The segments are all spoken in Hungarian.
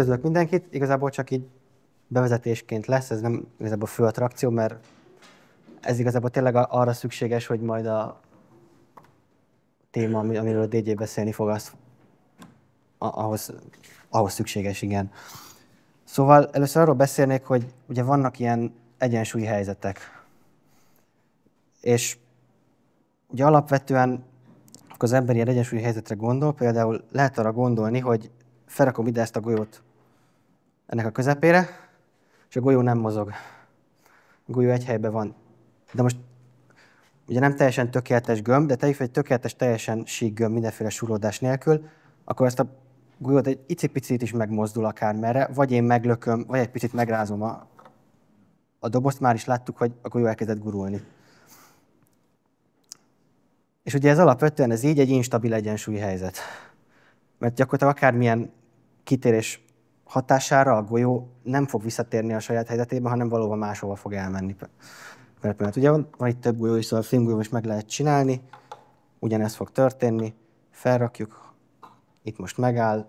Üdvözlök mindenkit, igazából csak így bevezetésként lesz, ez nem igazából fő attrakció, mert ez igazából tényleg arra szükséges, hogy majd a téma, amiről a DJ beszélni fog, az ahhoz, ahhoz szükséges, igen. Szóval először arról beszélnék, hogy ugye vannak ilyen egyensúlyi helyzetek. És ugye alapvetően, akkor az ember ilyen egyensúlyi helyzetre gondol, például lehet arra gondolni, hogy felrakom ide ezt a golyót ennek a közepére, és a golyó nem mozog. A golyó egy helyben van. De most ugye nem teljesen tökéletes gömb, de tegyük egy tökéletes, teljesen sík gömb mindenféle súlódás nélkül, akkor ezt a golyót egy icipicit is megmozdul akár merre, vagy én meglököm, vagy egy picit megrázom a, a dobozt, már is láttuk, hogy a golyó elkezdett gurulni. És ugye ez alapvetően ez így egy instabil egyensúlyi helyzet. Mert gyakorlatilag akármilyen kitérés hatására a golyó nem fog visszatérni a saját helyzetébe, hanem valóban máshova fog elmenni. Mert, mert ugye van, van itt több golyó is, szóval a filmgolyó is meg lehet csinálni, ugyanez fog történni, felrakjuk, itt most megáll,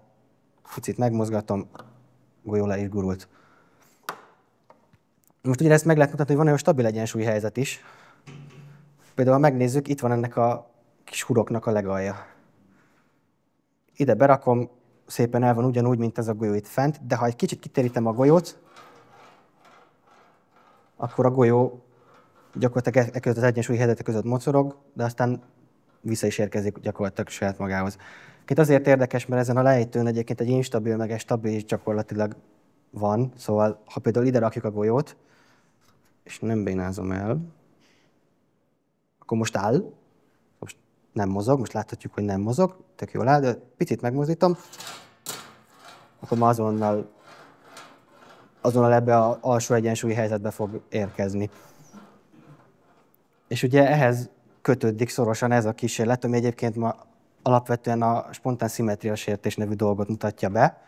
picit megmozgatom, golyó le is gurult. Most ugye ezt meg lehet mutatni, hogy van olyan stabil egyensúly helyzet is. Például, ha megnézzük, itt van ennek a kis huroknak a legalja. Ide berakom, szépen el van ugyanúgy, mint ez a golyó itt fent, de ha egy kicsit kiterítem a golyót, akkor a golyó gyakorlatilag e-, e között az egyensúlyi helyzetek között mocorog, de aztán vissza is érkezik gyakorlatilag saját magához. Két azért érdekes, mert ezen a lejtőn egyébként egy instabil, meg egy stabil is gyakorlatilag van, szóval ha például ide rakjuk a golyót, és nem bénázom el, akkor most áll, nem mozog, most láthatjuk, hogy nem mozog, tök jól áll, de picit megmozdítom, akkor ma azonnal, azonnal ebbe az alsó egyensúlyi helyzetbe fog érkezni. És ugye ehhez kötődik szorosan ez a kísérlet, ami egyébként ma alapvetően a spontán szimmetria sértés nevű dolgot mutatja be.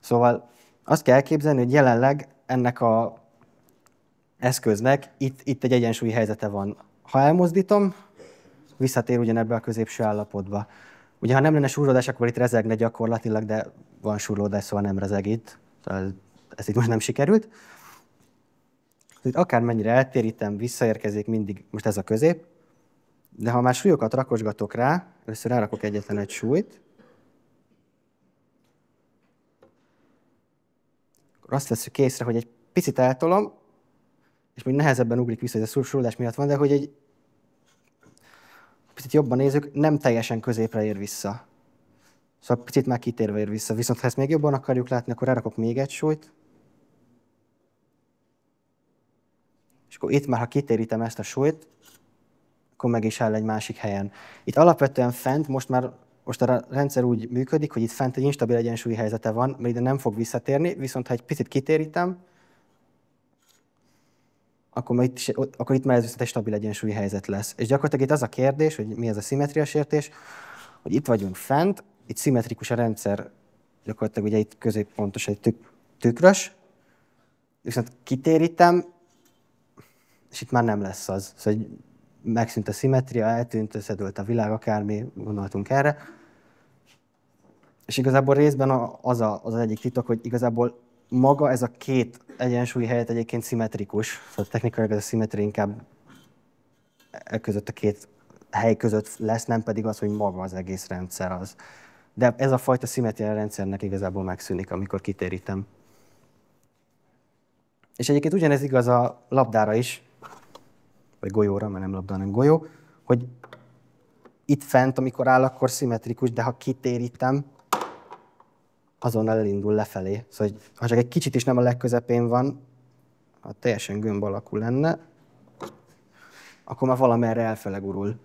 Szóval azt kell elképzelni, hogy jelenleg ennek a eszköznek itt, itt egy egyensúlyi helyzete van. Ha elmozdítom, visszatér ugyanebbe a középső állapotba. Ugye, ha nem lenne súrlódás, akkor itt rezegne gyakorlatilag, de van súrlódás, szóval nem rezeg itt. Szóval ez itt most nem sikerült. Itt akármennyire eltérítem, visszaérkezik mindig, most ez a közép, de ha már súlyokat rakosgatok rá, először rárakok egyetlen egy súlyt, akkor azt veszük észre, hogy egy picit eltolom, és még nehezebben ugrik vissza, hogy a súrlódás miatt van, de hogy egy picit jobban nézzük, nem teljesen középre ér vissza. Szóval picit már kitérve ér vissza. Viszont ha ezt még jobban akarjuk látni, akkor rárakok még egy súlyt. És akkor itt már, ha kitérítem ezt a súlyt, akkor meg is áll egy másik helyen. Itt alapvetően fent, most már most a rendszer úgy működik, hogy itt fent egy instabil egyensúlyi helyzete van, mert ide nem fog visszatérni, viszont ha egy picit kitérítem, akkor, itt, is, akkor itt már ez viszont egy stabil egyensúlyi helyzet lesz. És gyakorlatilag itt az a kérdés, hogy mi ez a szimmetria sértés, hogy itt vagyunk fent, itt szimmetrikus a rendszer, gyakorlatilag ugye itt középpontos egy tük, tükrös, viszont kitérítem, és itt már nem lesz az. Szóval hogy megszűnt a szimmetria, eltűnt, összedőlt a világ, akármi, gondoltunk erre. És igazából részben az, a, az, az egyik titok, hogy igazából maga ez a két egyensúly helyett egyébként szimmetrikus, tehát technikailag ez a szimmetri inkább e között a két hely között lesz, nem pedig az, hogy maga az egész rendszer az. De ez a fajta szimmetria rendszernek igazából megszűnik, amikor kitérítem. És egyébként ugyanez igaz a labdára is, vagy golyóra, mert nem labda, hanem golyó, hogy itt fent, amikor áll, akkor szimmetrikus, de ha kitérítem, azonnal elindul lefelé. Szóval, hogy ha csak egy kicsit is nem a legközepén van, ha teljesen gömb alakú lenne, akkor már valamerre elfele gurul.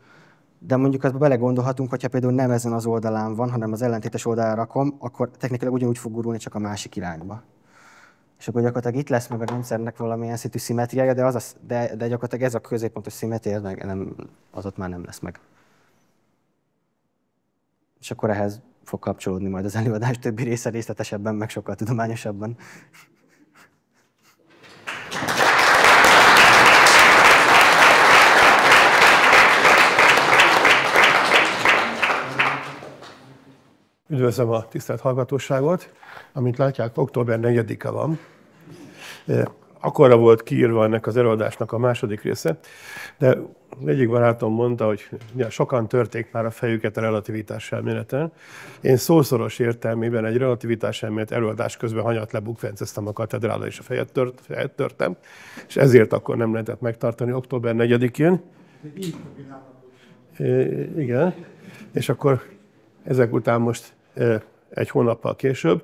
De mondjuk azt belegondolhatunk, hogyha például nem ezen az oldalán van, hanem az ellentétes oldalra rakom, akkor technikailag ugyanúgy fog gurulni, csak a másik irányba. És akkor gyakorlatilag itt lesz meg a rendszernek valamilyen szintű szimetriája, de, az a, de, de gyakorlatilag ez a középpontos szimetria, meg nem, az ott már nem lesz meg. És akkor ehhez fog kapcsolódni majd az előadás többi része részletesebben, meg sokkal tudományosabban. Üdvözlöm a tisztelt hallgatóságot! Amint látják, október 4-e van akkora volt kiírva ennek az előadásnak a második része, de egyik barátom mondta, hogy ja, sokan törték már a fejüket a relativitás elméleten. Én szószoros értelmében egy relativitás elmélet előadás közben hanyat lebukfenceztem a katedrála, és a fejet, tört, fejet törtem, és ezért akkor nem lehetett megtartani október 4-én. É, igen, és akkor ezek után most egy hónappal később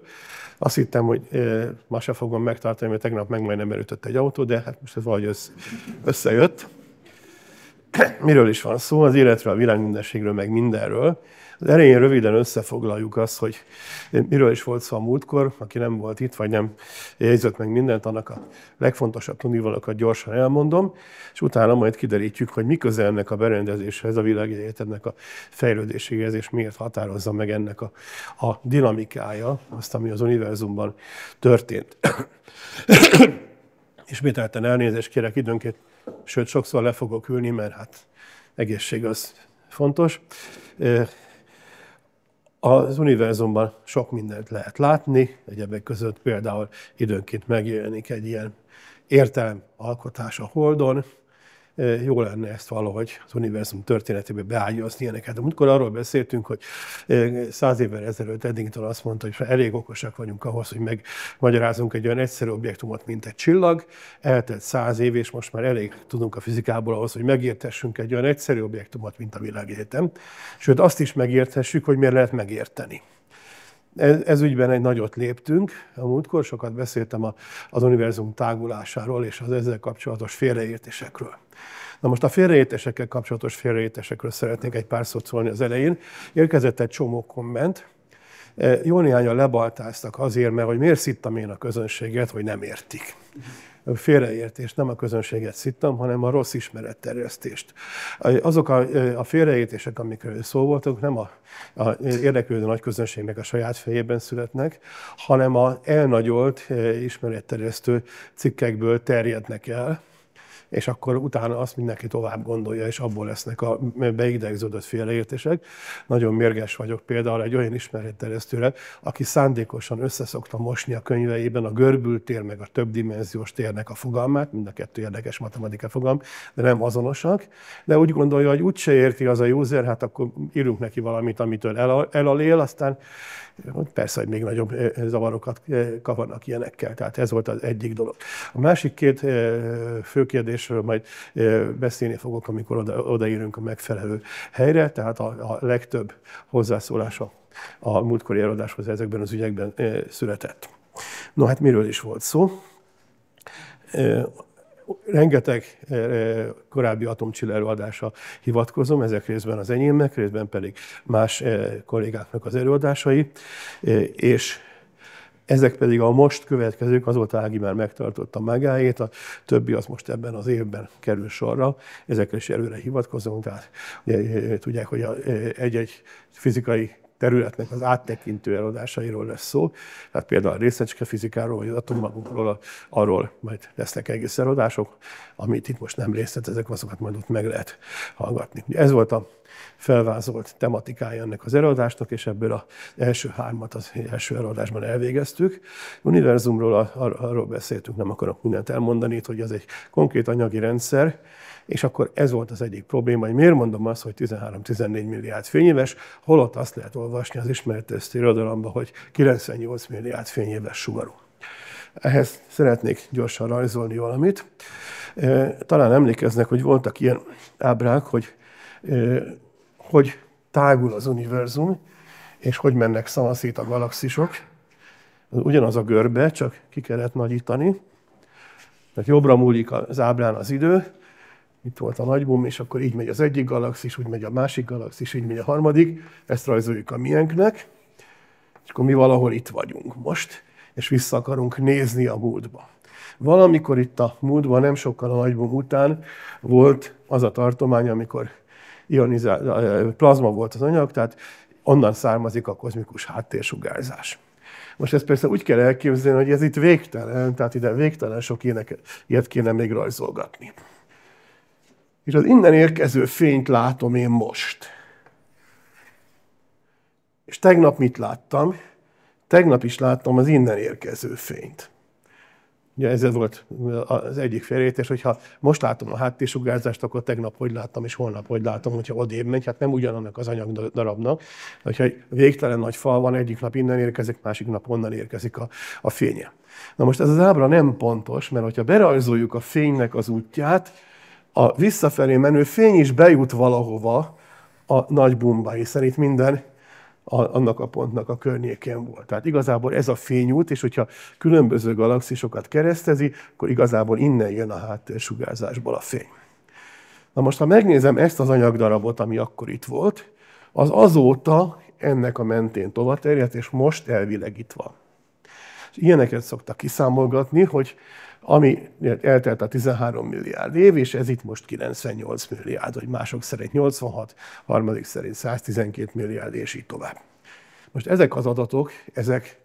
azt hittem, hogy ma se fogom megtartani, mert tegnap meg majdnem erőtött egy autó, de hát most ez valahogy össz, összejött. Miről is van szó? Az életről, a világ meg mindenről. Az elején röviden összefoglaljuk azt, hogy miről is volt szó a múltkor, aki nem volt itt, vagy nem jegyzett meg mindent, annak a legfontosabb tudnivalókat gyorsan elmondom, és utána majd kiderítjük, hogy mi köze ennek a berendezéshez, a világegyetemnek a fejlődéséhez, és miért határozza meg ennek a, a dinamikája, azt, ami az univerzumban történt. És Ismételten elnézést kérek időnként, sőt, sokszor le fogok ülni, mert hát egészség az fontos. Az univerzumban sok mindent lehet látni, egyebek között például időnként megjelenik egy ilyen alkotás a Holdon, jó lenne ezt valahogy az univerzum történetébe beágyazni ilyeneket. De amikor arról beszéltünk, hogy száz évvel ezelőtt Eddington azt mondta, hogy elég okosak vagyunk ahhoz, hogy megmagyarázunk egy olyan egyszerű objektumot, mint egy csillag. Eltelt száz év, és most már elég tudunk a fizikából ahhoz, hogy megértessünk egy olyan egyszerű objektumot, mint a világegyetem. Sőt, azt is megérthessük, hogy miért lehet megérteni. Ez, ez ügyben egy nagyot léptünk. A múltkor sokat beszéltem a, az univerzum tágulásáról és az ezzel kapcsolatos félreértésekről. Na most a félreértésekkel kapcsolatos félreértésekről szeretnék egy pár szót szólni az elején. Érkezett egy csomó komment, e, jó néhányan lebaltáztak azért, mert hogy miért szittam én a közönséget, hogy nem értik félreértést, nem a közönséget szittam, hanem a rossz ismeretterjesztést. Azok a, a félreértések, amikről szó voltak, nem a, a érdeklődő nagy közönségnek a saját fejében születnek, hanem a elnagyolt eh, ismeretterjesztő cikkekből terjednek el és akkor utána azt mindenki tovább gondolja, és abból lesznek a beidegződött félreértések. Nagyon mérges vagyok például egy olyan ismeretterjesztőre, aki szándékosan összeszokta mosni a könyveiben a tér, meg a többdimenziós térnek a fogalmát, mind a kettő érdekes matematika fogalm, de nem azonosak, de úgy gondolja, hogy úgyse érti az a user, hát akkor írunk neki valamit, amitől elalél, aztán Persze, hogy még nagyobb eh, zavarokat eh, kavarnak ilyenekkel. Tehát ez volt az egyik dolog. A másik két eh, fő kérdésről majd beszélni fogok, amikor oda, odaérünk a megfelelő helyre, tehát a, a legtöbb hozzászólása a múltkori előadáshoz ezekben az ügyekben született. No hát miről is volt szó? rengeteg eh, eh, korábbi atomcsill előadása hivatkozom, ezek részben az enyémnek, részben pedig más eh, kollégáknak az előadásai, és ezek pedig a most következők, azóta Ági már megtartotta magáét, a többi az most ebben az évben kerül sorra, ezekre is előre hivatkozom, tehát ugye, tudják, hogy egy-egy fizikai területnek az áttekintő előadásairól lesz szó, tehát például a fizikáról, vagy az atommagokról, arról majd lesznek egész előadások, amit itt most nem részlet ezek azokat majd ott meg lehet hallgatni. ez volt a felvázolt tematikája ennek az előadásnak, és ebből az első hármat az első előadásban elvégeztük. Univerzumról arról beszéltünk, nem akarok mindent elmondani, hogy ez egy konkrét anyagi rendszer, és akkor ez volt az egyik probléma, hogy miért mondom azt, hogy 13-14 milliárd fényéves, holott azt lehet olvasni az ismert irodalomban, hogy 98 milliárd fényéves sugarú. Ehhez szeretnék gyorsan rajzolni valamit. Talán emlékeznek, hogy voltak ilyen ábrák, hogy hogy tágul az univerzum, és hogy mennek szanaszét a galaxisok. Ugyanaz a görbe, csak ki kellett nagyítani. Tehát jobbra múlik az ábrán az idő, itt volt a nagybum, és akkor így megy az egyik galaxis, úgy megy a másik galaxis, így megy a harmadik, ezt rajzoljuk a miénknek, és akkor mi valahol itt vagyunk most, és vissza akarunk nézni a múltba. Valamikor itt a múltban, nem sokkal a nagybum után volt az a tartomány, amikor ionizál, plazma volt az anyag, tehát onnan származik a kozmikus háttérsugárzás. Most ezt persze úgy kell elképzelni, hogy ez itt végtelen, tehát ide végtelen sok ilyet kéne még rajzolgatni. És az innen érkező fényt látom én most. És tegnap mit láttam? Tegnap is láttam az innen érkező fényt. Ugye ez volt az egyik félreértés, hogyha most látom a háttérsugárzást, akkor tegnap hogy láttam, és holnap hogy látom, hogyha odébb megy, hát nem ugyanannak az anyag darabnak. hogyha egy végtelen nagy fal van, egyik nap innen érkezik, másik nap onnan érkezik a, a fénye. Na most ez az ábra nem pontos, mert hogyha berajzoljuk a fénynek az útját, a visszafelé menő fény is bejut valahova a nagy bumbá, szerint minden a, annak a pontnak a környékén volt. Tehát igazából ez a fényút, és hogyha különböző galaxisokat keresztezi, akkor igazából innen jön a háttérsugárzásból a fény. Na most, ha megnézem ezt az anyagdarabot, ami akkor itt volt, az azóta ennek a mentén tovább terjedt, és most elvileg itt van. És ilyeneket szoktak kiszámolgatni, hogy ami eltelt a 13 milliárd év, és ez itt most 98 milliárd, vagy mások szerint 86, harmadik szerint 112 milliárd, és így tovább. Most ezek az adatok, ezek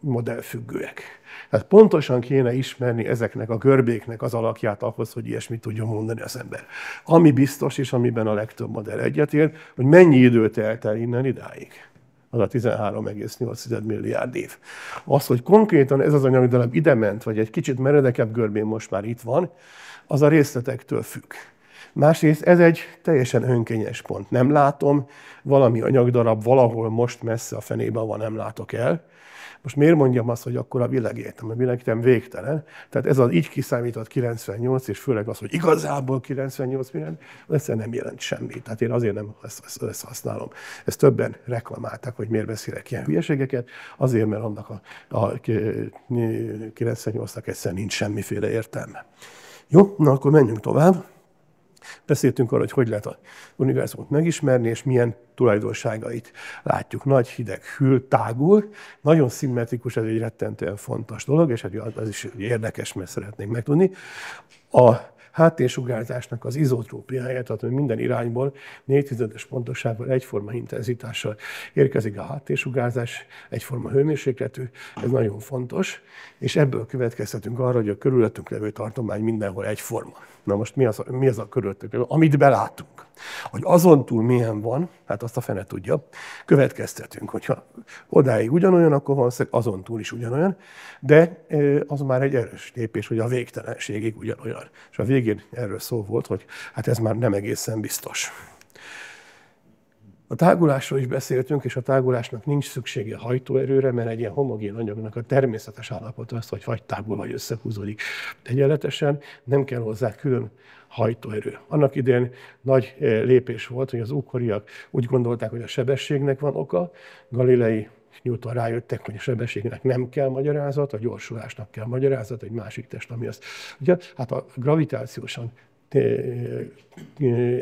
modellfüggőek. Tehát pontosan kéne ismerni ezeknek a görbéknek az alakját ahhoz, hogy ilyesmit tudjon mondani az ember. Ami biztos, és amiben a legtöbb modell egyetért, hogy mennyi időt telt el innen idáig az a 13,8 milliárd év. Az, hogy konkrétan ez az anyagdarab ide ment, vagy egy kicsit meredekebb görbén most már itt van, az a részletektől függ. Másrészt ez egy teljesen önkényes pont. Nem látom, valami anyagdarab valahol most messze a fenében van, nem látok el. Most miért mondjam azt, hogy akkor a világegyetem? A világegyetem végtelen. Tehát ez az így kiszámított 98, és főleg az, hogy igazából 98 milliárd, az egyszerűen nem jelent semmit. Tehát én azért nem ezt, ezt, ezt használom. Ezt többen reklamálták, hogy miért beszélek ilyen hülyeségeket, azért, mert annak a, a 98-nak egyszerűen nincs semmiféle értelme. Jó, na akkor menjünk tovább. Beszéltünk arról, hogy hogy lehet a univerzumot megismerni, és milyen tulajdonságait látjuk. Nagy, hideg, hűl, tágul, nagyon szimmetrikus, ez egy rettentően fontos dolog, és ez is érdekes, mert szeretnénk megtudni. A háttérsugárzásnak az izotrópiája, tehát hogy minden irányból négytizedes pontossággal egyforma intenzitással érkezik a háttérsugárzás, egyforma hőmérsékletű, ez nagyon fontos, és ebből következhetünk arra, hogy a körülöttünk levő tartomány mindenhol egyforma. Na most mi az, a, mi az a körülöttünk levő, amit belátunk? Hogy azon túl milyen van, hát azt a fene tudja, következtetünk, hogyha odáig ugyanolyan, akkor valószínűleg azon túl is ugyanolyan, de az már egy erős lépés, hogy a végtelenségig ugyanolyan. És a végén erről szó volt, hogy hát ez már nem egészen biztos. A tágulásról is beszéltünk, és a tágulásnak nincs szüksége hajtóerőre, mert egy ilyen homogén anyagnak a természetes állapota az, hogy vagy tágul, vagy összehúzódik egyenletesen, nem kell hozzá külön hajtóerő. Annak idén nagy eh, lépés volt, hogy az ókoriak úgy gondolták, hogy a sebességnek van oka, Galilei Newton rájöttek, hogy a sebességnek nem kell magyarázat, a gyorsulásnak kell magyarázat, egy másik test, ami azt. Ugye, hát a gravitációsan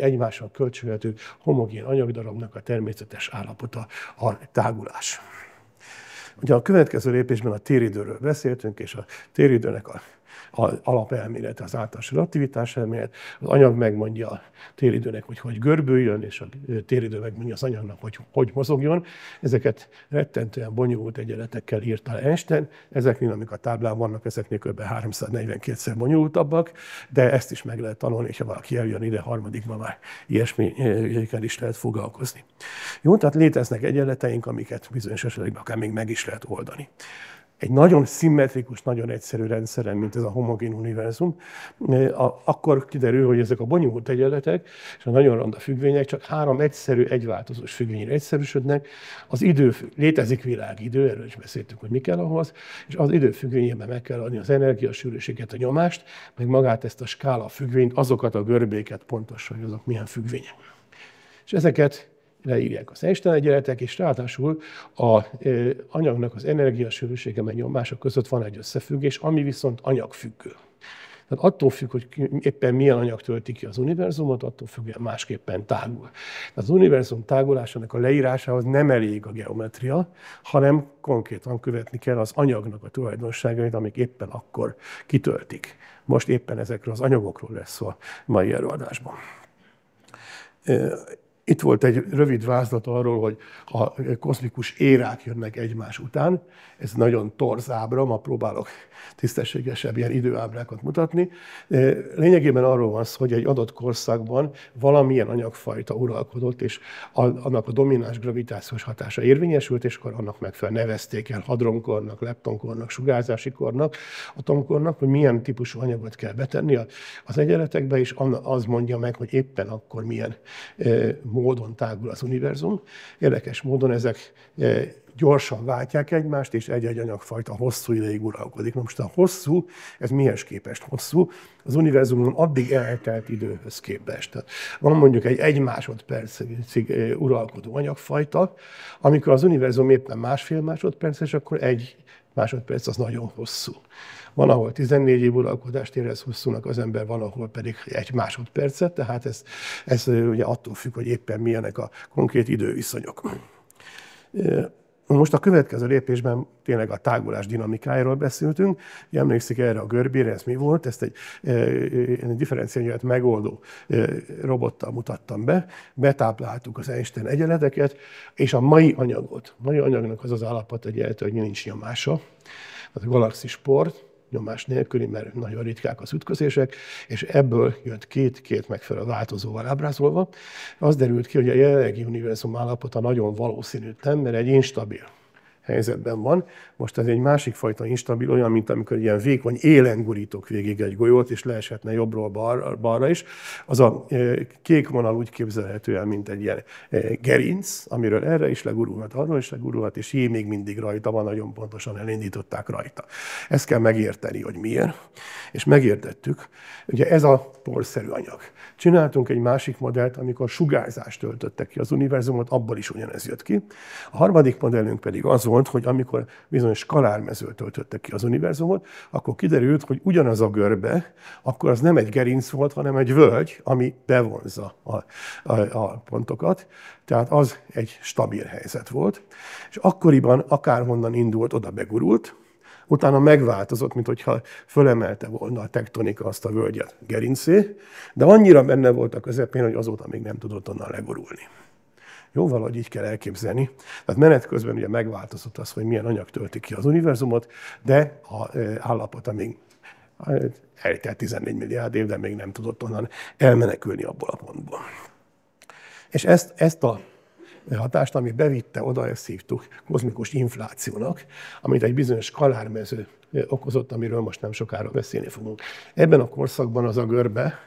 egymással kölcsönhető homogén anyagdarabnak a természetes állapota a tágulás. Ugye a következő lépésben a téridőről beszéltünk, és a téridőnek a az alapelmélet, az általános relativitás elmélet. Az anyag megmondja a téridőnek, hogy hogy görbüljön, és a téridő megmondja az anyagnak, hogy hogy mozogjon. Ezeket rettentően bonyolult egyenletekkel írta le Einstein. Ezeknél, amik a táblán vannak, ezeknél kb. 342-szer bonyolultabbak, de ezt is meg lehet tanulni, és ha valaki eljön ide harmadikban már ilyesmikkel eh, is lehet foglalkozni. Jó, tehát léteznek egyenleteink, amiket bizonyos esetekben akár még meg is lehet oldani egy nagyon szimmetrikus, nagyon egyszerű rendszeren, mint ez a homogén univerzum, akkor kiderül, hogy ezek a bonyolult egyenletek és a nagyon ronda függvények csak három egyszerű, egyváltozós függvényre egyszerűsödnek. Az idő, létezik világidő, erről is beszéltünk, hogy mi kell ahhoz, és az idő függvényében meg kell adni az energiasűrűséget, sűrűséget, a nyomást, meg magát ezt a skála függvényt, azokat a görbéket pontosan, hogy azok milyen függvények. És ezeket leírják az Einstein egyenletek, és ráadásul a anyagnak az energiasűrűsége meg nyomások között van egy összefüggés, ami viszont anyagfüggő. Tehát attól függ, hogy éppen milyen anyag tölti ki az univerzumot, attól függ, hogy másképpen tágul. Az univerzum tágulásának a leírásához nem elég a geometria, hanem konkrétan követni kell az anyagnak a tulajdonságait, amik éppen akkor kitöltik. Most éppen ezekről az anyagokról lesz szó a mai előadásban. Itt volt egy rövid vázlat arról, hogy a kozmikus érák jönnek egymás után. Ez nagyon torz ábra, ma próbálok tisztességesebb ilyen időábrákat mutatni. Lényegében arról van szó, hogy egy adott korszakban valamilyen anyagfajta uralkodott, és annak a domináns gravitációs hatása érvényesült, és akkor annak megfelelően nevezték el hadronkornak, leptonkornak, sugárzási kornak, atomkornak, hogy milyen típusú anyagot kell betenni az egyenletekbe, és az mondja meg, hogy éppen akkor milyen módon tágul az univerzum. Érdekes módon ezek e, gyorsan váltják egymást, és egy-egy anyagfajta hosszú ideig uralkodik. Na most a hosszú, ez mihez képest hosszú? Az univerzumon addig eltelt időhöz képest. Tehát van mondjuk egy egy másodpercig e, uralkodó anyagfajta, amikor az univerzum éppen másfél másodperces, akkor egy másodperc az nagyon hosszú. Van, ahol 14 év uralkodást érez hosszúnak az ember, van, ahol pedig egy másodpercet, tehát ez, ez ugye attól függ, hogy éppen milyenek a konkrét időviszonyok. Most a következő lépésben tényleg a tágulás dinamikájáról beszéltünk. Emlékszik erre a görbére, ez mi volt? Ezt egy, egy differenciáját megoldó robottal mutattam be. Betápláltuk az Einstein egyenleteket, és a mai anyagot. A mai anyagnak az az állapot egyenlete, hogy nincs nyomása. Az a galaxis sport, nyomás nélküli, mert nagyon ritkák az ütközések, és ebből jött két-két megfelelő változóval ábrázolva. Az derült ki, hogy a jelenlegi univerzum állapota nagyon valószínűtlen, mert egy instabil helyzetben van. Most ez egy másik fajta instabil, olyan, mint amikor ilyen vékony élen gurítok végig egy golyót, és leeshetne jobbról balra, balra is. Az a e, kék vonal úgy képzelhető el, mint egy ilyen e, gerinc, amiről erre is legurulhat, arról is legurulhat, és jé még mindig rajta van, nagyon pontosan elindították rajta. Ezt kell megérteni, hogy miért, és megértettük. Ugye ez a porszerű anyag. Csináltunk egy másik modellt, amikor sugárzást töltöttek ki az univerzumot, abból is ugyanez jött ki. A harmadik modellünk pedig az volt, hogy amikor bizonyos skalármezőt töltöttek ki az univerzumot, akkor kiderült, hogy ugyanaz a görbe, akkor az nem egy gerinc volt, hanem egy völgy, ami bevonza a, a, a pontokat. Tehát az egy stabil helyzet volt. És akkoriban akárhonnan indult, oda begurult, utána megváltozott, mint hogyha fölemelte volna a tektonika azt a völgyet gerincé, de annyira benne volt a közepén, hogy azóta még nem tudott onnan legurulni. Jó, valahogy így kell elképzelni. Tehát menet közben ugye megváltozott az, hogy milyen anyag tölti ki az univerzumot, de a e, állapota még e, eltelt 14 milliárd év, de még nem tudott onnan elmenekülni abból a pontból. És ezt, ezt a hatást, ami bevitte oda, ezt hívtuk kozmikus inflációnak, amit egy bizonyos kalármező okozott, amiről most nem sokára beszélni fogunk. Ebben a korszakban az a görbe,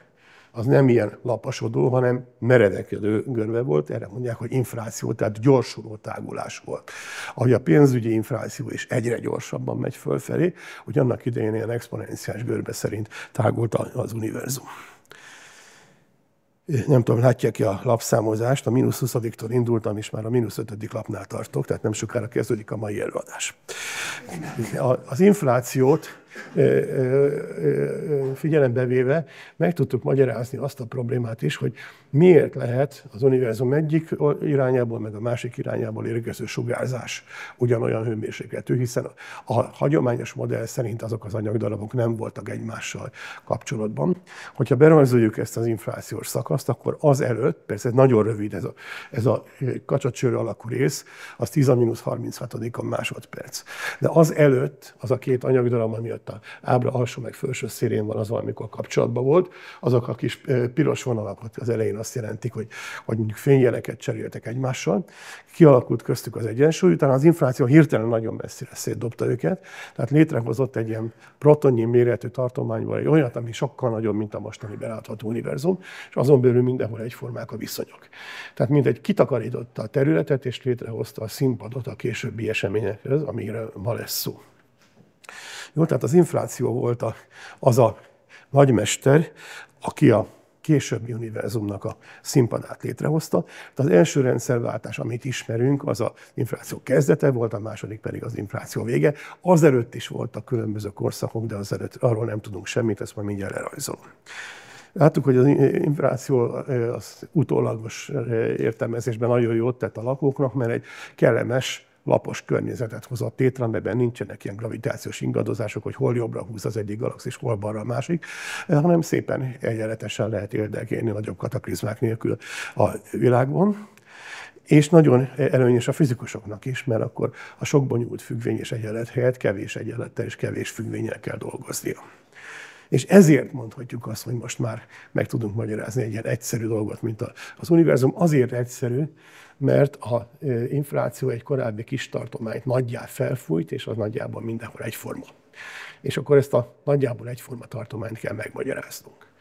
az nem ilyen lapasodó, hanem meredekedő görbe volt, erre mondják, hogy infláció, tehát gyorsuló tágulás volt. Ahogy a pénzügyi infláció is egyre gyorsabban megy fölfelé, hogy annak idején ilyen exponenciás görbe szerint tágult az univerzum nem tudom, látják ki a lapszámozást, a mínusz 20-tól indultam, és már a mínusz 5. lapnál tartok, tehát nem sokára kezdődik a mai előadás. Az inflációt figyelembe véve meg tudtuk magyarázni azt a problémát is, hogy miért lehet az univerzum egyik irányából, meg a másik irányából érkező sugárzás ugyanolyan hőmérsékletű, hiszen a hagyományos modell szerint azok az anyagdarabok nem voltak egymással kapcsolatban. Hogyha berajzoljuk ezt az inflációs szakaszt, akkor az előtt, persze nagyon rövid ez a, ez a kacsacsőr alakú rész, az 10 a 36 másodperc. De az előtt, az a két anyagdarab, ami a mert a ábra alsó meg felső szélén van, az valamikor kapcsolatban volt. Azok a kis piros vonalak ott az elején azt jelentik, hogy, hogy mondjuk fényjeleket cseréltek egymással. Kialakult köztük az egyensúly, utána az infláció hirtelen nagyon messzire szétdobta őket, tehát létrehozott egy ilyen protonnyi méretű tartományban egy olyat, ami sokkal nagyobb, mint a mostani belátható univerzum, és azon belül mindenhol egyformák a viszonyok. Tehát mindegy kitakarította a területet, és létrehozta a színpadot a későbbi eseményekhez, amire ma lesz szó. Jó, tehát az infláció volt a, az a nagymester, aki a későbbi univerzumnak a színpadát létrehozta. Tehát az első rendszerváltás, amit ismerünk, az a infláció kezdete volt, a második pedig az infláció vége. Azelőtt is voltak különböző korszakok, de azelőtt arról nem tudunk semmit, ezt majd mindjárt lerajzolom. Láttuk, hogy az infláció az utólagos értelmezésben nagyon jót tett a lakóknak, mert egy kellemes lapos környezetet hozott létre, amiben nincsenek ilyen gravitációs ingadozások, hogy hol jobbra húz az egyik galaxis, hol balra a másik, eh, hanem szépen egyenletesen lehet érdekelni nagyobb kataklizmák nélkül a világban és nagyon előnyös a fizikusoknak is, mert akkor a sok bonyolult függvény és egyenlet helyett kevés egyenlettel és kevés függvényel kell dolgoznia. És ezért mondhatjuk azt, hogy most már meg tudunk magyarázni egy ilyen egyszerű dolgot, mint az univerzum. Azért egyszerű, mert a infláció egy korábbi kis tartományt nagyjából felfújt, és az nagyjából mindenhol egyforma. És akkor ezt a nagyjából egyforma tartományt kell megmagyaráznunk.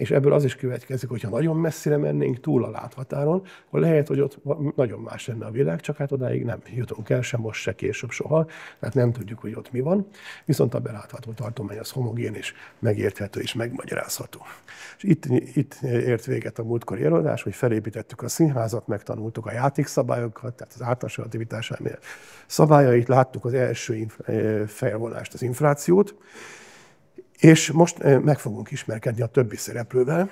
És ebből az is következik, hogyha nagyon messzire mennénk túl a láthatáron, akkor lehet, hogy ott nagyon más lenne a világ, csak hát odáig nem jutunk el, sem most, se később soha, tehát nem tudjuk, hogy ott mi van. Viszont a belátható tartomány az homogén és megérthető és megmagyarázható. És itt, itt ért véget a múltkori előadás, hogy felépítettük a színházat, megtanultuk a játékszabályokat, tehát az általános relativitás elmélet szabályait, láttuk az első eh, felvonást, az inflációt, és most eh, meg fogunk ismerkedni a többi szereplővel,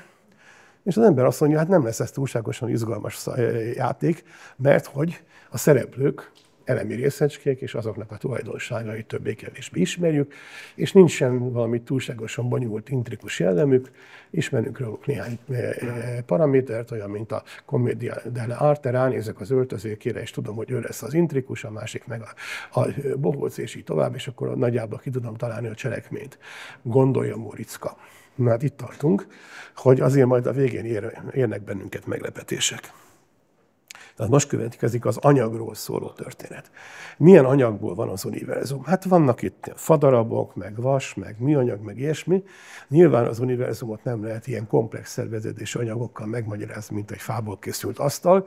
és az ember azt mondja, hát nem lesz ez túlságosan izgalmas eh, játék, mert hogy a szereplők elemi részecskék, és azoknak a tulajdonságait többé-kevésbé ismerjük, és nincsen valami túlságosan bonyolult, intrikus jellemük, ismerünk róluk néhány eh, eh, paramétert, olyan, mint a komédia arte, ránézek az öltözékére, és tudom, hogy ő lesz az intrikus, a másik meg a, a eh, bohóc, és így tovább, és akkor nagyjából ki tudom találni a cselekményt. Gondolja Móriczka. Na hát itt tartunk, hogy azért majd a végén ér, érnek bennünket meglepetések. Tehát most következik az anyagról szóló történet. Milyen anyagból van az univerzum? Hát vannak itt fadarabok, meg vas, meg műanyag, meg ilyesmi. Nyilván az univerzumot nem lehet ilyen komplex szerveződési anyagokkal megmagyarázni, mint egy fából készült asztal,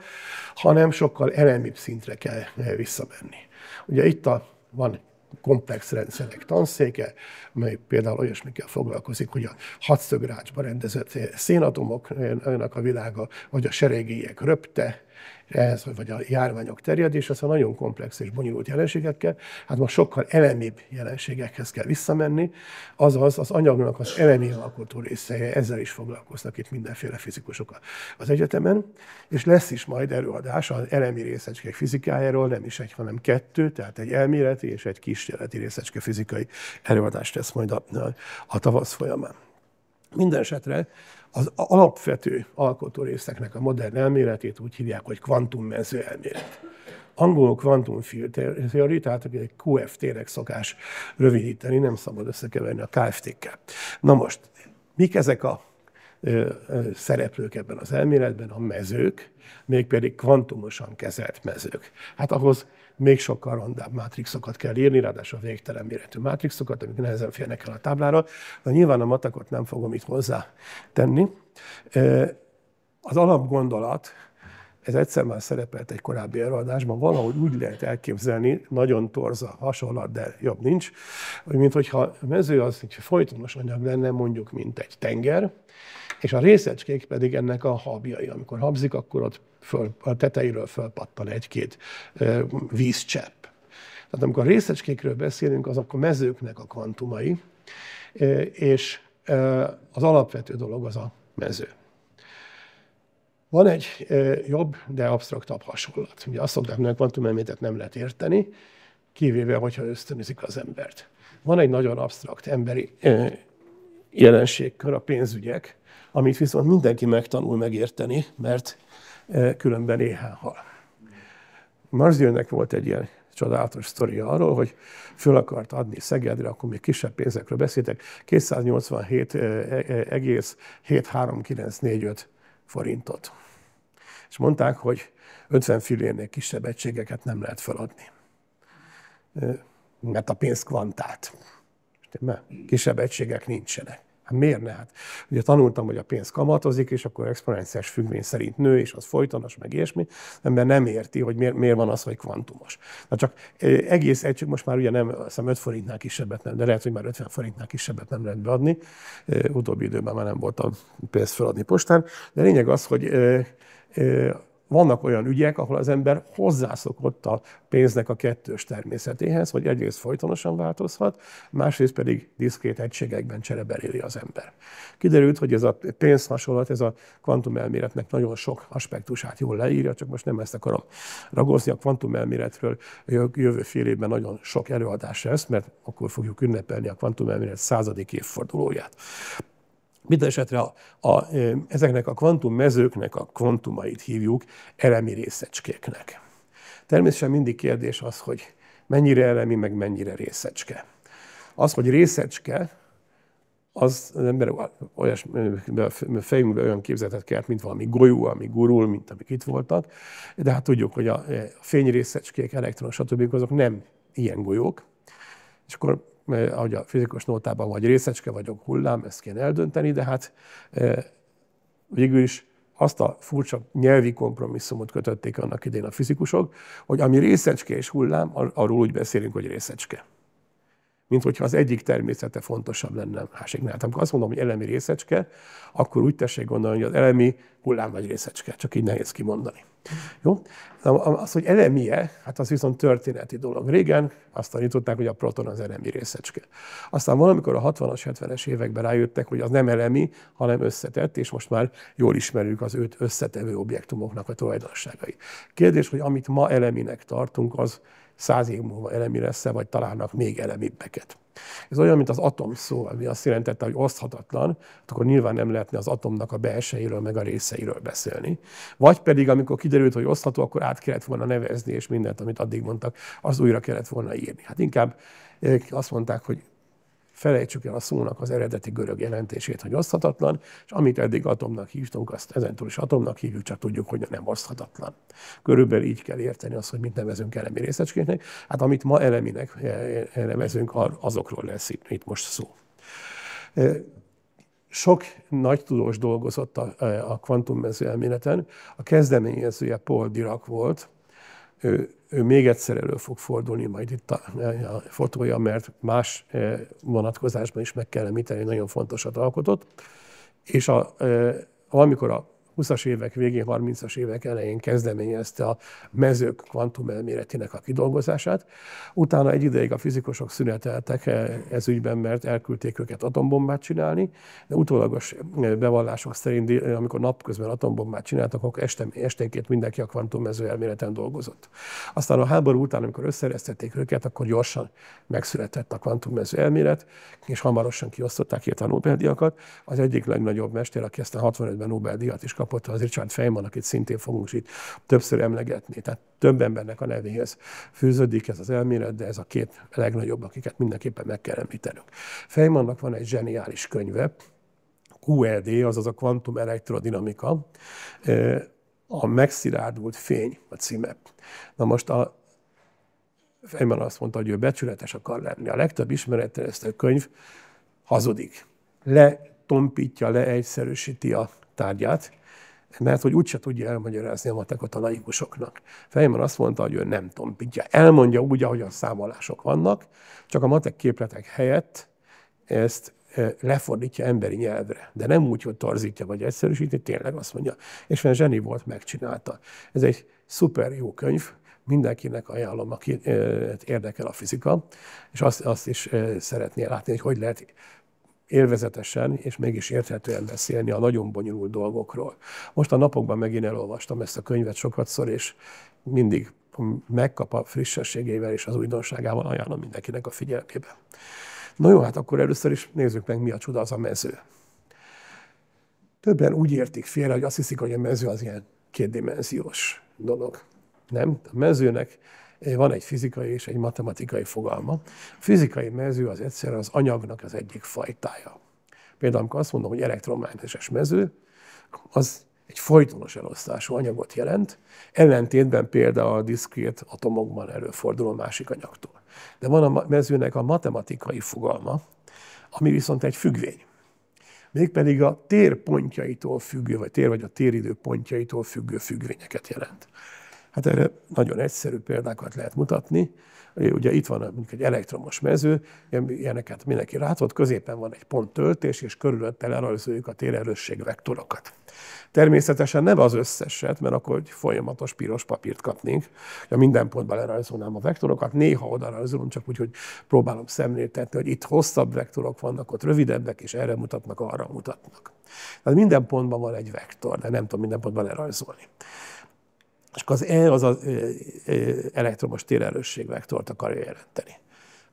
hanem sokkal elemibb szintre kell visszamenni. Ugye itt a, van komplex rendszerek tanszéke, mely például olyasmikkel foglalkozik, hogy a hatszögrácsba rendezett szénatomoknak a világa, vagy a seregélyek röpte, ez, vagy a járványok terjedése, a nagyon komplex és bonyolult jelenségekkel, hát most sokkal elemibb jelenségekhez kell visszamenni, azaz az anyagnak az elemi alkotó része, ezzel is foglalkoznak itt mindenféle fizikusok az egyetemen, és lesz is majd előadás az elemi részecskék fizikájáról, nem is egy, hanem kettő, tehát egy elméleti és egy kísérleti részecske fizikai előadást tesz majd a, a tavasz folyamán. Minden esetre az alapvető részeknek a modern elméletét úgy hívják, hogy kvantummező elmélet. Angolul quantum field theory, tehát egy QFT-nek szokás rövidíteni, nem szabad összekeverni a KFT-kkel. Na most, mik ezek a ö, ö, szereplők ebben az elméletben? A mezők, mégpedig kvantumosan kezelt mezők. Hát ahhoz még sokkal rondább mátrixokat kell írni, ráadásul végtelen méretű mátrixokat, amik nehezen férnek el a táblára. De nyilván a matakot nem fogom itt hozzá tenni. Az alapgondolat, ez egyszer már szerepelt egy korábbi előadásban, valahogy úgy lehet elképzelni, nagyon torza hasonlat, de jobb nincs, hogy mint hogyha a mező az egy folytonos anyag lenne, mondjuk, mint egy tenger, és a részecskék pedig ennek a habjai. Amikor habzik, akkor ott föl, a tetejéről fölpattan egy-két vízcsepp. Tehát amikor részecskékről beszélünk, azok a mezőknek a kvantumai, és az alapvető dolog az a mező. Van egy jobb, de absztraktabb hasonlat. Ugye azt szokták, hogy a kvantumelmétet nem lehet érteni, kivéve, hogyha ösztönözik az embert. Van egy nagyon absztrakt emberi jelenségkör, a pénzügyek, amit viszont mindenki megtanul megérteni, mert Eh, különben éhen hal. Marzilnek volt egy ilyen csodálatos sztoria arról, hogy föl akart adni Szegedre, akkor még kisebb pénzekről beszéltek, 287,73945 eh, eh, forintot. És mondták, hogy 50 fillénél kisebb egységeket nem lehet feladni. Mert a pénz kvantát. Kisebb egységek nincsenek. Hát miért ne? Hát, ugye tanultam, hogy a pénz kamatozik, és akkor exponenciális függvény szerint nő, és az folytonos, meg ilyesmi. Az ember nem érti, hogy miért, miért van az, hogy kvantumos. Na csak egész egy, csak most már ugye nem, hiszem 5 forintnál kisebbet nem, de lehet, hogy már 50 forintnál kisebbet nem lehet beadni. Utóbbi időben már nem voltam pénzt feladni postán. De lényeg az, hogy vannak olyan ügyek, ahol az ember hozzászokott a pénznek a kettős természetéhez, hogy egyrészt folytonosan változhat, másrészt pedig diszkrét egységekben csereberéli az ember. Kiderült, hogy ez a pénzhasonlat, ez a kvantumelméletnek nagyon sok aspektusát jól leírja, csak most nem ezt akarom ragozni. A kvantumelméletről jövő fél évben nagyon sok előadás lesz, mert akkor fogjuk ünnepelni a kvantumelmélet századik évfordulóját. Mindenesetre a, a, ezeknek a kvantummezőknek a kvantumait hívjuk elemi részecskéknek. Természetesen mindig kérdés az, hogy mennyire elemi, meg mennyire részecske. Az, hogy részecske, az az ember olyas, fejünkben olyan képzetet kelt, mint valami golyó, ami gurul, mint amik itt voltak, de hát tudjuk, hogy a fényrészecskék, elektron, stb. azok nem ilyen golyók. És akkor mert ahogy a fizikus nótában vagy részecske vagyok, hullám, ezt kéne eldönteni, de hát e, végül is azt a furcsa nyelvi kompromisszumot kötötték annak idén a fizikusok, hogy ami részecske és hullám, arról úgy beszélünk, hogy részecske mint hogyha az egyik természete fontosabb lenne a másiknál. Tehát amikor azt mondom, hogy elemi részecske, akkor úgy tessék gondolni, hogy az elemi hullám vagy részecske, csak így nehéz kimondani. Jó? az, hogy elemie, hát az viszont történeti dolog. Régen azt tanították, hogy a proton az elemi részecske. Aztán valamikor a 60-as, 70-es években rájöttek, hogy az nem elemi, hanem összetett, és most már jól ismerjük az őt összetevő objektumoknak a tulajdonságait. Kérdés, hogy amit ma eleminek tartunk, az száz év múlva elemi lesz vagy találnak még elemibbeket. Ez olyan, mint az atom szó, ami azt jelentette, hogy oszthatatlan, hát akkor nyilván nem lehetne az atomnak a belsejéről, meg a részeiről beszélni. Vagy pedig, amikor kiderült, hogy osztható, akkor át kellett volna nevezni, és mindent, amit addig mondtak, az újra kellett volna írni. Hát inkább eh, azt mondták, hogy Felejtsük el a szónak az eredeti görög jelentését, hogy oszthatatlan, és amit eddig atomnak hívtunk, azt ezentúl is atomnak hívjuk, csak tudjuk, hogy nem oszthatatlan. Körülbelül így kell érteni azt, hogy mit nevezünk elemi részecskének. Hát amit ma eleminek eh, eh, nevezünk, azokról lesz itt, itt most szó. Eh, sok nagy tudós dolgozott a, a kvantummező elméleten. A kezdeményezője Paul Dirac volt, ő, ő még egyszer elő fog fordulni majd itt a, a fotója, mert más vonatkozásban is meg kell említeni, nagyon fontosat alkotott. És a, amikor a 20-as évek végén, 30-as évek elején kezdeményezte a mezők kvantumelméletének a kidolgozását. Utána egy ideig a fizikusok szüneteltek eh, ez ügyben, mert elküldték őket atombombát csinálni, de utólagos eh, bevallások szerint, eh, amikor napközben atombombát csináltak, akkor este, esténként mindenki a kvantummező elméleten dolgozott. Aztán a háború után, amikor összeresztették őket, akkor gyorsan megszületett a kvantummező elmélet, és hamarosan kiosztották ki a Nobel-díjakat. Az egyik legnagyobb mester, aki a 65-ben Nobel-díjat is kapott az Richard Feynman, akit szintén fogunk itt többször emlegetni. Tehát több embernek a nevéhez fűződik ez az elmélet, de ez a két legnagyobb, akiket mindenképpen meg kell említenünk. Feynmannak van egy zseniális könyve, QED, azaz a kvantum elektrodinamika, a megszilárdult fény a címe. Na most a Feynman azt mondta, hogy ő becsületes akar lenni. A legtöbb a könyv hazudik. Letompítja, leegyszerűsíti a tárgyát, mert hogy úgyse tudja elmagyarázni a matekot a laikusoknak. Feynman azt mondta, hogy ő nem tompítja. elmondja úgy, ahogy a számolások vannak, csak a matek képletek helyett ezt e, lefordítja emberi nyelvre, de nem úgy, hogy torzítja vagy egyszerűsíti, tényleg azt mondja. És mert zseni volt, megcsinálta. Ez egy szuper jó könyv, mindenkinek ajánlom, aki e, érdekel a fizika, és azt, azt is e, szeretné látni, hogy hogy lehet élvezetesen és mégis érthetően beszélni a nagyon bonyolult dolgokról. Most a napokban megint elolvastam ezt a könyvet sokatszor, és mindig megkap a frissességével és az újdonságával ajánlom mindenkinek a figyelmébe. Na jó, hát akkor először is nézzük meg, mi a csoda az a mező. Többen úgy értik félre, hogy azt hiszik, hogy a mező az ilyen kétdimenziós dolog. Nem? A mezőnek van egy fizikai és egy matematikai fogalma. A fizikai mező az egyszerűen az anyagnak az egyik fajtája. Például, amikor azt mondom, hogy elektromágneses mező, az egy folytonos elosztású anyagot jelent, ellentétben például a diszkrét atomokban előforduló másik anyagtól. De van a mezőnek a matematikai fogalma, ami viszont egy függvény. Mégpedig a tér pontjaitól függő, vagy tér vagy a téridő pontjaitól függő függvényeket jelent. Hát erre nagyon egyszerű példákat lehet mutatni. Ugye itt van mondjuk egy elektromos mező, ilyeneket mindenki látott, középen van egy pont töltés, és körülötte lerajzoljuk a térerősség vektorokat. Természetesen nem az összeset, mert akkor egy folyamatos piros papírt kapnénk. Ha minden pontban lerajzolnám a vektorokat, néha oda rajzolom, csak úgy, hogy próbálom szemléltetni, hogy itt hosszabb vektorok vannak, ott rövidebbek, és erre mutatnak, arra mutatnak. Tehát minden pontban van egy vektor, de nem tudom minden pontban lerajzolni. És akkor az E az az elektromos térerősségvektort akarja jelenteni.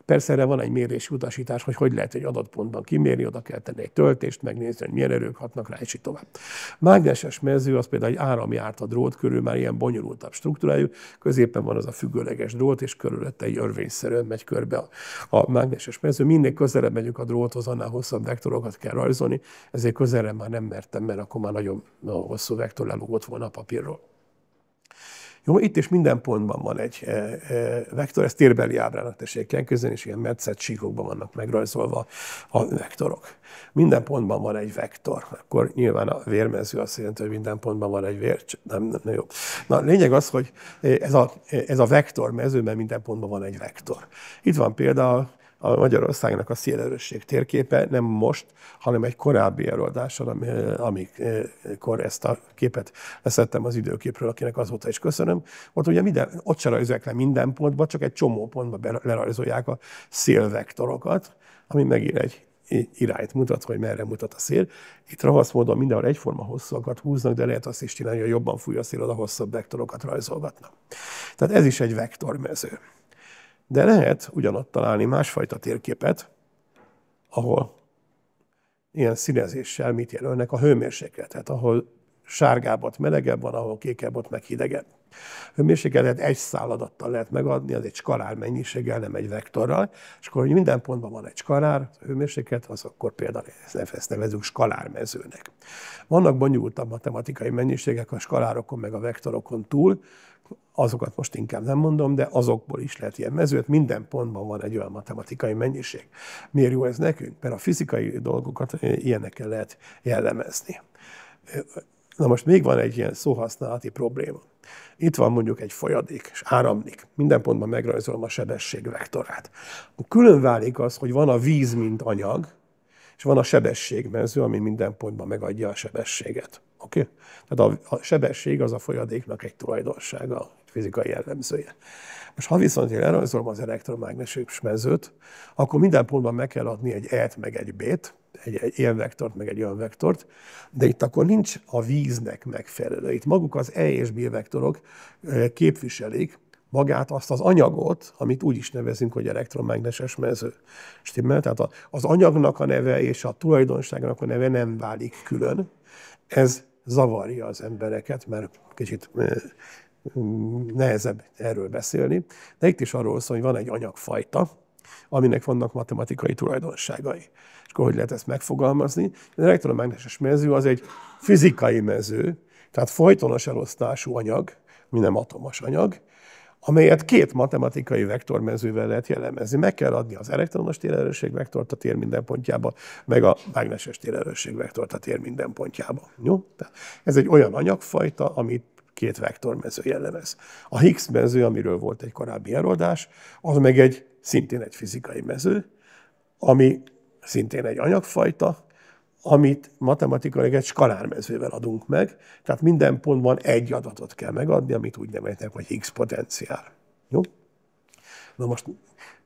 Persze erre van egy mérési utasítás, hogy hogy lehet egy adott pontban kimérni, oda kell tenni egy töltést, megnézni, hogy milyen erők hatnak rá, és így tovább. Mágneses mező az például egy járt a drót körül, már ilyen bonyolultabb struktúrájú, középen van az a függőleges drót, és körülötte egy örvényszerűen megy körbe a, a mágneses mező. Minél közelebb megyünk a dróthoz, annál hosszabb vektorokat kell rajzolni, ezért közelebb már nem mertem, mert akkor már nagyon, nagyon hosszú vektor lelógott volna a papírról. Jó, itt is minden pontban van egy e, e, vektor, ez térbeli ábrának tessék elképzelni, és ilyen metszett síkokban vannak megrajzolva a vektorok. Minden pontban van egy vektor, akkor nyilván a vérmező azt jelenti, hogy minden pontban van egy vér, nem, nem, nem jó. Na, lényeg az, hogy ez a, ez a vektor mezőben minden pontban van egy vektor. Itt van például a Magyarországnak a szélerősség térképe nem most, hanem egy korábbi előadáson, eh, amikor ezt a képet leszettem az időképről, akinek azóta is köszönöm. Ott ugye minden, ott se rajzolják le minden pontba, csak egy csomó pontba lerajzolják a szélvektorokat, ami megint egy irányt mutat, hogy merre mutat a szél. Itt ravasz módon mindenhol egyforma hosszúakat húznak, de lehet azt is csinálni, hogy jobban fúj a szél, oda hosszabb vektorokat rajzolgatnak. Tehát ez is egy vektormező. De lehet ugyanott találni másfajta térképet, ahol ilyen színezéssel mit jelölnek a Tehát ahol sárgább ott melegebb van, ahol kékebb ott meg hidegebb. Hőmérsékletet egy száladattal lehet megadni, az egy skalár mennyiséggel, nem egy vektorral, és akkor, hogy minden pontban van egy skalár, hőmérséklet, az akkor például ezt nevezünk skalármezőnek. Vannak bonyolultabb matematikai mennyiségek a skalárokon, meg a vektorokon túl, azokat most inkább nem mondom, de azokból is lehet ilyen mezőt, minden pontban van egy olyan matematikai mennyiség. Miért jó ez nekünk? Mert a fizikai dolgokat eh, ilyenekkel lehet jellemezni. Na most még van egy ilyen szóhasználati probléma. Itt van mondjuk egy folyadék, és áramlik. Minden pontban megrajzolom a sebesség vektorát. külön válik az, hogy van a víz, mint anyag, és van a sebességmező, ami minden pontban megadja a sebességet. Oké? Okay? Tehát a, a sebesség az a folyadéknak egy tulajdonsága, egy fizikai jellemzője. Most ha viszont én elrajzolom az elektromágneses mezőt, akkor minden pontban meg kell adni egy E-t meg egy B-t, egy, egy ilyen vektort, meg egy olyan vektort, de itt akkor nincs a víznek megfelelő. Itt maguk az E és B vektorok képviselik magát azt az anyagot, amit úgy is nevezünk, hogy elektromágneses mező. Stimmel? Tehát az anyagnak a neve és a tulajdonságnak a neve nem válik külön. Ez zavarja az embereket, mert kicsit nehezebb erről beszélni. De itt is arról szól, hogy van egy anyagfajta, aminek vannak matematikai tulajdonságai. És akkor hogy lehet ezt megfogalmazni? Az elektromágneses mező az egy fizikai mező, tehát folytonos elosztású anyag, mi nem atomos anyag, amelyet két matematikai vektormezővel lehet jellemezni. Meg kell adni az elektronos térerősség vektort a tér minden pontjába, meg a mágneses térerősség vektort a tér minden pontjába. Jó? Tehát ez egy olyan anyagfajta, amit két vektormező jellemez. A Higgs mező, amiről volt egy korábbi előadás, az meg egy szintén egy fizikai mező, ami szintén egy anyagfajta, amit matematikailag egy skalármezővel adunk meg, tehát minden pontban egy adatot kell megadni, amit úgy neveznek, hogy x potenciál. Jó? Na most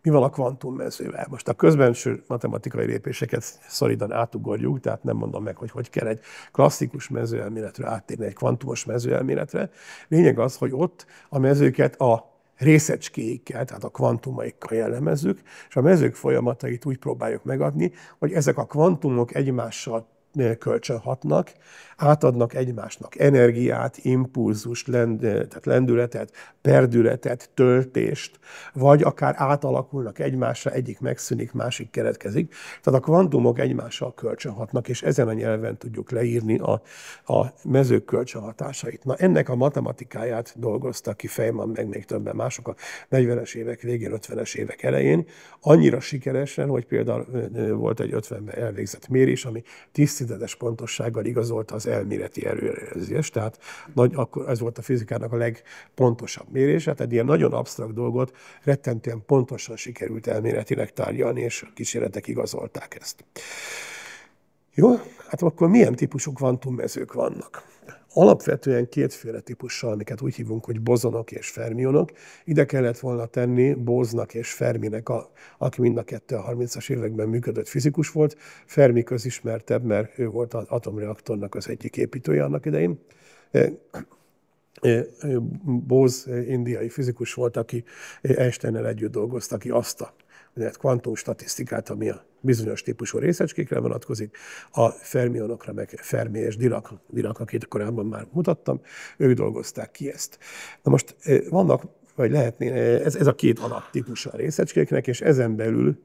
mi van a kvantummezővel? Most a közbenső matematikai lépéseket szoridan átugorjuk, tehát nem mondom meg, hogy hogy kell egy klasszikus mezőelméletre áttérni egy kvantumos mezőelméletre. Lényeg az, hogy ott a mezőket a részecskéikkel, tehát a kvantumaikkal jellemezzük, és a mezők folyamatait úgy próbáljuk megadni, hogy ezek a kvantumok egymással eh, kölcsönhatnak, átadnak egymásnak energiát, impulzust, lend, tehát lendületet, perdületet, töltést, vagy akár átalakulnak egymásra, egyik megszűnik, másik keretkezik. Tehát a kvantumok egymással kölcsönhatnak, és ezen a nyelven tudjuk leírni a, a mezők kölcsönhatásait. Na ennek a matematikáját dolgozta ki Feynman, meg még többen mások a 40-es évek végén, 50-es évek elején, annyira sikeresen, hogy például volt egy 50-ben elvégzett mérés, ami tisztizedes pontossággal igazolta az elméleti előrejelzés. Tehát nagy, akkor ez volt a fizikának a legpontosabb mérése, tehát ilyen nagyon absztrakt dolgot rettentően pontosan sikerült elméletileg tárgyalni, és a kísérletek igazolták ezt. Jó, hát akkor milyen típusú kvantummezők vannak? alapvetően kétféle típussal, amiket úgy hívunk, hogy bozonok és fermionok. Ide kellett volna tenni Boznak és Ferminek, a, aki mind a kettő a 30-as években működött fizikus volt. Fermi közismertebb, mert ő volt az atomreaktornak az egyik építője annak idején. Bóz indiai fizikus volt, aki einstein együtt dolgozta aki azt a kvantumstatisztikát, ami a bizonyos típusú részecskékre vonatkozik, a fermionokra, meg Fermi és Dirac, Dirac, akit korábban már mutattam, ők dolgozták ki ezt. Na most eh, vannak vagy lehetné, eh, ez, ez a két alaptípus a részecskéknek, és ezen belül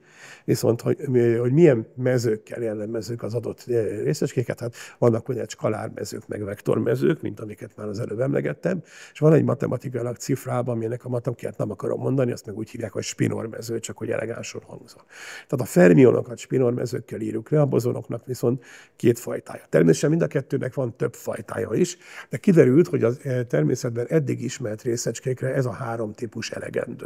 viszont, hogy, hogy milyen mezőkkel jellemezők az adott eh, részecskéket, hát vannak ugye skalármezők, meg vektormezők, mint amiket már az előbb emlegettem, és van egy matematikailag cifrában, aminek a matematikát nem akarom mondani, azt meg úgy hívják, hogy spinormező, csak hogy elegánsan hangzol. Tehát a fermionokat spinormezőkkel írjuk le, a bozonoknak viszont két fajtája. Természetesen mind a kettőnek van több fajtája is, de kiderült, hogy a eh, természetben eddig ismert részecskékre ez a három három típus elegendő.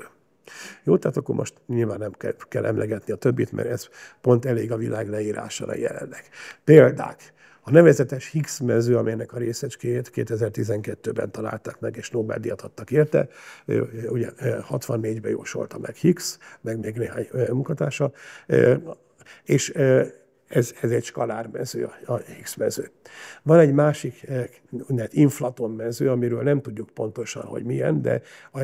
Jó, tehát akkor most nyilván nem kell, kell emlegetni a többit, mert ez pont elég a világ leírására jelenleg. Példák. A nevezetes Higgs mező, amelynek a részecskéjét 2012-ben találták meg, és Nobel-díjat adtak érte, ugye 64-ben jósolta meg Higgs, meg még néhány munkatársa, és ez, ez egy skalármező, a X mező. Van egy másik eh, úgynevezett inflaton mező, amiről nem tudjuk pontosan, hogy milyen, de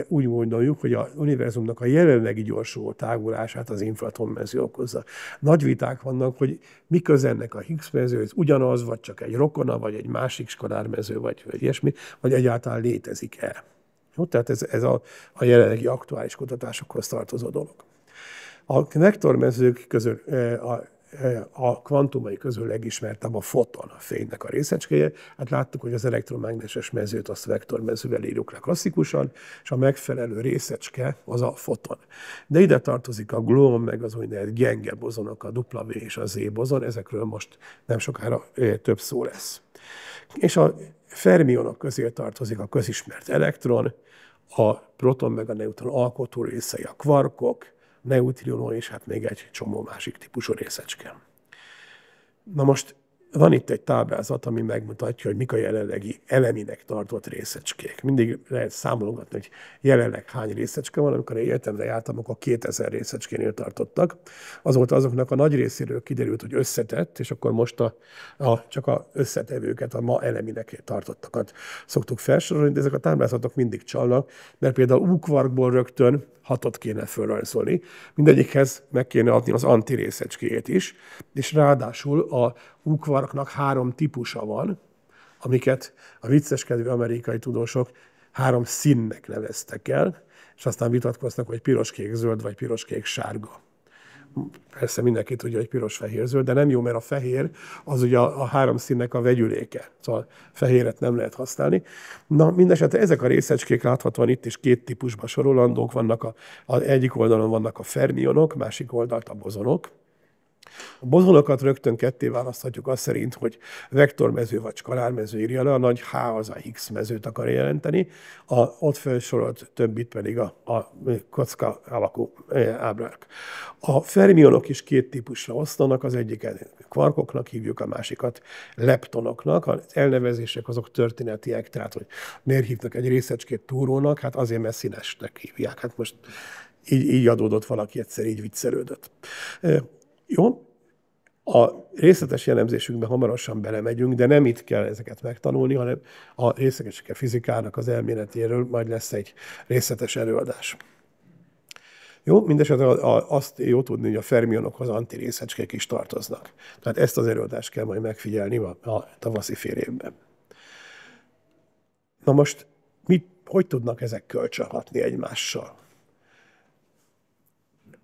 úgy gondoljuk, hogy a univerzumnak a jelenlegi gyorsuló tágulását az inflaton mező okozza. Nagy viták vannak, hogy mi ennek a Higgs ez ugyanaz, vagy csak egy rokona, vagy egy másik skalármező, vagy, vagy ilyesmi, vagy egyáltalán létezik-e. Jó? Tehát ez, ez a, a jelenlegi aktuális kutatásokhoz tartozó dolog. A vektormezők közül eh, a Eh, a kvantumai közül legismertebb a foton, a fénynek a részecskéje. Hát láttuk, hogy az elektromágneses mezőt azt vektormezővel írjuk le klasszikusan, és a megfelelő részecske az a foton. De ide tartozik a gluon, meg az úgynevezett gyenge bozonok, a W és a Z bozon, ezekről most nem sokára eh, több szó lesz. És a fermionok közé tartozik a közismert elektron, a proton meg a neutron alkotó részei, a kvarkok, neutrinó, és hát még egy csomó másik típusú részecske. Na most van itt egy táblázat, ami megmutatja, hogy mik a jelenlegi eleminek tartott részecskék. Mindig lehet számolgatni, hogy jelenleg hány részecske van. Amikor én életemre jártam, akkor 2000 részecskénél tartottak. Azóta azoknak a nagy részéről kiderült, hogy összetett, és akkor most a, a, csak a összetevőket, a ma eleminek tartottakat szoktuk felsorolni, de ezek a táblázatok mindig csalnak, mert például úkvarkból rögtön hatot kéne fölrajzolni. Mindegyikhez meg kéne adni az antirészecskéjét is, és ráadásul a, úkvarknak három típusa van, amiket a vicceskedő amerikai tudósok három színnek neveztek el, és aztán vitatkoznak, hogy piros-kék-zöld vagy piros-kék-sárga. Persze mindenki tudja, hogy piros-fehér-zöld, de nem jó, mert a fehér az ugye a, a három színnek a vegyüléke. Szóval fehéret nem lehet használni. Na, mindesetre ezek a részecskék láthatóan itt is két típusba sorolandók vannak. A, a egyik oldalon vannak a fermionok, másik oldalt a bozonok. A bozonokat rögtön ketté választhatjuk azt szerint, hogy vektormező vagy skalármező írja le, a nagy H az a X mezőt akar jelenteni, a ott felsorolt többit pedig a, a kocka alakú ábrák. A fermionok is két típusra osztanak, az egyiket kvarkoknak hívjuk, a másikat leptonoknak. Az elnevezések azok történetiek, tehát hogy miért hívnak egy részecskét túrónak, hát azért, mert színesnek hívják. Hát most így, így adódott valaki egyszer, így viccelődött. Jó, a részletes jellemzésünkbe hamarosan belemegyünk, de nem itt kell ezeket megtanulni, hanem a részlegesike fizikának az elméletéről majd lesz egy részletes előadás. Jó, mindesetre azt jó tudni, hogy a fermionokhoz antirészecskék is tartoznak. Tehát ezt az előadást kell majd megfigyelni a, a tavaszi fél évben. Na most, mit, hogy tudnak ezek kölcsönhatni egymással?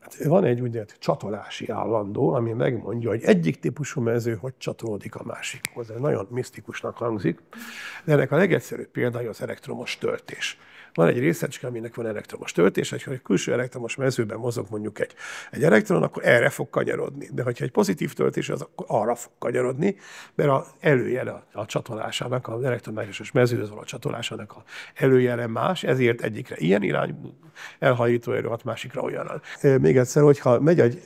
Hát van egy úgynevezett csatolási állandó, ami megmondja, hogy egyik típusú mező hogy csatolódik a másikhoz. Ez nagyon misztikusnak hangzik, de ennek a legegyszerűbb példája az elektromos töltés van egy részecske, aminek van elektromos töltés, és ha egy külső elektromos mezőben mozog mondjuk egy, egy elektron, akkor erre fog kanyarodni. De hogyha egy pozitív töltés, az akkor arra fog kanyarodni, mert a előjele a, a csatolásának, az elektromágneses mezőhöz való csatolásának a előjele más, ezért egyikre ilyen irány elhajító erő, hat másikra olyan. Még egyszer, hogyha megy egy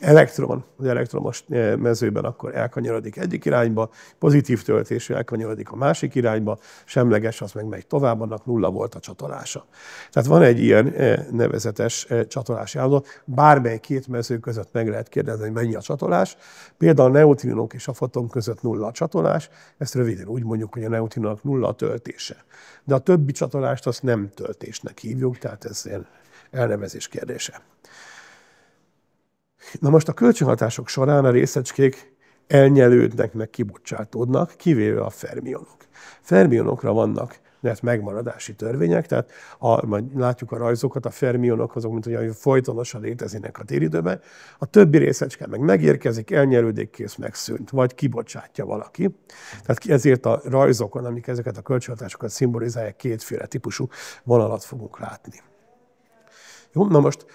elektron az elektromos eh, mezőben akkor elkanyarodik egyik irányba, pozitív töltésű elkanyarodik a másik irányba, semleges az meg megy tovább, annak nulla volt a csatolása. Tehát van egy ilyen eh, nevezetes eh, csatolási állandó. Bármely két mező között meg lehet kérdezni, hogy mennyi a csatolás. Például a neutrinok és a foton között nulla a csatolás, ezt röviden úgy mondjuk, hogy a neutrinok nulla a töltése. De a többi csatolást azt nem töltésnek hívjuk, tehát ez ilyen elnevezés kérdése. Na most a kölcsönhatások során a részecskék elnyelődnek, meg kibocsátódnak, kivéve a fermionok. Fermionokra vannak mert megmaradási törvények, tehát ha majd látjuk a rajzokat, a fermionok azok, mint olyan folytonosan létezének a téridőben, a többi részecske meg megérkezik, elnyelődik, kész megszűnt, vagy kibocsátja valaki. Tehát ezért a rajzokon, amik ezeket a kölcsönhatásokat szimbolizálják, kétféle típusú vonalat fogunk látni. Jó, na most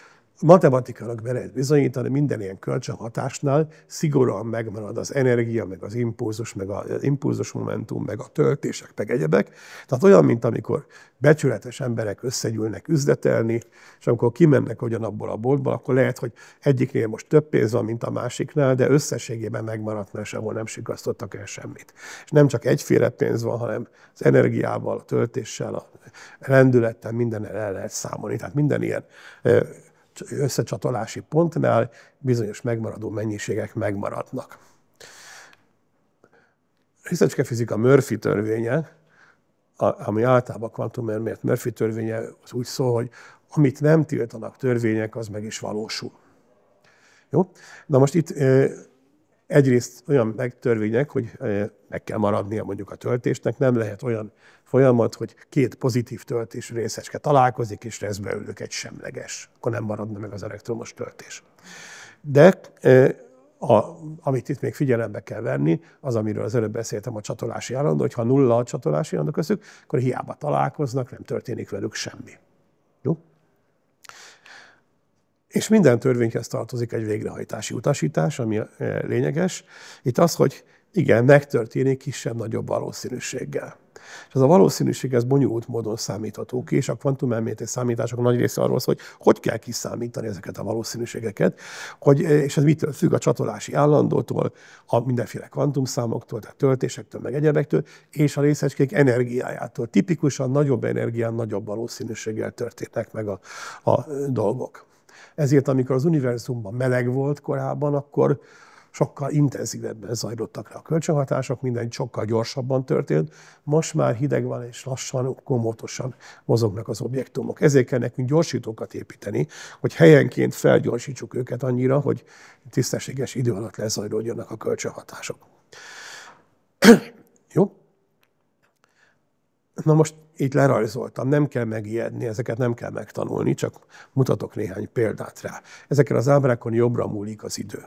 matematikailag be lehet bizonyítani, minden ilyen kölcsönhatásnál szigorúan megmarad az energia, meg az impulzus, meg az impulzus momentum, meg a töltések, meg egyebek. Tehát olyan, mint amikor becsületes emberek összegyűlnek üzletelni, és amikor kimennek ugyanabból a boltból, akkor lehet, hogy egyiknél most több pénz van, mint a másiknál, de összességében megmaradt, mert sehol nem sikasztottak el semmit. És nem csak egyféle pénz van, hanem az energiával, a töltéssel, a rendülettel, minden el lehet számolni. Tehát minden ilyen összecsatolási pontnál bizonyos megmaradó mennyiségek megmaradnak. Részecske fizika Murphy törvénye, ami általában mert Murphy törvénye, az úgy szól, hogy amit nem tiltanak törvények, az meg is valósul. Jó? Na most itt egyrészt olyan megtörvények, hogy meg kell maradnia mondjuk a töltésnek, nem lehet olyan folyamat, hogy két pozitív töltésű részecske találkozik, és lesz belőlük egy semleges. Akkor nem maradna meg az elektromos töltés. De a, amit itt még figyelembe kell venni, az, amiről az előbb beszéltem, a csatolási állandó, hogy ha nulla a csatolási állandó közük, akkor hiába találkoznak, nem történik velük semmi. Jó? És minden törvényhez tartozik egy végrehajtási utasítás, ami lényeges. Itt az, hogy igen, megtörténik kisebb-nagyobb valószínűséggel. És ez a valószínűség, ez bonyolult módon számítható ki, és a kvantumelmélet számítások nagy része arról szól, hogy hogy kell kiszámítani ezeket a valószínűségeket, hogy, és ez mitől függ a csatolási állandótól, a mindenféle kvantumszámoktól, tehát töltésektől, meg egyebektől, és a részecskék energiájától. Tipikusan nagyobb energián, nagyobb valószínűséggel történnek meg a, a dolgok. Ezért, amikor az univerzumban meleg volt korábban, akkor sokkal intenzívebben zajlottak le a kölcsönhatások, minden sokkal gyorsabban történt. Most már hideg van, és lassan, komótosan mozognak az objektumok. Ezért kell nekünk gyorsítókat építeni, hogy helyenként felgyorsítsuk őket annyira, hogy tisztességes idő alatt lezajlódjanak a kölcsönhatások. Jó? Na most így lerajzoltam, nem kell megijedni, ezeket nem kell megtanulni, csak mutatok néhány példát rá. Ezeken az ábrákon jobbra múlik az idő.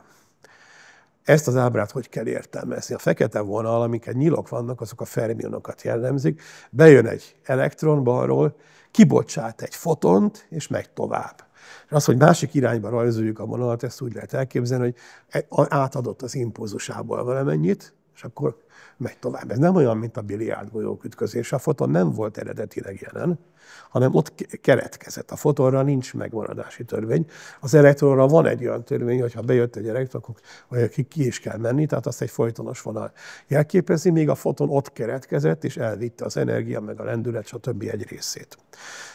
Ezt az ábrát hogy kell értelmezni? A fekete vonal, amiket nyilok vannak, azok a fermionokat jellemzik. Bejön egy elektron balról, kibocsát egy fotont, és megy tovább. És az, hogy másik irányba rajzoljuk a vonalat, ezt úgy lehet elképzelni, hogy e- átadott az impulzusából valamennyit, és akkor megy tovább. Ez nem olyan, mint a biliárd golyók ütközés. A foton nem volt eredetileg jelen, hanem ott keretkezett. A fotonra nincs megmaradási törvény. Az elektronra van egy olyan törvény, hogy ha bejött egy elektron, akkor ki is kell menni, tehát azt egy folytonos vonal jelképezi, még a foton ott keretkezett, és elvitte az energia, meg a lendület, stb. egy részét.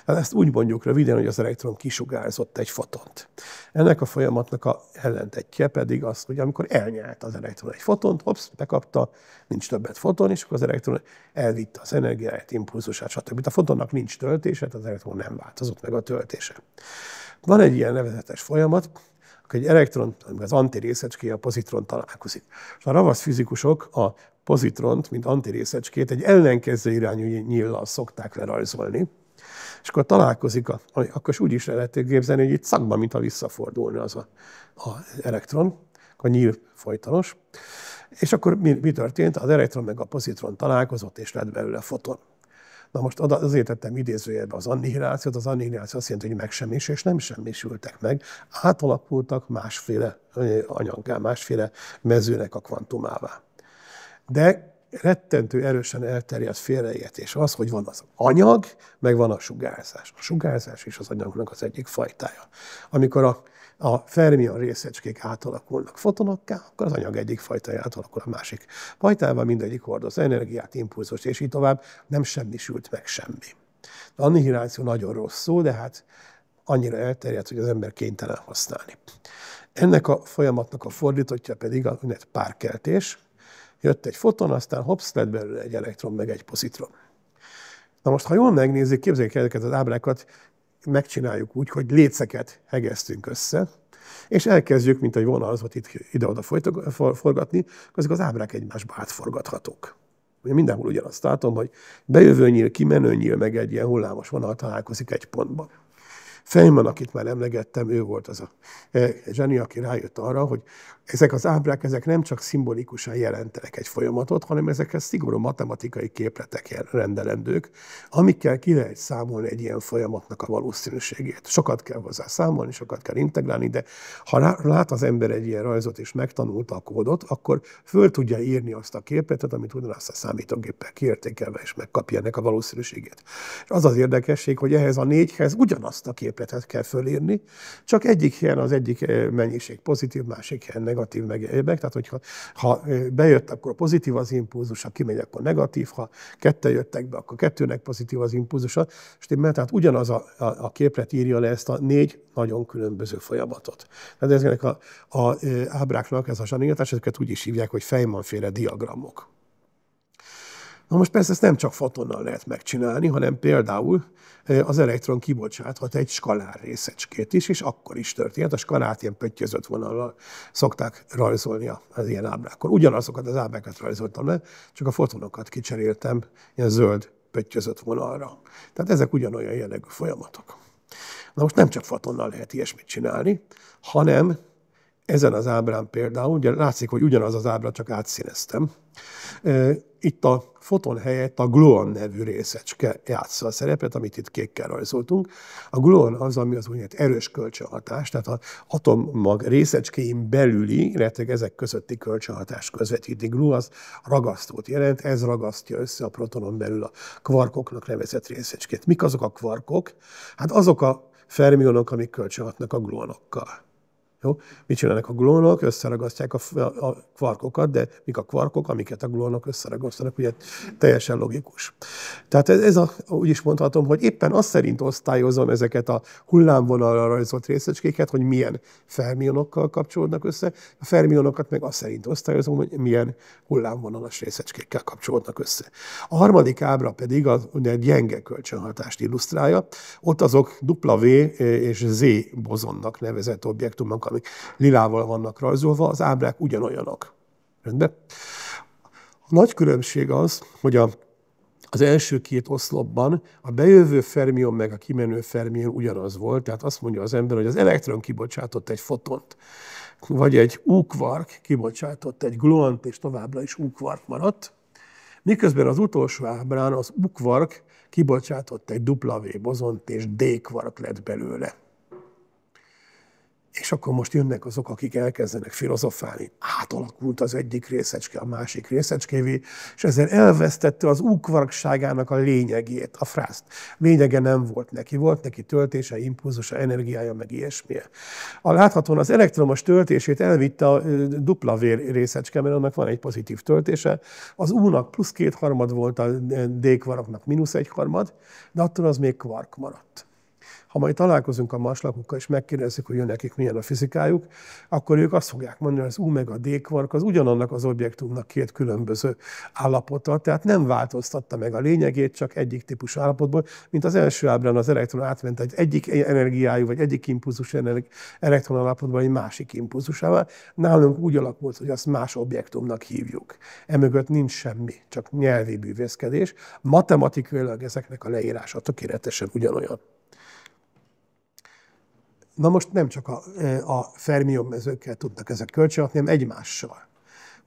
Hát ezt úgy mondjuk röviden, hogy az elektron kisugárzott egy fotont. Ennek a folyamatnak a ellentetje pedig az, hogy amikor elnyelt az elektron egy fotont, hopsz, bekapta, nincs többet foton, és akkor az elektron elvitte az energiáját, impulzusát, stb. A fotonnak nincs töltése, tehát az elektron nem változott meg a töltése. Van egy ilyen nevezetes folyamat, akkor egy elektron, az antirészecské a pozitron találkozik. És a ravasz fizikusok a pozitront, mint antirészecskét egy ellenkező irányú nyíllal szokták lerajzolni, és akkor találkozik, a, akkor is úgy is lehet képzelni, hogy itt szakban, mintha visszafordulna az a, a elektron, a nyíl folytonos, és akkor mi, mi történt? Az elektron meg a pozitron találkozott, és lett belőle foton. Na most azért tettem idézőjelbe az annihilációt, az annihiláció azt jelenti, hogy megsemmisül, és nem semmisültek meg, átalakultak másféle anyaggá, másféle mezőnek a kvantumává. De rettentő erősen elterjedt félreértés az, hogy van az anyag, meg van a sugárzás. A sugárzás is az anyagnak az egyik fajtája. Amikor a a fermion részecskék átalakulnak fotonokká, akkor az anyag egyik fajtája átalakul a másik fajtával, mindegyik hordoz energiát, impulzus, és így tovább, nem semmisült meg semmi. De annihiláció nagyon rossz szó, de hát annyira elterjedt, hogy az ember kénytelen használni. Ennek a folyamatnak a fordítottja pedig a párkeltés. Jött egy foton, aztán hopsz, lett belőle egy elektron, meg egy pozitron. Na most, ha jól megnézzük, képzeljük ezeket az ábrákat, megcsináljuk úgy, hogy léceket hegesztünk össze, és elkezdjük, mint egy volt itt ide-oda forgatni, ezek az ábrák egymásba átforgathatók. Ugye mindenhol ugyanazt látom, hogy bejövő nyíl, kimenő nyíl, meg egy ilyen hullámos vonal találkozik egy pontban. Feynman, akit már emlegettem, ő volt az a e, zseni, aki rájött arra, hogy ezek az ábrák ezek nem csak szimbolikusan jelentenek egy folyamatot, hanem ezekhez szigorú matematikai képletek rendelendők, amikkel ki lehet számolni egy ilyen folyamatnak a valószínűségét. Sokat kell hozzá számolni, sokat kell integrálni, de ha lát az ember egy ilyen rajzot és megtanulta a kódot, akkor föl tudja írni azt a képletet, amit ugyanazt a számítógéppel kiértékelve és megkapja ennek a valószínűségét. És az az érdekesség, hogy ehhez a négyhez ugyanazt a képletet kell fölírni, csak egyik helyen az egyik eh, mennyiség pozitív, másik helyen negatív, meg egyébek. Tehát, hogyha ha bejött, akkor pozitív az impulzus, ha kimegy, akkor negatív, ha kettő jöttek be, akkor kettőnek pozitív az impulzusa. mert, tehát ugyanaz a, a, a képlet írja le ezt a négy nagyon különböző folyamatot. Tehát ezeknek a, a ábráknak ez a zsanírtás, ezeket úgy is hívják, hogy Feynman-féle diagramok. Na most persze ezt nem csak fotonnal lehet megcsinálni, hanem például e, az elektron kibocsáthat egy skalár részecskét is, és akkor is történhet. A skalát ilyen pöttyözött vonallal szokták rajzolni az ilyen ábrákon. Ugyanazokat az ábrákat rajzoltam le, csak a fotonokat kicseréltem ilyen zöld pöttyözött vonalra. Tehát ezek ugyanolyan jellegű folyamatok. Na most nem csak fotonnal lehet ilyesmit csinálni, hanem ezen az ábrán például, ugye látszik, hogy ugyanaz az ábra, csak átszíneztem. Itt a foton helyett a gluon nevű részecske játssza a szerepet, amit itt kékkel rajzoltunk. A gluon az, ami az úgynevezett erős kölcsönhatás, tehát az atommag részecskéin belüli, illetve ezek közötti kölcsönhatást közvetíti. Glu az ragasztót jelent, ez ragasztja össze a protonon belül a kvarkoknak nevezett részecskét. Mik azok a kvarkok? Hát azok a fermionok, amik kölcsönhatnak a gluonokkal. Jó? Mit csinálnak a glónok? Összeragasztják a, a kvarkokat, de mik a kvarkok, amiket a glónok összeragasztanak, ugye teljesen logikus. Tehát ez, ez a, úgy is mondhatom, hogy éppen azt szerint osztályozom ezeket a hullámvonalra rajzolt részecskéket, hogy milyen fermionokkal kapcsolódnak össze, a fermionokat meg azt szerint osztályozom, hogy milyen hullámvonalas részecskékkel kapcsolódnak össze. A harmadik ábra pedig a gyenge kölcsönhatást illusztrálja. Ott azok W és Z bozonnak nevezett objektumok, amik lilával vannak rajzolva, az ábrák ugyanolyanak. Rendben? A nagy különbség az, hogy a az első két oszlopban a bejövő fermion meg a kimenő fermion ugyanaz volt, tehát azt mondja az ember, hogy az elektron kibocsátott egy fotont, vagy egy úkvark kibocsátott egy gluant, és továbbra is úkvark maradt, miközben az utolsó ábrán az úkvark kibocsátott egy W bozont, és D kvark lett belőle. És akkor most jönnek azok, akik elkezdenek filozofálni. Átalakult az egyik részecske a másik részecskévé, és ezzel elvesztette az úkvarkságának a lényegét, a frászt. Lényege nem volt neki. Volt neki töltése, impulzusa, energiája, meg ilyesmi. A láthatóan az elektromos töltését elvitte a dupla vér részecske, mert annak van egy pozitív töltése. Az únak plusz kétharmad volt, a d-kvaroknak mínusz egyharmad, de attól az még kvark maradt. Ha majd találkozunk a maslakokkal, és megkérdezzük, hogy jön nekik milyen a fizikájuk, akkor ők azt fogják mondani, hogy az U meg a D kvark az ugyanannak az objektumnak két különböző állapota, tehát nem változtatta meg a lényegét, csak egyik típusú állapotból, mint az első ábrán az elektron átment egy egyik energiájú, vagy egyik impulzus elektron állapotban egy másik impulzusával. Nálunk úgy alakult, hogy azt más objektumnak hívjuk. Emögött nincs semmi, csak nyelvi bűvészkedés. Matematikailag ezeknek a leírása tökéletesen ugyanolyan. Na most nem csak a, e, a fermium mezőkkel tudnak ezek kölcsönhatni, hanem egymással.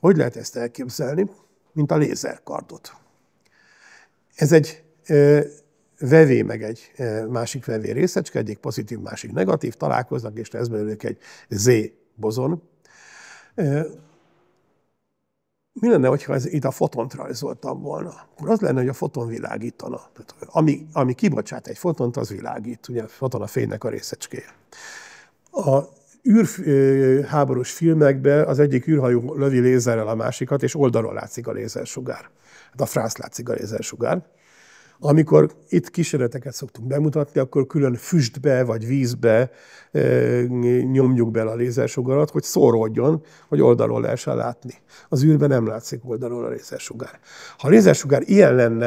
Hogy lehet ezt elképzelni? Mint a lézerkardot. Ez egy ö, e, vevé, meg egy ö, e, másik vevé részecske, egyik pozitív, másik negatív, találkoznak, és lesz belőlük egy Z bozon mi lenne, ha ez, itt a fotont rajzoltam volna? Akkor az lenne, hogy a foton világítana. Tehát, ami, ami kibocsát egy fotont, az világít. Ugye a foton a fénynek a részecskéje. A űrháborús filmekben az egyik űrhajó lövi lézerrel a másikat, és oldalról látszik a lézersugár. Hát a frász látszik a lézersugár. Amikor itt kísérleteket szoktunk bemutatni, akkor külön füstbe vagy vízbe nyomjuk bele a lézersugarat, hogy szóródjon, hogy oldalról lehessen látni. Az űrben nem látszik oldalról a lézersugár. Ha a lézersugár ilyen lenne,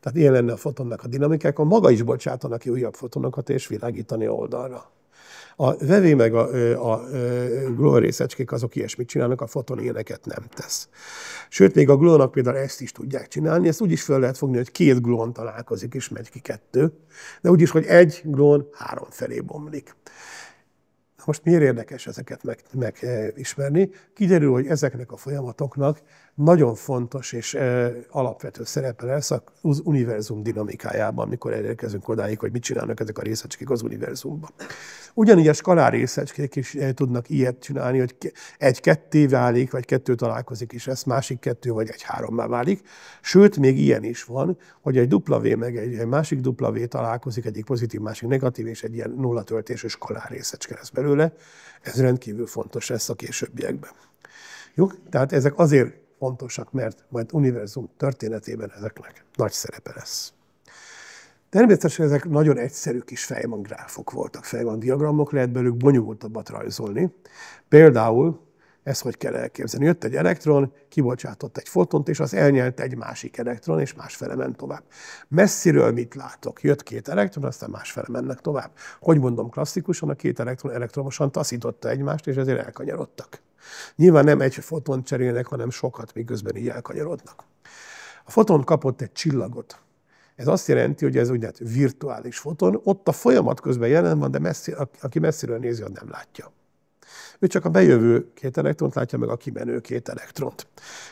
tehát ilyen lenne a fotonnak a dinamikák, akkor maga is bocsátana ki újabb fotonokat és világítani oldalra. A vevé meg a, a, a glór részecskék azok ilyesmit csinálnak, a foton ilyeneket nem tesz. Sőt, még a glónak például ezt is tudják csinálni, ezt úgy is fel lehet fogni, hogy két glón találkozik, és megy ki kettő, de úgy is, hogy egy glón három felé bomlik. Most miért érdekes ezeket megismerni? Meg, meg eh, Kiderül, hogy ezeknek a folyamatoknak nagyon fontos és alapvető szerepe lesz az univerzum dinamikájában, mikor elérkezünk odáig, hogy mit csinálnak ezek a részecskék az univerzumban. Ugyanígy a skalár részecskék is tudnak ilyet csinálni, hogy egy ketté válik, vagy kettő találkozik, és ez másik kettő, vagy egy már válik. Sőt, még ilyen is van, hogy egy dupla V meg egy, egy másik dupla V találkozik, egyik pozitív, másik negatív, és egy ilyen nullatöltésű skalár részecske lesz belőle. Ez rendkívül fontos lesz a későbbiekben. Jó? Tehát ezek azért fontosak, mert majd univerzum történetében ezeknek nagy szerepe lesz. Természetesen ezek nagyon egyszerű kis Feynman gráfok voltak, Feynman diagramok, lehet belőlük bonyolultabbat rajzolni. Például ezt hogy kell elképzelni? Jött egy elektron, kibocsátott egy fotont, és az elnyelt egy másik elektron, és más ment tovább. Messziről mit látok? Jött két elektron, aztán más mennek tovább. Hogy mondom klasszikusan, a két elektron elektromosan taszította egymást, és ezért elkanyarodtak. Nyilván nem egy fotont cserélnek, hanem sokat, miközben így elkanyarodnak. A foton kapott egy csillagot. Ez azt jelenti, hogy ez úgynevezett virtuális foton, ott a folyamat közben jelen van, de messzi, aki messziről nézi, az nem látja. Ő csak a bejövő két elektront látja meg a kimenő két elektront.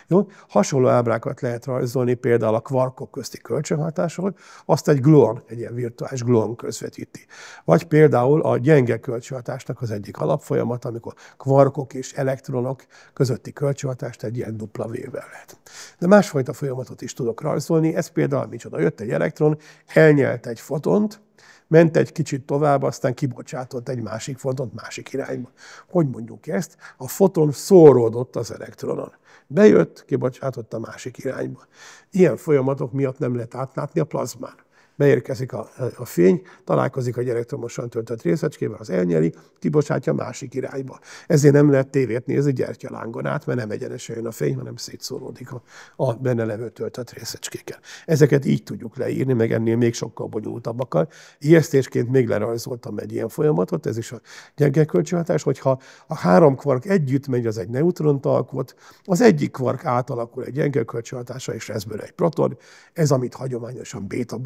Jó? Hasonló ábrákat lehet rajzolni például a kvarkok közti kölcsönhatásról, azt egy gluon, egy ilyen virtuális gluon közvetíti. Vagy például a gyenge kölcsönhatásnak az egyik alapfolyamat, amikor kvarkok és elektronok közötti kölcsönhatást egy ilyen dupla vével lehet. De másfajta folyamatot is tudok rajzolni, ez például micsoda, jött egy elektron, elnyelt egy fotont, ment egy kicsit tovább, aztán kibocsátott egy másik fotont másik irányba. Hogy mondjuk ezt? A foton szóródott az elektronon. Bejött, kibocsátott a másik irányba. Ilyen folyamatok miatt nem lehet átlátni a plazmán beérkezik a, a fény, találkozik egy elektromosan töltött részecskével, az elnyeli, kibocsátja másik irányba. Ezért nem lehet tévét nézni gyertyalángon át, mert nem egyenesen jön a fény, hanem szétszóródik a, a benne levő töltött részecskékkel. Ezeket így tudjuk leírni, meg ennél még sokkal bonyolultabbakkal. Ijesztésként még lerajzoltam egy ilyen folyamatot, ez is a gyenge kölcsönhatás, hogyha a három kvark együtt megy, az egy neutront alkot, az egyik kvark átalakul egy gyenge kölcsönhatása, és lesz egy proton, ez amit hagyományosan béta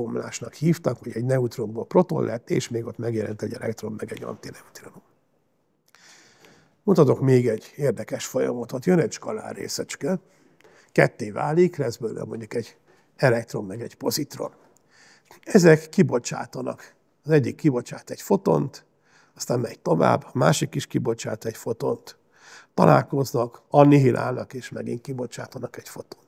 neutronsnak hívtak, hogy egy neutronból proton lett, és még ott megjelent egy elektron, meg egy antineutron. Mutatok még egy érdekes folyamatot. Jön egy skalár részecske, ketté válik, lesz belőle mondjuk egy elektron, meg egy pozitron. Ezek kibocsátanak. Az egyik kibocsát egy fotont, aztán megy tovább, a másik is kibocsát egy fotont. Találkoznak, annihilálnak, és megint kibocsátanak egy fotont.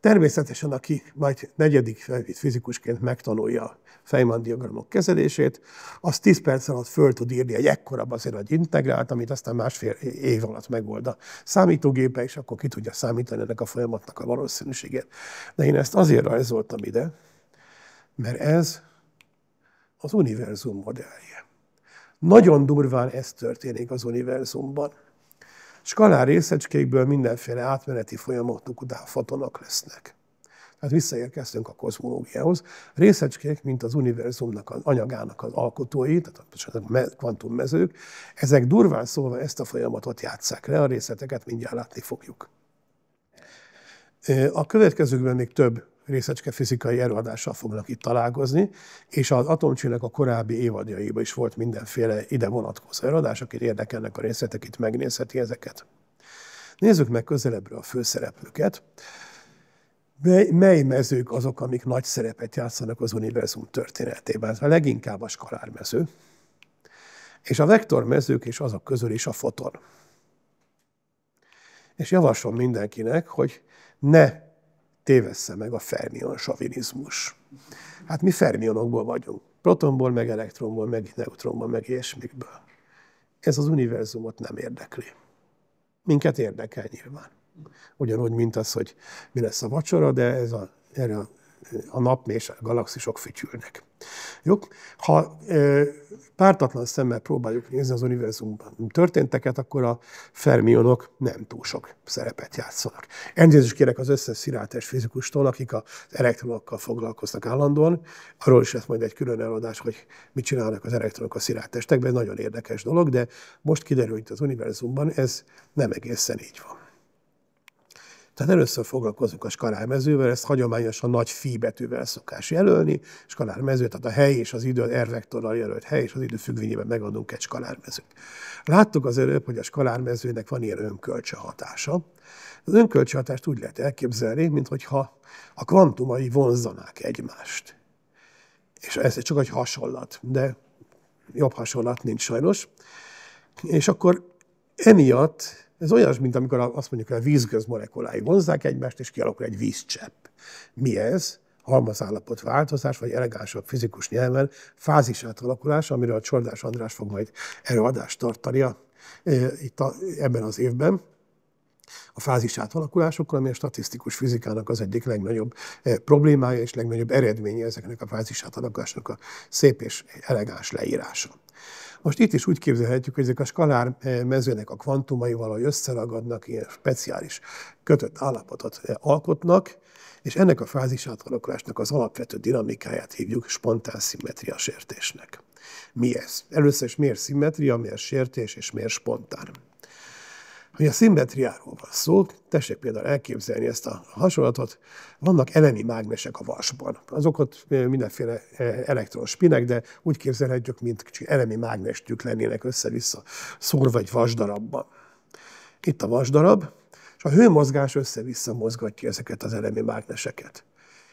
Természetesen, aki majd negyedik fizikusként megtanulja a Feynman diagramok kezelését, az 10 perc alatt föl tud írni egy ekkora azért egy integrált, amit aztán másfél év alatt megold a számítógépe, és akkor ki tudja számítani ennek a folyamatnak a valószínűségét. De én ezt azért rajzoltam ide, mert ez az univerzum modellje. Nagyon durván ez történik az univerzumban. Skalár részecskékből mindenféle átmeneti folyamatok után fotonok lesznek. Tehát visszaérkeztünk a kozmológiához. Részecskék, mint az univerzumnak, az anyagának az alkotói, tehát a kvantummezők, ezek durván szólva ezt a folyamatot játsszák le, a részleteket mindjárt látni fogjuk. A következőkben még több részecske fizikai előadással fognak itt találkozni, és az atomcsillag a korábbi évadjaiban is volt mindenféle ide vonatkozó előadás, akit érdekelnek a részletek, itt megnézheti ezeket. Nézzük meg közelebbről a főszereplőket. Mely, mely mezők azok, amik nagy szerepet játszanak az univerzum történetében? A leginkább a skalármező, és a vektormezők és azok közül is a foton. És javaslom mindenkinek, hogy ne tévessze meg a fermion savinizmus. Hát mi fermionokból vagyunk. Protonból, meg elektronból, meg neutronból, meg ilyesmikből. Ez az univerzumot nem érdekli. Minket érdekel nyilván. Ugyanúgy, mint az, hogy mi lesz a vacsora, de ez a, erre a, a nap és a galaxisok fütyülnek. Jó? Ha e, pártatlan szemmel próbáljuk nézni az univerzumban történteket, akkor a fermionok nem túl sok szerepet játszanak. Elnézést kérek az összes szirátás fizikustól, akik az elektronokkal foglalkoznak állandóan. Arról is lesz majd egy külön előadás, hogy mit csinálnak az elektronok a szirátestekben. Ez nagyon érdekes dolog, de most kiderült az univerzumban, ez nem egészen így van. Tehát először foglalkozunk a skalármezővel, ezt hagyományosan nagy fi betűvel szokás jelölni, skalármező, tehát a hely és az idő, az R-vektorral jelölt hely és az idő függvényében megadunk egy skalármezőt. Láttuk az előbb, hogy a skalármezőnek van ilyen önkölcse hatása. Az önkölcse hatást úgy lehet elképzelni, mint a kvantumai vonzanák egymást. És ez csak egy hasonlat, de jobb hasonlat nincs sajnos. És akkor emiatt ez olyan, mint amikor azt mondjuk, hogy a vízgöz molekulái vonzzák egymást, és kialakul egy vízcsepp. Mi ez? halmazállapot változás, vagy elegánsabb fizikus nyelven fázis átalakulás, amiről a Csordás András fog majd előadást tartania e, itt a, ebben az évben a fázis átalakulásokkal, ami a statisztikus fizikának az egyik legnagyobb e, problémája és legnagyobb eredménye ezeknek a fázis átalakulásnak a szép és elegáns leírása. Most itt is úgy képzelhetjük, hogy ezek a skalár eh, mezőnek a kvantumai valahogy összeragadnak, ilyen speciális kötött állapotot eh, alkotnak, és ennek a fázis átalakulásnak az alapvető dinamikáját hívjuk spontán szimmetria sértésnek. Mi ez? Először is miért szimmetria, miért sértés és miért spontán? hogy a szimmetriáról van szó, tessék például elképzelni ezt a hasonlatot, vannak elemi mágnesek a vasban. Azok ott mindenféle elektronspinek, de úgy képzelhetjük, mint kicsi elemi mágnestük lennének össze-vissza szorva egy vasdarabban. Itt a vasdarab, és a hőmozgás össze-vissza mozgatja ezeket az elemi mágneseket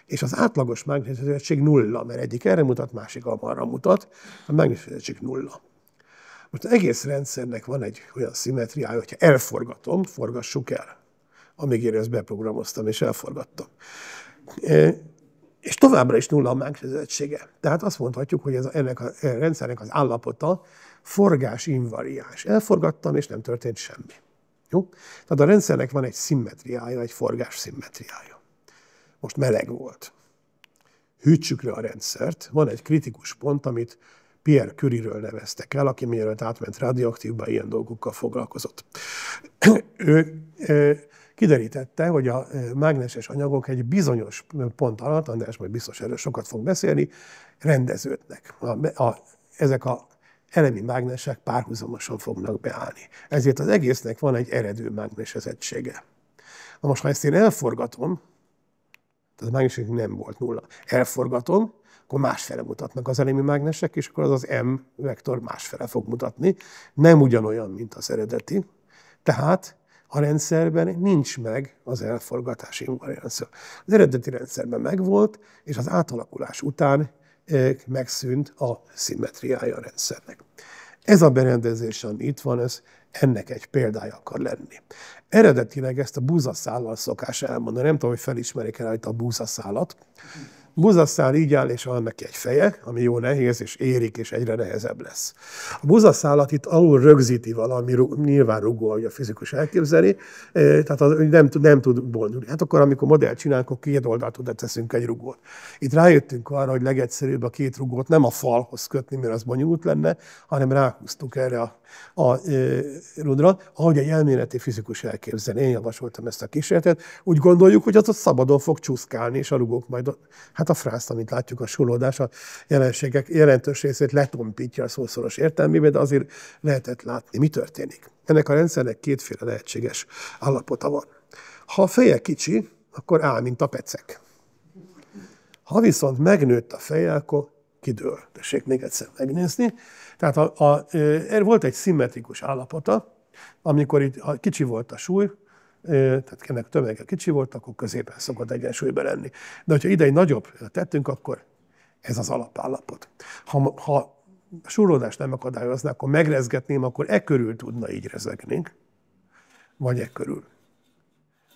és az átlagos mágnesezettség nulla, mert egyik erre mutat, másik arra mutat, a mágnesezettség nulla. Most az egész rendszernek van egy olyan szimmetriája, hogyha elforgatom, forgassuk el. Amíg én ezt beprogramoztam és elforgattam. E, és továbbra is nulla a megfizetsége. Tehát azt mondhatjuk, hogy ez a, ennek a e, rendszernek az állapota forgás invariáns. Elforgattam, és nem történt semmi. Jó? Tehát a rendszernek van egy szimmetriája, egy forgás szimmetriája. Most meleg volt. Hűtsük le a rendszert, van egy kritikus pont, amit Pierre Curie-ről neveztek el, aki mielőtt átment radioaktívba, ilyen dolgokkal foglalkozott. ő kiderítette, hogy a mágneses anyagok egy bizonyos pont alatt, András majd biztos erről sokat fog beszélni, rendeződnek. A, a, ezek a elemi mágnesek párhuzamosan fognak beállni. Ezért az egésznek van egy eredő mágnesezettsége. Na most, ha ezt én elforgatom, tehát a mágnesek nem volt nulla, elforgatom, akkor másfele mutatnak az elemi mágnesek, és akkor az az M vektor másfele fog mutatni. Nem ugyanolyan, mint az eredeti. Tehát a rendszerben nincs meg az elforgatási invariancia. Az eredeti rendszerben megvolt, és az átalakulás után megszűnt a szimmetriája a rendszernek. Ez a berendezés, ami itt van, ez ennek egy példája akar lenni. Eredetileg ezt a búzaszállal szokás elmondani, nem tudom, hogy felismerik el rajta a búzaszálat buzaszál így áll, és van neki egy feje, ami jó nehéz, és érik, és egyre nehezebb lesz. A buzaszálat itt alul rögzíti valami, nyilván rugó, ahogy a fizikus elképzeli, tehát az, nem, nem tud boldulni. Hát akkor, amikor modell csinálunk, akkor két oldalt oda teszünk egy rugót. Itt rájöttünk arra, hogy legegyszerűbb a két rugót nem a falhoz kötni, mert az bonyolult lenne, hanem ráhúztuk erre a, a, e, rudra, ahogy egy elméleti fizikus elképzeli. Én javasoltam ezt a kísérletet. Úgy gondoljuk, hogy az ott szabadon fog csúszkálni, és a rugók majd hát Hát a frászt, amit látjuk, a sulódás a jelenségek jelentős részét letompítja a szószoros értelmében, de azért lehetett látni, mi történik. Ennek a rendszernek kétféle lehetséges állapota van. Ha a feje kicsi, akkor áll, mint a pecek. Ha viszont megnőtt a feje, akkor kidől. Tessék még egyszer megnézni. Tehát a, a, er volt egy szimmetrikus állapota, amikor itt a, kicsi volt a súly, tehát ennek tömege kicsi volt, akkor középen szokott egyensúlyban lenni. De hogyha ide egy nagyobb tettünk, akkor ez az alapállapot. Ha, ha a súrlódást nem akadályozná, akkor megrezgetném, akkor e körül tudna így rezegni, vagy e körül.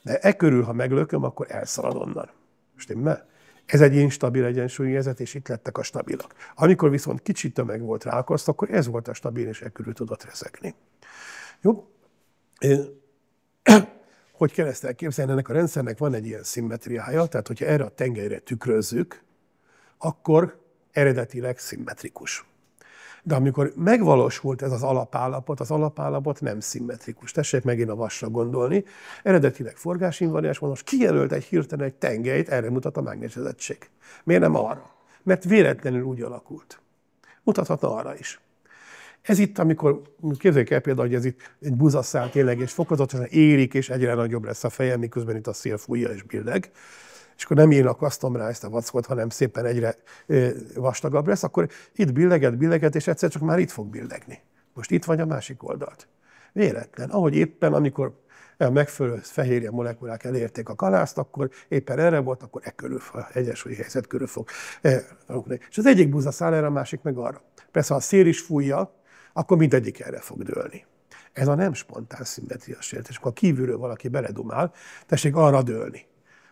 De e körül, ha meglököm, akkor elszalad onnan. Stimmel? Ez egy instabil egyensúlyérzet, és itt lettek a stabilak. Amikor viszont kicsi tömeg volt rá, akkor ez volt a stabil, és e körül tudott rezegni. Jó? hogy kell ezt elképzelni? Ennek a rendszernek van egy ilyen szimmetriája, tehát hogyha erre a tengelyre tükrözzük, akkor eredetileg szimmetrikus. De amikor megvalósult ez az alapállapot, az alapállapot nem szimmetrikus. Tessék megint a vasra gondolni. Eredetileg forgásinvariáns van, most kijelölt egy hirtelen egy tengelyt, erre mutat a mágnesezettség. Miért nem arra? Mert véletlenül úgy alakult. Mutathatna arra is. Ez itt, amikor képzeljük el például, hogy ez itt egy buzaszál tényleg, és fokozatosan érik, és egyre nagyobb lesz a fejem, miközben itt a szél fújja és billeg és akkor nem én akasztom rá ezt a vackot, hanem szépen egyre vastagabb lesz, akkor itt billeget, billeget, és egyszer csak már itt fog billegni. Most itt vagy a másik oldalt. Véletlen. Ahogy éppen, amikor a megfelelő fehérje molekulák elérték a kalászt, akkor éppen erre volt, akkor e körül, egyes egyensúlyi helyzet körül fog. E, és az egyik búza száll erre, a másik meg arra. Persze, ha a szél is fújja, akkor mindegyik erre fog dőlni. Ez a nem spontán szimmetriás sértés. Akkor kívülről valaki beledumál, tessék arra dőlni.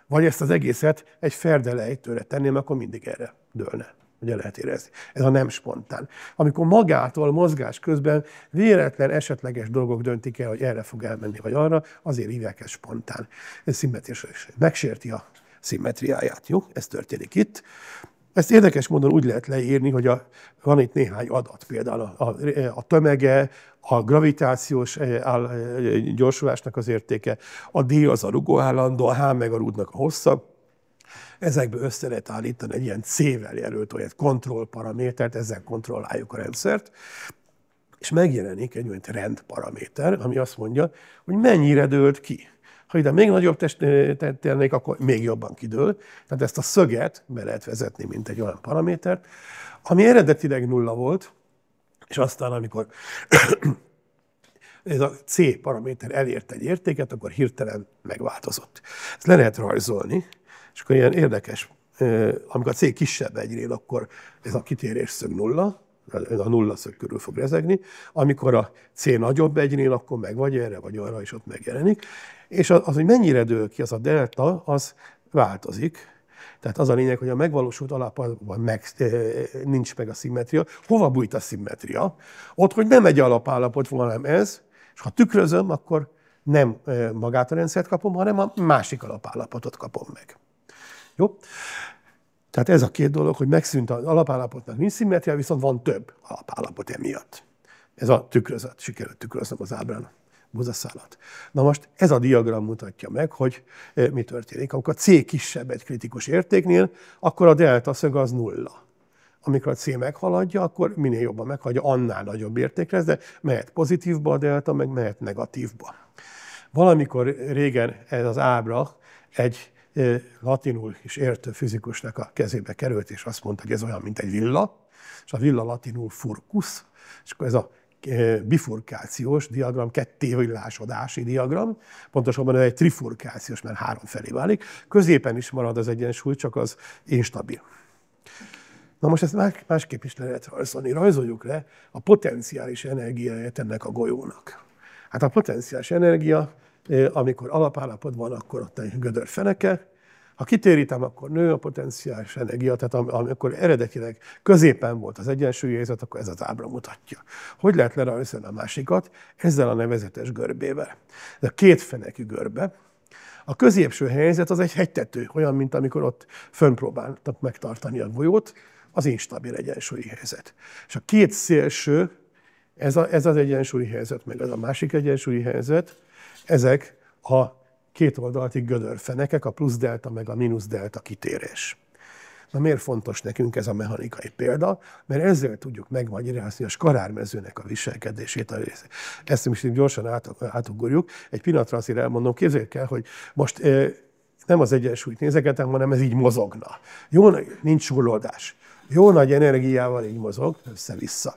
Vagy ezt az egészet egy ferdelejtőre tenném, akkor mindig erre dőlne. Ugye lehet érezni. Ez a nem spontán. Amikor magától mozgás közben véletlen esetleges dolgok döntik el, hogy erre fog elmenni, vagy arra, azért hívják ezt spontán. Ez szimmetriás. Megsérti a szimmetriáját. Jó? Ez történik itt. Ezt érdekes módon úgy lehet leírni, hogy a, van itt néhány adat, például a, a, a tömege, a gravitációs eh, áll, eh, gyorsulásnak az értéke, a D az a rugóállandó, a H meg a rúdnak a hossza. Ezekből össze lehet állítani egy ilyen C-vel jelölt olyan kontrollparamétert, ezzel kontrolláljuk a rendszert és megjelenik egy olyan rendparaméter, ami azt mondja, hogy mennyire dőlt ki. Ha ide még nagyobb testet tennék, akkor még jobban kidől. Tehát ezt a szöget be lehet vezetni, mint egy olyan paramétert, ami eredetileg nulla volt, és aztán, amikor ez a C paraméter elért egy értéket, akkor hirtelen megváltozott. Ezt le lehet rajzolni, és akkor ilyen érdekes, amikor a C kisebb egyrél, akkor ez a kitérés szög nulla, a nulla szög körül fog rezegni, amikor a C nagyobb egynél, akkor meg vagy erre, vagy arra, és ott megjelenik. És az, hogy mennyire dől ki az a delta, az változik. Tehát az a lényeg, hogy a megvalósult alapállapotban meg, nincs meg a szimmetria. Hova bújt a szimmetria? Ott, hogy nem egy alapállapot van, hanem ez, és ha tükrözöm, akkor nem magát a rendszert kapom, hanem a másik alapállapotot kapom meg. Jó? Tehát ez a két dolog, hogy megszűnt az alapállapotnak nincs szimmetria, viszont van több alapállapot emiatt. Ez a tükrözet, sikerült tükröznem az ábrán buzaszálat. Na most ez a diagram mutatja meg, hogy eh, mi történik. Amikor a C kisebb egy kritikus értéknél, akkor a delta szög az nulla. Amikor a C meghaladja, akkor minél jobban meghagyja, annál nagyobb értékre, de mehet pozitívba a delta, meg mehet negatívba. Valamikor régen ez az ábra egy eh, latinul is értő fizikusnak a kezébe került, és azt mondta, hogy ez olyan, mint egy villa, és a villa latinul furcus, és akkor ez a bifurkációs diagram, kettévillásodási diagram, pontosabban egy trifurkációs, mert három felé válik, középen is marad az egyensúly, csak az instabil. Na most ezt más, másképp is lehet rajzolni. Rajzoljuk le a potenciális energiáját ennek a golyónak. Hát a potenciális energia, eh, amikor alapállapot van, akkor ott egy gödör feneke, ha kitérítem, akkor nő a potenciális energia, tehát amikor eredetileg középen volt az egyensúlyi helyzet, akkor ez az ábra mutatja. Hogy lehet lerajzolni a másikat? Ezzel a nevezetes görbével. Ez a kétfenekű görbe, a középső helyzet az egy hegytető, olyan, mint amikor ott fönpróbáltak megtartani a golyót, az instabil egyensúlyi helyzet. És a két szélső, ez, a, ez az egyensúlyi helyzet, meg az a másik egyensúlyi helyzet, ezek a két oldalti gödörfenekek, a plusz delta meg a mínusz delta kitérés. Na miért fontos nekünk ez a mechanikai példa? Mert ezzel tudjuk megmagyarázni a skarármezőnek a viselkedését. A Ezt most gyorsan át, átugorjuk. Egy pillanatra azért elmondom, képzeljük el, hogy most nem az egyensúlyt nézegetem, hanem ez így mozogna. Jó, nincs súrlódás. Jó nagy energiával így mozog, össze-vissza.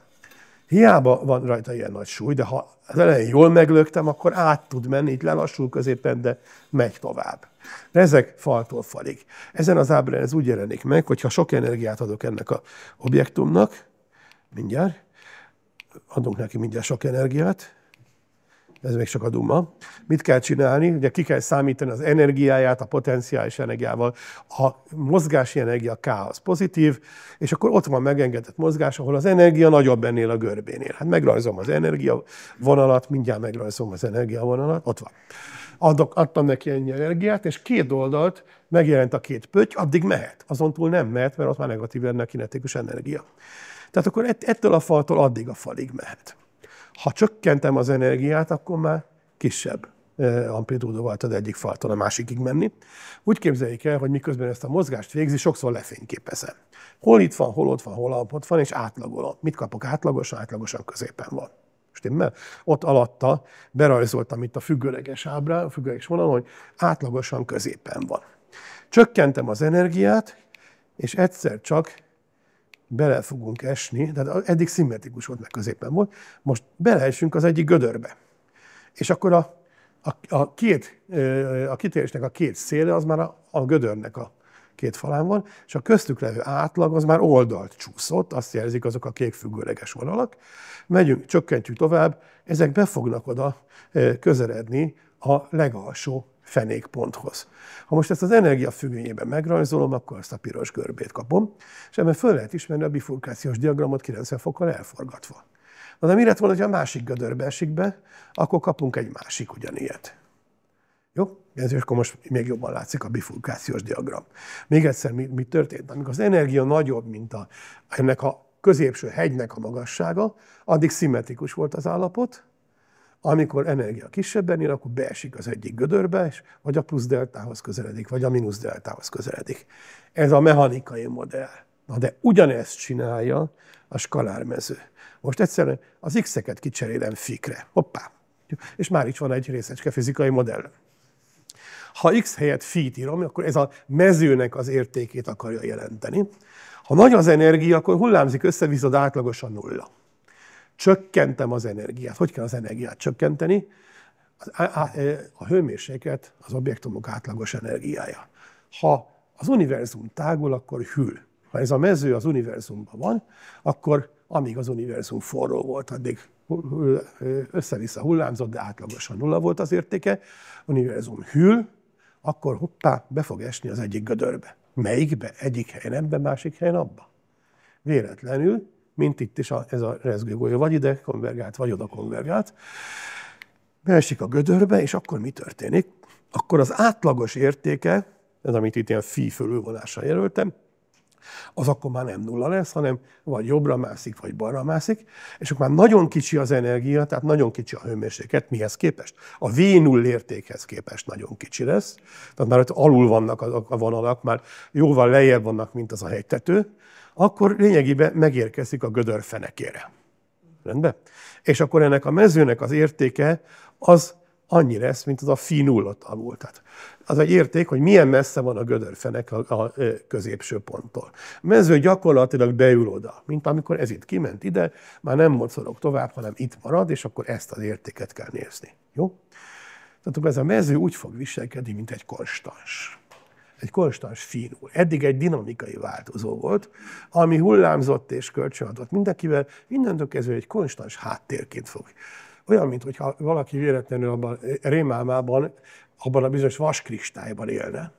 Hiába van rajta ilyen nagy súly, de ha az elején jól meglöktem, akkor át tud menni, így lelassul középen, de megy tovább. De ezek faltól falig. Ezen az ábrán ez úgy jelenik meg, hogyha sok energiát adok ennek a objektumnak, mindjárt, adunk neki mindjárt sok energiát, ez még csak a duma. Mit kell csinálni? Ugye ki kell számítani az energiáját, a potenciális energiával. A mozgási energia K az pozitív, és akkor ott van megengedett mozgás, ahol az energia nagyobb ennél a görbénél. Hát megrajzom az energia vonalat, mindjárt megrajzom az energia vonalat ott van. Adok, adtam neki ennyi energiát, és két oldalt megjelent a két pötty, addig mehet. Azon túl nem mehet, mert ott már negatív lenne a kinetikus energia. Tehát akkor ettől a faltól addig a falig mehet. Ha csökkentem az energiát, akkor már kisebb volt az egyik faltól a másikig menni. Úgy képzeljék el, hogy miközben ezt a mozgást végzi, sokszor lefényképezem. Hol itt van, hol ott van, hol ott van, és átlagolom. Mit kapok átlagosan? Átlagosan középen van. Stimmel? Ott alatta berajzoltam itt a függőleges ábrá, a függőleges vonalon, hogy átlagosan középen van. Csökkentem az energiát, és egyszer csak bele fogunk esni, tehát eddig szimmetrikus volt, meg középen volt, most beleesünk az egyik gödörbe. És akkor a, a, a, két, a kitérésnek a két széle az már a, a gödörnek a két falán van, és a köztük levő átlag az már oldalt csúszott, azt jelzik azok a kék függőleges vonalak. Megyünk, csökkentjük tovább, ezek be fognak oda közeledni a legalsó fenékponthoz. Ha most ezt az energia függvényében megrajzolom, akkor azt a piros görbét kapom, és ebben föl lehet ismerni a bifurkációs diagramot 90 fokkal elforgatva. Na de mi lett volna, ha a másik gödörbe esik be, akkor kapunk egy másik ugyanilyet. Jó? Ez akkor most még jobban látszik a bifurkációs diagram. Még egyszer, mi, mi történt? Amikor az energia nagyobb, mint a, ennek a középső hegynek a magassága, addig szimmetrikus volt az állapot, amikor energia kisebben él, akkor beesik az egyik gödörbe, és vagy a plusz deltához közeledik, vagy a mínusz deltához közeledik. Ez a mechanikai modell. Na de ugyanezt csinálja a skalármező. Most egyszerűen az x-eket kicserélem fikre. Hoppá! És már itt van egy részecske fizikai modell. Ha x helyett fit írom, akkor ez a mezőnek az értékét akarja jelenteni. Ha nagy az energia, akkor hullámzik össze viszont átlagosan nulla csökkentem az energiát. Hogy kell az energiát csökkenteni? A hőmérséklet az objektumok átlagos energiája. Ha az univerzum tágul, akkor hűl. Ha ez a mező az univerzumban van, akkor amíg az univerzum forró volt, addig össze-vissza hullámzott, de átlagosan nulla volt az értéke, univerzum hűl, akkor hoppá, be fog esni az egyik gödörbe. Melyikbe? Egyik helyen ebben, másik helyen abba. Véletlenül mint itt is a, ez a rezgőgolyó. Vagy ide konvergált, vagy oda konvergált. Beesik a gödörbe, és akkor mi történik? Akkor az átlagos értéke, ez amit itt ilyen fi fölülvonással jelöltem, az akkor már nem nulla lesz, hanem vagy jobbra mászik, vagy balra mászik, és akkor már nagyon kicsi az energia, tehát nagyon kicsi a hőmérséklet, mihez képest? A V0 értékhez képest nagyon kicsi lesz, tehát már ott alul vannak a, a vonalak, már jóval lejjebb vannak, mint az a hegytető, akkor lényegében megérkezik a gödör fenekére. Rendben? És akkor ennek a mezőnek az értéke az annyi lesz, mint az a fi nulla Tehát az egy érték, hogy milyen messze van a gödör fenek a, a középső ponttól. A mező gyakorlatilag beül oda, mint amikor ez itt kiment ide, már nem mozdulok tovább, hanem itt marad, és akkor ezt az értéket kell nézni. Jó? Tehát ez a mező úgy fog viselkedni, mint egy konstans egy konstans fínul. Eddig egy dinamikai változó volt, ami hullámzott és kölcsönadott mindenkivel, innentől kezdve egy konstans háttérként fog. Olyan, mintha valaki véletlenül abban rémálmában, abban a bizonyos vaskristályban élne,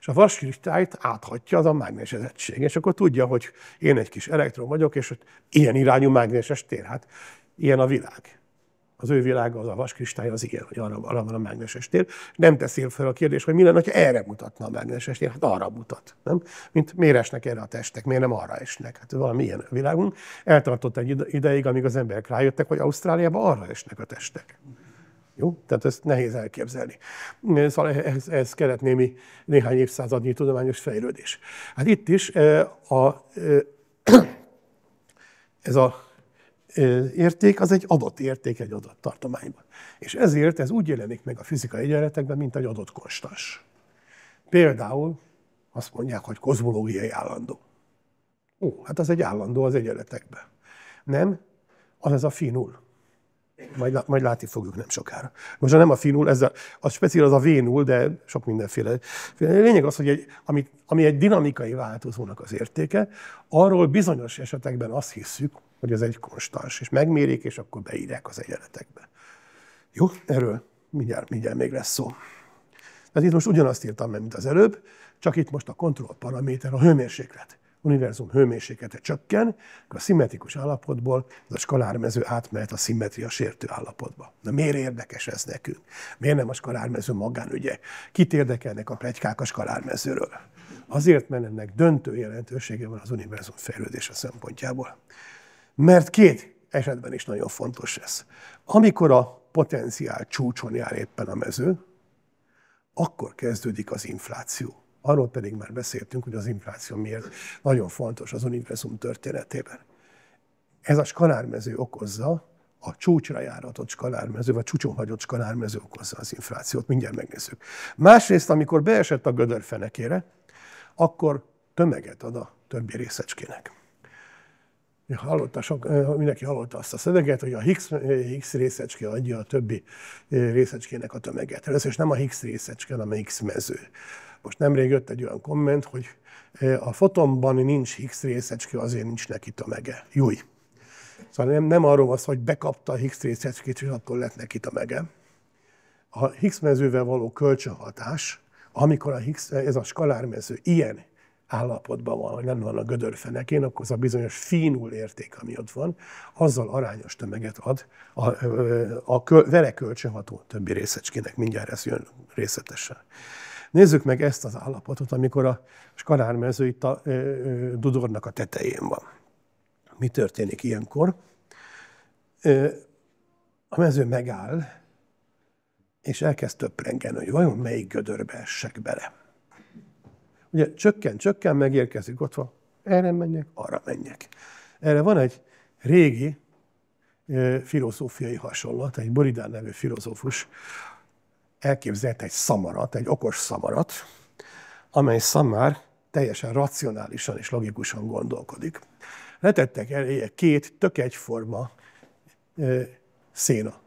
és a vaskristályt áthatja az a mágnesezettség, és akkor tudja, hogy én egy kis elektron vagyok, és ilyen irányú mágneses tér. Hát ilyen a világ az ő világa az a vaskristály, az ilyen, hogy arra, arra van a mágneses tér. Nem teszél fel a kérdés, hogy mi lenne, ha erre mutatna a mágneses tér, hát arra mutat. Nem? Mint miért esnek erre a testek, miért nem arra esnek? Hát valami milyen világunk. Eltartott egy ideig, amíg az emberek rájöttek, hogy Ausztráliában arra esnek a testek. Jó? Tehát ezt nehéz elképzelni. Szóval ehhez, ehhez kellett némi néhány évszázadnyi tudományos fejlődés. Hát itt is eh, a, eh, ez a érték az egy adott érték egy adott tartományban. És ezért ez úgy jelenik meg a fizikai egyenletekben, mint egy adott konstans. Például azt mondják, hogy kozmológiai állandó. Ó, hát az egy állandó az egyenletekben. Nem, az ez a finul. Majd, majd látni fogjuk nem sokára. Most nem a finul, ez a, a speciál az a vénul, de sok mindenféle. Lényeg az, hogy egy, ami, ami egy dinamikai változónak az értéke, arról bizonyos esetekben azt hiszük, hogy ez egy konstans, és megmérik, és akkor beírják az egyenletekbe. Jó, erről mindjárt, mindjárt még lesz szó. Tehát itt most ugyanazt írtam mint az előbb, csak itt most a kontroll paraméter a hőmérséklet. Univerzum hőmérséklete csökken, a szimmetrikus állapotból ez a skalármező átmehet a szimmetria sértő állapotba. Na miért érdekes ez nekünk? Miért nem a skalármező magánügye? Kit érdekelnek a plegykák a skalármezőről? Azért, mert ennek döntő jelentősége van az univerzum fejlődése szempontjából. Mert két esetben is nagyon fontos ez. Amikor a potenciál csúcson jár éppen a mező, akkor kezdődik az infláció. Arról pedig már beszéltünk, hogy az infláció miért nagyon fontos az univerzum történetében. Ez a skalármező okozza, a csúcsra járatott skalármező, vagy csúcson hagyott skalármező okozza az inflációt. Mindjárt megnézzük. Másrészt, amikor beesett a gödör fenekére, akkor tömeget ad a többi részecskének hallotta, sok, mindenki hallotta azt a szöveget, hogy a Higgs, Higgs részecske adja a többi részecskének a tömeget. Először is nem a Higgs részecske, hanem a Higgs mező. Most nemrég jött egy olyan komment, hogy a fotonban nincs Higgs részecske, azért nincs neki tömege. Júj! Szóval nem, nem arról az, hogy bekapta a Higgs részecskét, és attól lett neki tömege. A Higgs mezővel való kölcsönhatás, amikor a Higgs, ez a skalármező ilyen állapotban van, hogy nem van a gödörfenekén, akkor az a bizonyos finul érték, ami ott van, azzal arányos tömeget ad a, a, a vele kölcsönható többi részecskének. Mindjárt ez jön részletesen. Nézzük meg ezt az állapotot, amikor a skarármező itt a e, e, dudornak a tetején van. Mi történik ilyenkor? E, a mező megáll, és elkezd töprengeni, hogy vajon melyik gödörbe essek bele. Ugye csökken, csökken, megérkezik, ott van, erre menjek, arra menjek. Erre van egy régi e, filozófiai hasonlat, egy Boridán nevű filozófus elképzelt egy szamarat, egy okos szamarat, amely szamár teljesen racionálisan és logikusan gondolkodik. Letettek eléje két tök egyforma e, széna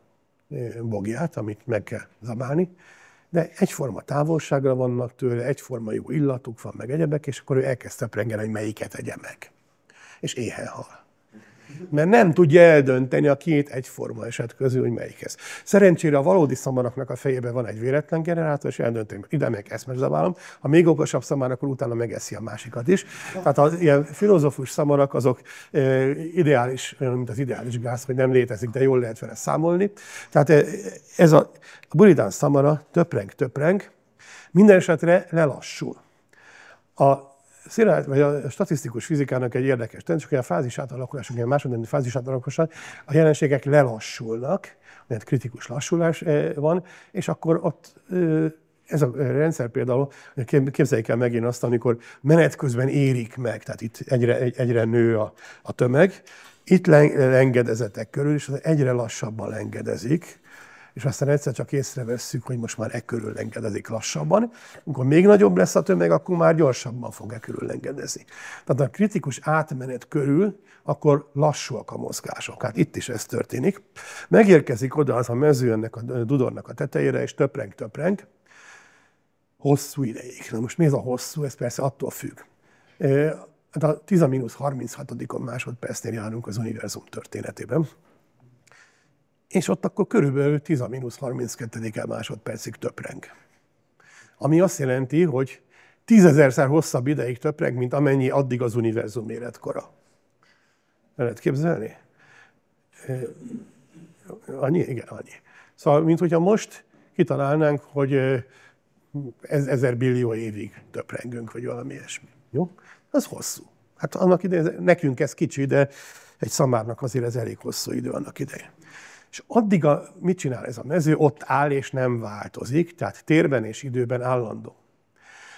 bogját, amit meg kell zabálni, de egyforma távolságra vannak tőle, egyforma jó illatuk van, meg egyebek, és akkor ő elkezdte prengeni, hogy melyiket egye meg. És éhen hal mert nem tudja eldönteni a két egyforma eset közül, hogy melyik ez. Szerencsére a valódi szamaraknak a fejében van egy véletlen generátor, és eldönti, hogy ide meg ezt megzabálom. A még okosabb szamár, akkor utána megeszi a másikat is. Tehát az ilyen filozofus szamarak azok ideális, olyan, mint az ideális gáz, hogy nem létezik, de jól lehet vele számolni. Tehát ez a, a buridán szamara töpreng, töpreng, minden esetre lelassul. A szirát, vagy a statisztikus fizikának egy érdekes tendencia, hogy a fázis átalakulás, ugye a második fázis átalakulásán a jelenségek lelassulnak, mert kritikus lassulás eh, van, és akkor ott ez a rendszer például, képzeljék el megint azt, amikor menet közben érik meg, tehát itt egyre, egyre nő a, a tömeg, itt lengedezetek körül, és egyre lassabban lengedezik, és aztán egyszer csak észrevesszük, hogy most már e körül engedezik lassabban. Amikor még nagyobb lesz a tömeg, akkor már gyorsabban fog e körül engedezni. Tehát a kritikus átmenet körül, akkor lassúak a mozgások. Hát itt is ez történik. Megérkezik oda az a mező ennek a dudornak a tetejére, és töpreng-töpreng, hosszú ideig. Na most mi ez a hosszú? Ez persze attól függ. E, hát a 10 36 másodpercnél járunk az univerzum történetében és ott akkor körülbelül 10 a mínusz 32 másodpercig töpreng. Ami azt jelenti, hogy tízezerszer hosszabb ideig töpreng, mint amennyi addig az univerzum életkora. El lehet képzelni? Annyi? Igen, annyi. Szóval, mint hogyha most kitalálnánk, hogy ez, ezer billió évig töprengünk, vagy valami ilyesmi. Jó? Ez hosszú. Hát annak idején, nekünk ez kicsi, de egy szamárnak azért ez elég hosszú idő annak idején. És addig a, mit csinál ez a mező? Ott áll és nem változik, tehát térben és időben állandó.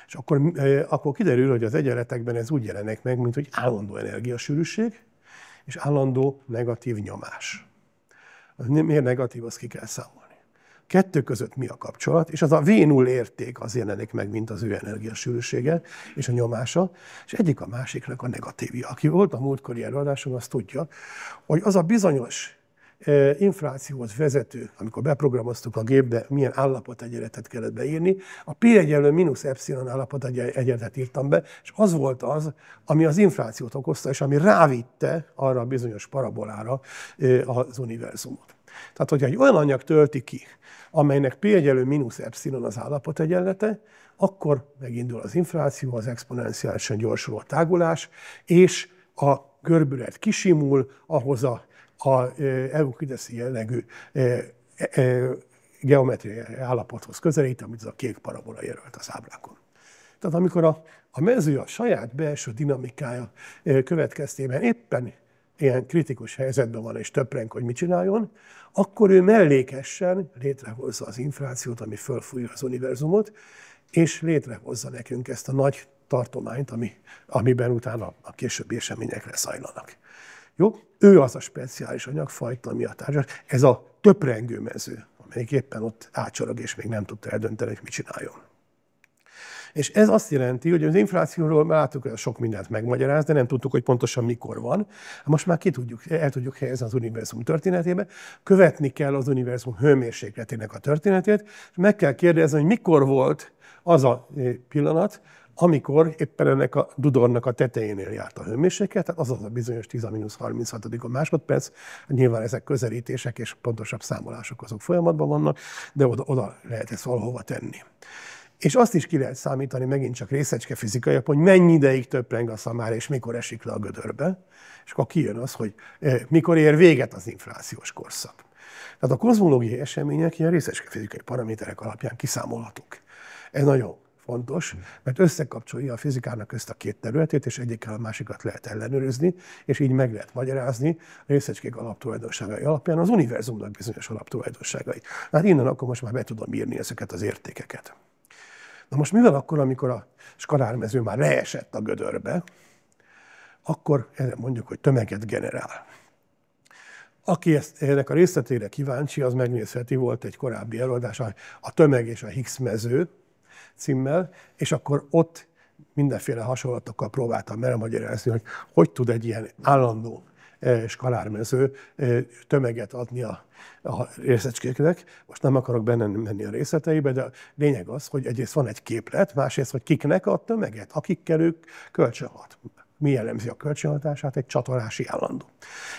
És akkor, eh, akkor kiderül, hogy az egyenletekben ez úgy jelenik meg, mint hogy állandó energiasűrűség és állandó negatív nyomás. Az miért negatív, azt ki kell számolni. Kettő között mi a kapcsolat, és az a V0 érték az jelenik meg, mint az ő energiasűrűsége és a nyomása, és egyik a másiknak a negatívja. Aki volt a múltkori előadásom, azt tudja, hogy az a bizonyos inflációhoz vezető, amikor beprogramoztuk a gépbe, milyen állapot egyenletet kellett beírni. A P egyenlő mínusz epsilon egyenletet írtam be, és az volt az, ami az inflációt okozta, és ami rávitte arra a bizonyos parabolára az univerzumot. Tehát, hogyha egy olyan anyag tölti ki, amelynek P egyenlő mínusz epsilon az állapot egyenlete, akkor megindul az infláció, az exponenciálisan gyorsuló tágulás, és a görbület kisimul, ahhoz a a e, Euklideszi jellegű e, e, geometriai állapothoz közelít, amit ez a kék parabola jelölt az ábrákon. Tehát amikor a, a mező a saját belső dinamikája következtében éppen ilyen kritikus helyzetben van és töprenk, hogy mit csináljon, akkor ő mellékesen létrehozza az inflációt, ami fölfújja az univerzumot, és létrehozza nekünk ezt a nagy tartományt, ami, amiben utána a későbbi események leszajlanak. Jó? Ő az a speciális anyagfajta, ami a tárgyas. Ez a töprengő mező, amelyik éppen ott ácsorog, és még nem tudta eldönteni, hogy mit csináljon. És ez azt jelenti, hogy az inflációról már láttuk, hogy sok mindent megmagyaráz, de nem tudtuk, hogy pontosan mikor van. Hát most már ki tudjuk, el tudjuk helyezni az univerzum történetébe, követni kell az univerzum hőmérsékletének a történetét, és meg kell kérdezni, hogy mikor volt az a eh, pillanat, amikor éppen ennek a dudornak a tetejénél járt a hőmérséklet, tehát az az a bizonyos 10-36 a másodperc, nyilván ezek közelítések és pontosabb számolások azok folyamatban vannak, de oda, oda lehet ezt valahova tenni. És azt is ki lehet számítani, megint csak részecske fizikai, hogy mennyi ideig töpreng a szamára, és mikor esik le a gödörbe, és akkor kijön az, hogy eh, mikor ér véget az inflációs korszak. Tehát a kozmológiai események ilyen részecske fizikai paraméterek alapján kiszámolhatók. Ez nagyon fontos, mert összekapcsolja a fizikának ezt a két területét, és egyikkel a másikat lehet ellenőrizni, és így meg lehet magyarázni a részecskék alaptulajdonságai alapján az univerzumnak bizonyos alaptulajdonságai. Hát innen akkor most már be tudom írni ezeket az értékeket. Na most mivel akkor, amikor a skalármező már leesett a gödörbe, akkor erre mondjuk, hogy tömeget generál. Aki ezt, ennek a részletére kíváncsi, az megnézheti, volt egy korábbi előadás, a tömeg és a Higgs mező, címmel, és akkor ott mindenféle hasonlatokkal próbáltam elmagyarázni, hogy hogy tud egy ilyen állandó eh, skalármező eh, tömeget adni a, a részecskéknek. Most nem akarok benne menni a részleteibe, de a lényeg az, hogy egyrészt van egy képlet, másrészt, hogy kiknek a tömeget, akikkel ők kölcsönhat mi jellemzi a kölcsönhatását? Egy csatolási állandó.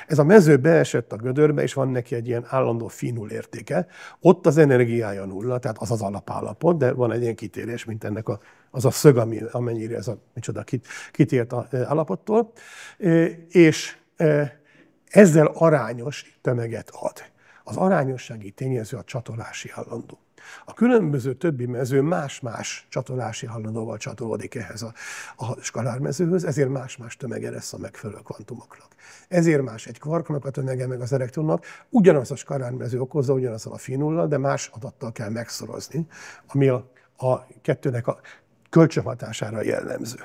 Ez a mező beesett a gödörbe, és van neki egy ilyen állandó finul értéke. Ott az energiája nulla, tehát az az alapállapot, de van egy ilyen kitérés, mint ennek a, az a szög, ami, amennyire ez a micsoda kit, kitért a e, állapottól. E, és e, ezzel arányos tömeget ad. Az arányossági tényező a csatolási állandó. A különböző többi mező más-más csatolási hallandóval csatolódik ehhez a, a skalármezőhöz, ezért más-más tömege lesz a megfelelő kvantumoknak. Ezért más egy kvarknak a tömege meg az elektronnak, ugyanaz a skalármező okozza, ugyanaz a finulla, de más adattal kell megszorozni, ami a, a kettőnek a kölcsönhatására jellemző.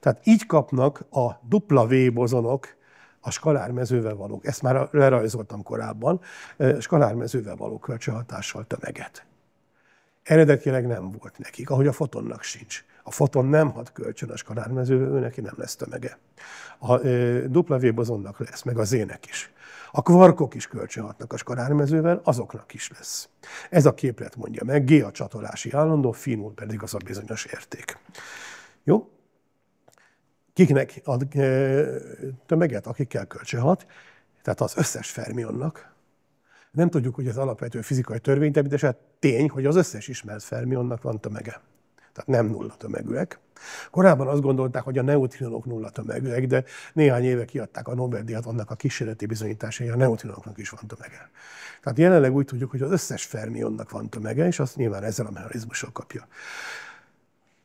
Tehát így kapnak a dupla V bozonok a skalármezővel való, ezt már lerajzoltam korábban, eh, skalármezővel való kölcsönhatással tömeget. Eredetileg nem volt nekik, ahogy a fotonnak sincs. A foton nem hat kölcsönös kanármezőbe, ő neki nem lesz tömege. A e, bozonnak lesz, meg a ének is. A kvarkok is kölcsönhatnak a skarármezővel, azoknak is lesz. Ez a képlet mondja meg, G a csatolási állandó, finul pedig az a bizonyos érték. Jó? Kiknek ad tömeget, akikkel kölcsönhat, tehát az összes fermionnak, nem tudjuk, hogy az alapvető fizikai törvény, de hát tény, hogy az összes ismert fermionnak van tömege. Tehát nem nulla tömegűek. Korábban azt gondolták, hogy a neutrinok nulla tömegűek, de néhány éve kiadták a Nobel-díjat annak a kísérleti bizonyítása, hogy a neutrinoknak is van tömege. Tehát jelenleg úgy tudjuk, hogy az összes fermionnak van tömege, és azt nyilván ezzel a mechanizmussal kapja.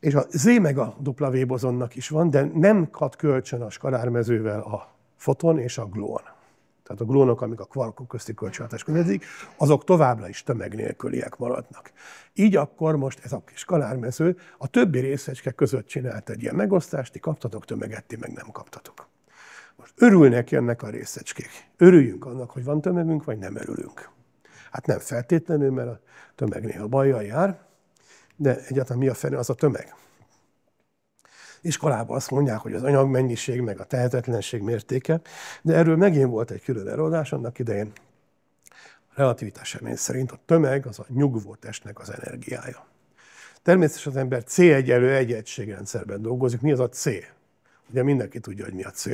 És a Z meg a W bozonnak is van, de nem kat kölcsön a skalármezővel a foton és a gluon tehát a glónok, amik a kvarkok közti kölcsönhatás kötődik, azok továbbra is tömeg nélküliek maradnak. Így akkor most ez a kis kalármező a többi részecske között csinált egy ilyen megosztást, ti kaptatok tömeget, ti meg nem kaptatok. Most örülnek ennek a részecskék. Örüljünk annak, hogy van tömegünk, vagy nem örülünk. Hát nem feltétlenül, mert a tömeg néha bajjal jár, de egyáltalán mi a fene az a tömeg? Iskolában azt mondják, hogy az anyagmennyiség, meg a tehetetlenség mértéke, de erről megint volt egy külön előadás annak idején. A relativitás semény szerint a tömeg az a nyugvó testnek az energiája. Természetesen az ember C egyelő egy egységrendszerben dolgozik. Mi az a C? Ugye mindenki tudja, hogy mi a C.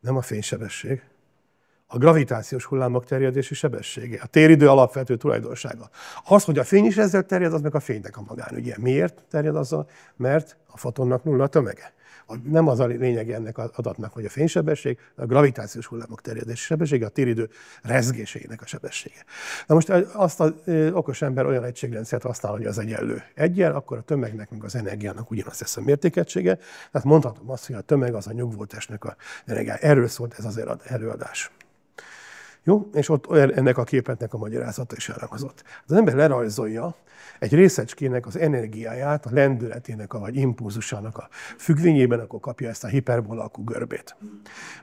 Nem a fénysebesség, a gravitációs hullámok terjedési sebessége, a téridő alapvető tulajdonsága. Az, hogy a fény is ezzel terjed, az meg a fénynek a magánügye. Miért terjed azzal? Mert a fotonnak nulla a tömege. Nem az a lényeg ennek az adatnak, hogy a fénysebesség, a gravitációs hullámok terjedési sebessége, a téridő rezgésének a sebessége. Na most azt az okos ember olyan egységrendszert használ, hogy az egyenlő Egyen, akkor a tömegnek, meg az energiának ugyanaz lesz a mértékegysége. Tehát mondhatom azt, hogy a tömeg az a nyugvótestnek a energiája. Erről szólt ez az előadás. Jó? És ott ennek a képetnek a magyarázata is elhangzott. Az ember lerajzolja egy részecskének az energiáját, a lendületének, a, vagy impulzusának a függvényében, akkor kapja ezt a hiperbola alakú görbét.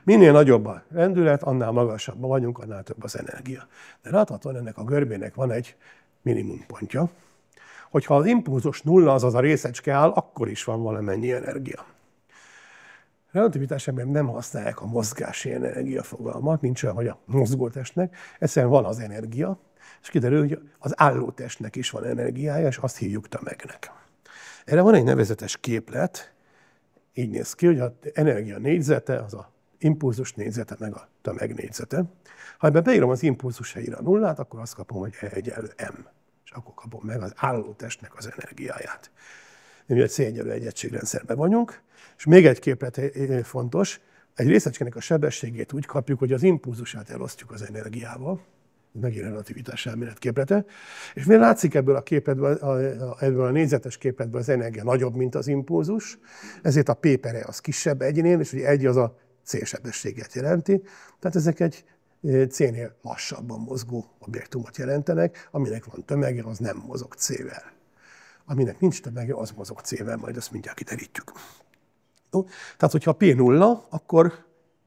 Minél nagyobb a lendület, annál magasabb vagyunk, annál több az energia. De láthatóan ennek a görbének van egy minimumpontja, hogyha az impulzus nulla, azaz a részecske áll, akkor is van valamennyi energia relativitás nem használják a mozgási energia fogalmat, nincs olyan, hogy a mozgótestnek, egyszerűen van az energia, és kiderül, hogy az állótestnek is van energiája, és azt hívjuk tömegnek. Erre van egy nevezetes képlet, így néz ki, hogy az energia négyzete, az a impulzus négyzete, meg a tömeg négyzete. Ha ebben beírom az impulzus helyére a nullát, akkor azt kapom, hogy E egyenlő M. És akkor kapom meg az állótestnek az energiáját. Mi a C egyenlő egy egységrendszerben vagyunk, és még egy képlet eh, eh, fontos, egy részecskének a sebességét úgy kapjuk, hogy az impulzusát elosztjuk az energiával, megint relativitás elmélet képlete, és mi látszik ebből a, képletből, ebből a négyzetes képletből az energia nagyobb, mint az impulzus, ezért a P az kisebb egynél, és ugye egy az a célsebességet jelenti, tehát ezek egy eh, C-nél lassabban mozgó objektumot jelentenek, aminek van tömege, az nem mozog C-vel. Aminek nincs tömege, az mozog C-vel, majd ezt mindjárt kiderítjük. No? Tehát, hogyha P0, akkor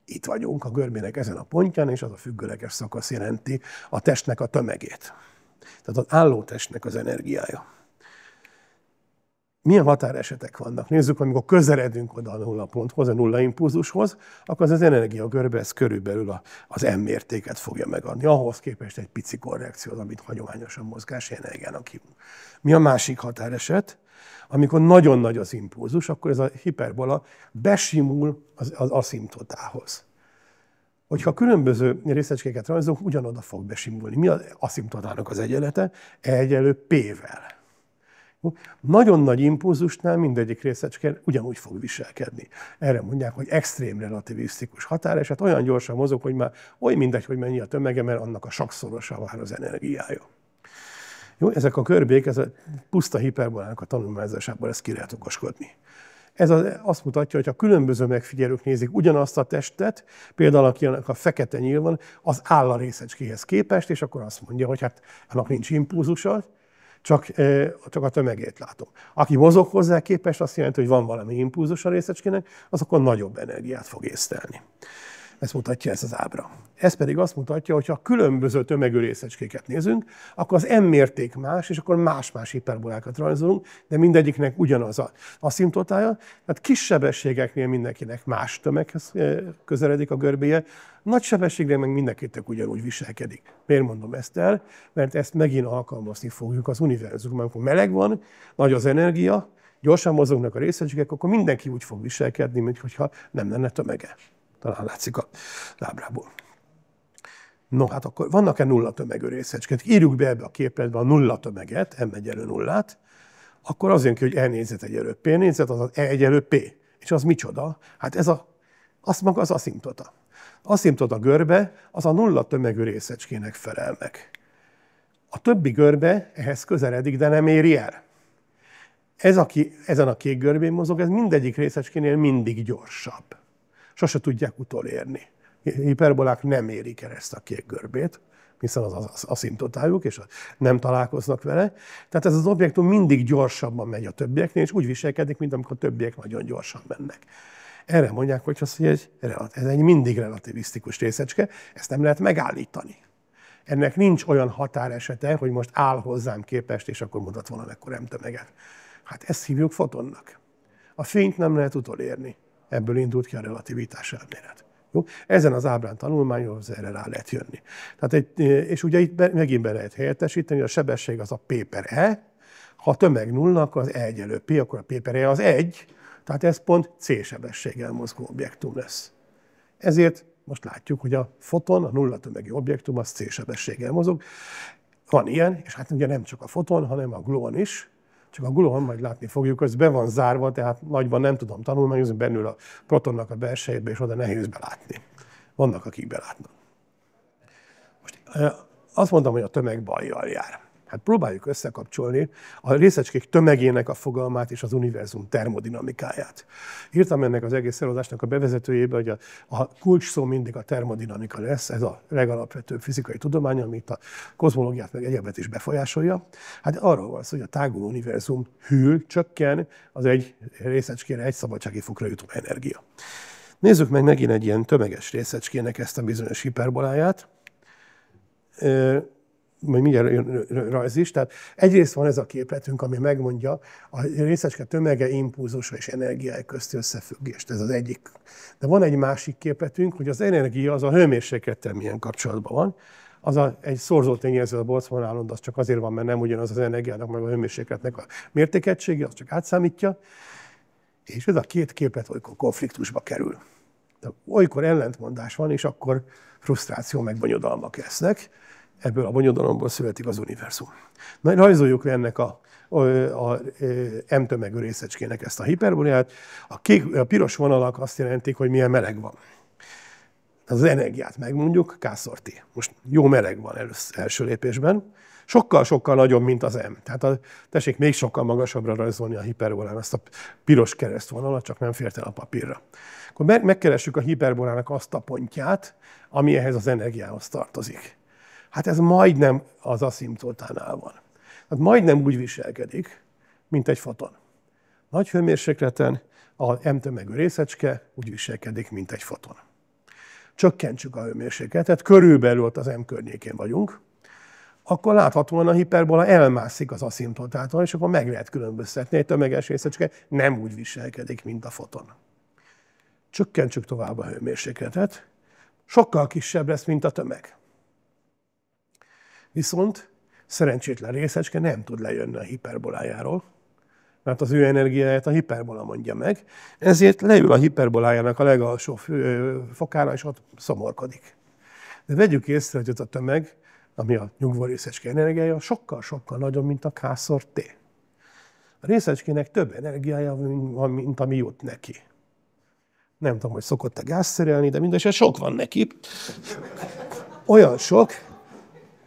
itt vagyunk a görbének ezen a pontján, és az a függőleges szakasz jelenti a testnek a tömegét. Tehát az álló testnek az energiája. Milyen határesetek vannak? Nézzük, amikor közeledünk oda a nulla ponthoz, a nulla impulzushoz, akkor az energia görbe ez körülbelül az M mértéket fogja megadni. Ahhoz képest egy pici korrekció az, amit hagyományosan mozgási energiának hívunk. Mi a másik határeset? Amikor nagyon nagy az impulzus, akkor ez a hiperbola besimul az, az aszimptotához. Hogyha különböző részecskéket rajzolunk, ugyanoda fog besimulni. Mi az aszimptotának az egyenlete? E egyenlő P-vel. Nagyon nagy impulzusnál mindegyik részecske ugyanúgy fog viselkedni. Erre mondják, hogy extrém relativisztikus határeset, olyan gyorsan mozog, hogy már oly mindegy, hogy mennyi a tömege, mert annak a sokszorosa vár az energiája. Jó, ezek a körbék, ez a puszta hiperbolának a tanulmányzásából ezt ki lehet okoskodni. Ez az, azt mutatja, hogy a különböző megfigyelők nézik ugyanazt a testet, például akinek a fekete nyíl van, az áll a részecskéhez képest, és akkor azt mondja, hogy hát annak nincs impulzusa, csak, e, csak a tömegét látom. Aki mozog hozzá képest, azt jelenti, hogy van valami impulzus a részecskének, akkor nagyobb energiát fog észtelni. Ezt mutatja ez az ábra. Ez pedig azt mutatja, hogy ha különböző tömegű részecskéket nézünk, akkor az M mérték más, és akkor más-más hiperbolákat rajzolunk, de mindegyiknek ugyanaz a aszimptotája. Tehát kis sebességeknél mindenkinek más tömeghez eh, közeledik a görbéje, nagy sebességnél meg mindenkitek ugyanúgy viselkedik. Miért mondom ezt el? Mert ezt megint alkalmazni fogjuk az univerzumban, amikor meleg van, nagy az energia, gyorsan mozognak a részecskék, akkor mindenki úgy fog viselkedni, mintha nem lenne tömege. Talán látszik a lábrából. No, hát akkor vannak-e nulla tömegű részecskék? Írjuk be ebbe a képletbe a nulla tömeget, m egyenlő nullát, akkor az jön ki, hogy e nézet egyenlő p négyzet, az e egyenlő p. És az micsoda? Hát ez a, az maga az aszimptota. Aszimptota görbe, az a nulla tömegű részecskének felel meg. A többi görbe ehhez közeledik, de nem éri el. Ez, aki ezen a kék görbén mozog, ez mindegyik részecskénél mindig gyorsabb sose tudják utolérni. Hiperbolák nem érik el ezt a kék görbét, hiszen az az aszintotájuk, és nem találkoznak vele. Tehát ez az objektum mindig gyorsabban megy a többieknél, és úgy viselkedik, mint amikor a többiek nagyon gyorsan mennek. Erre mondják, hogy ez egy, ez egy mindig relativisztikus részecske, ezt nem lehet megállítani. Ennek nincs olyan határesete, hogy most áll hozzám képest, és akkor mutat valamekkor M tömeget. Hát ezt hívjuk fotonnak. A fényt nem lehet utolérni. Ebből indult ki a relativitás elmélet. Jó? Ezen az ábrán tanulmányhoz erre rá lehet jönni. Tehát egy, és ugye itt be, megint be lehet helyettesíteni, a sebesség az a P per E, ha a tömeg nulla, akkor az E egyenlő P, akkor a P per E az 1, tehát ez pont C sebességgel mozgó objektum lesz. Ezért most látjuk, hogy a foton, a nulla tömegű objektum, az C sebességgel mozog. Van ilyen, és hát ugye nem csak a foton, hanem a gluon is, csak a gulóban majd látni fogjuk, az be van zárva, tehát nagyban nem tudom tanulmányozni, bennül a protonnak a belsejébe, és oda nehéz belátni. Vannak, akik belátnak. Most azt mondtam, hogy a tömeg bajjal jár. Hát próbáljuk összekapcsolni a részecskék tömegének a fogalmát és az univerzum termodinamikáját. Írtam ennek az egész előadásnak a bevezetőjébe, hogy a, a kulcs szó mindig a termodinamika lesz, ez a legalapvetőbb fizikai tudomány, amit a kozmológiát meg egyebet is befolyásolja. Hát arról van szó, hogy a tágul univerzum hűl, csökken, az egy részecskére egy szabadsági fokra jutó energia. Nézzük meg megint egy ilyen tömeges részecskének ezt a bizonyos hiperboláját majd mindjárt jön rajz is. Tehát egyrészt van ez a képletünk, ami megmondja a részecske tömege, impulzusa és energiája közti összefüggést. Ez az egyik. De van egy másik képletünk, hogy az energia az a hőmérséklettel milyen kapcsolatban van. Az a, egy szorzó tényező a Boltzmann állandó, az csak azért van, mert nem ugyanaz az energiának, meg a hőmérsékletnek a mértékegysége, az csak átszámítja. És ez a két képlet olykor konfliktusba kerül. De olykor ellentmondás van, és akkor frusztráció meg bonyodalmak lesznek ebből a bonyodalomból születik az univerzum. Na, rajzoljuk le ennek a, a, a, a e, M tömegű részecskének ezt a hiperboleát. A, kék, a piros vonalak azt jelentik, hogy milyen meleg van. Az energiát megmondjuk, kászorti. Most jó meleg van elősz, első lépésben. Sokkal-sokkal nagyobb, mint az M. Tehát a, tessék még sokkal magasabbra rajzolni a hiperbolán azt a piros keresztvonalat, csak nem fért el a papírra. Akkor meg, megkeressük a hiperbolának azt a pontját, ami ehhez az energiához tartozik. Hát ez majdnem az aszimtotánál van. Hát majdnem úgy viselkedik, mint egy foton. Nagy hőmérsékleten a M tömegű részecske úgy viselkedik, mint egy foton. Csökkentsük a hőmérsékletet, körülbelül ott az M környékén vagyunk, akkor láthatóan a hiperbola elmászik az aszimptotától, és akkor meg lehet különböztetni, egy tömeges részecske nem úgy viselkedik, mint a foton. Csökkentsük tovább a hőmérsékletet, sokkal kisebb lesz, mint a tömeg. Viszont szerencsétlen részecske nem tud lejönni a hiperbolájáról, mert az ő energiáját a hiperbola mondja meg, ezért leül a hiperbolájának a legalsó fokára, és ott szomorkodik. De vegyük észre, hogy ez a tömeg, ami a nyugvó részecske energiája, sokkal-sokkal nagyobb, mint a k T. A részecskének több energiája van, mint ami jut neki. Nem tudom, hogy szokott-e gáz szerelni, de mindesetre sok van neki. Olyan sok,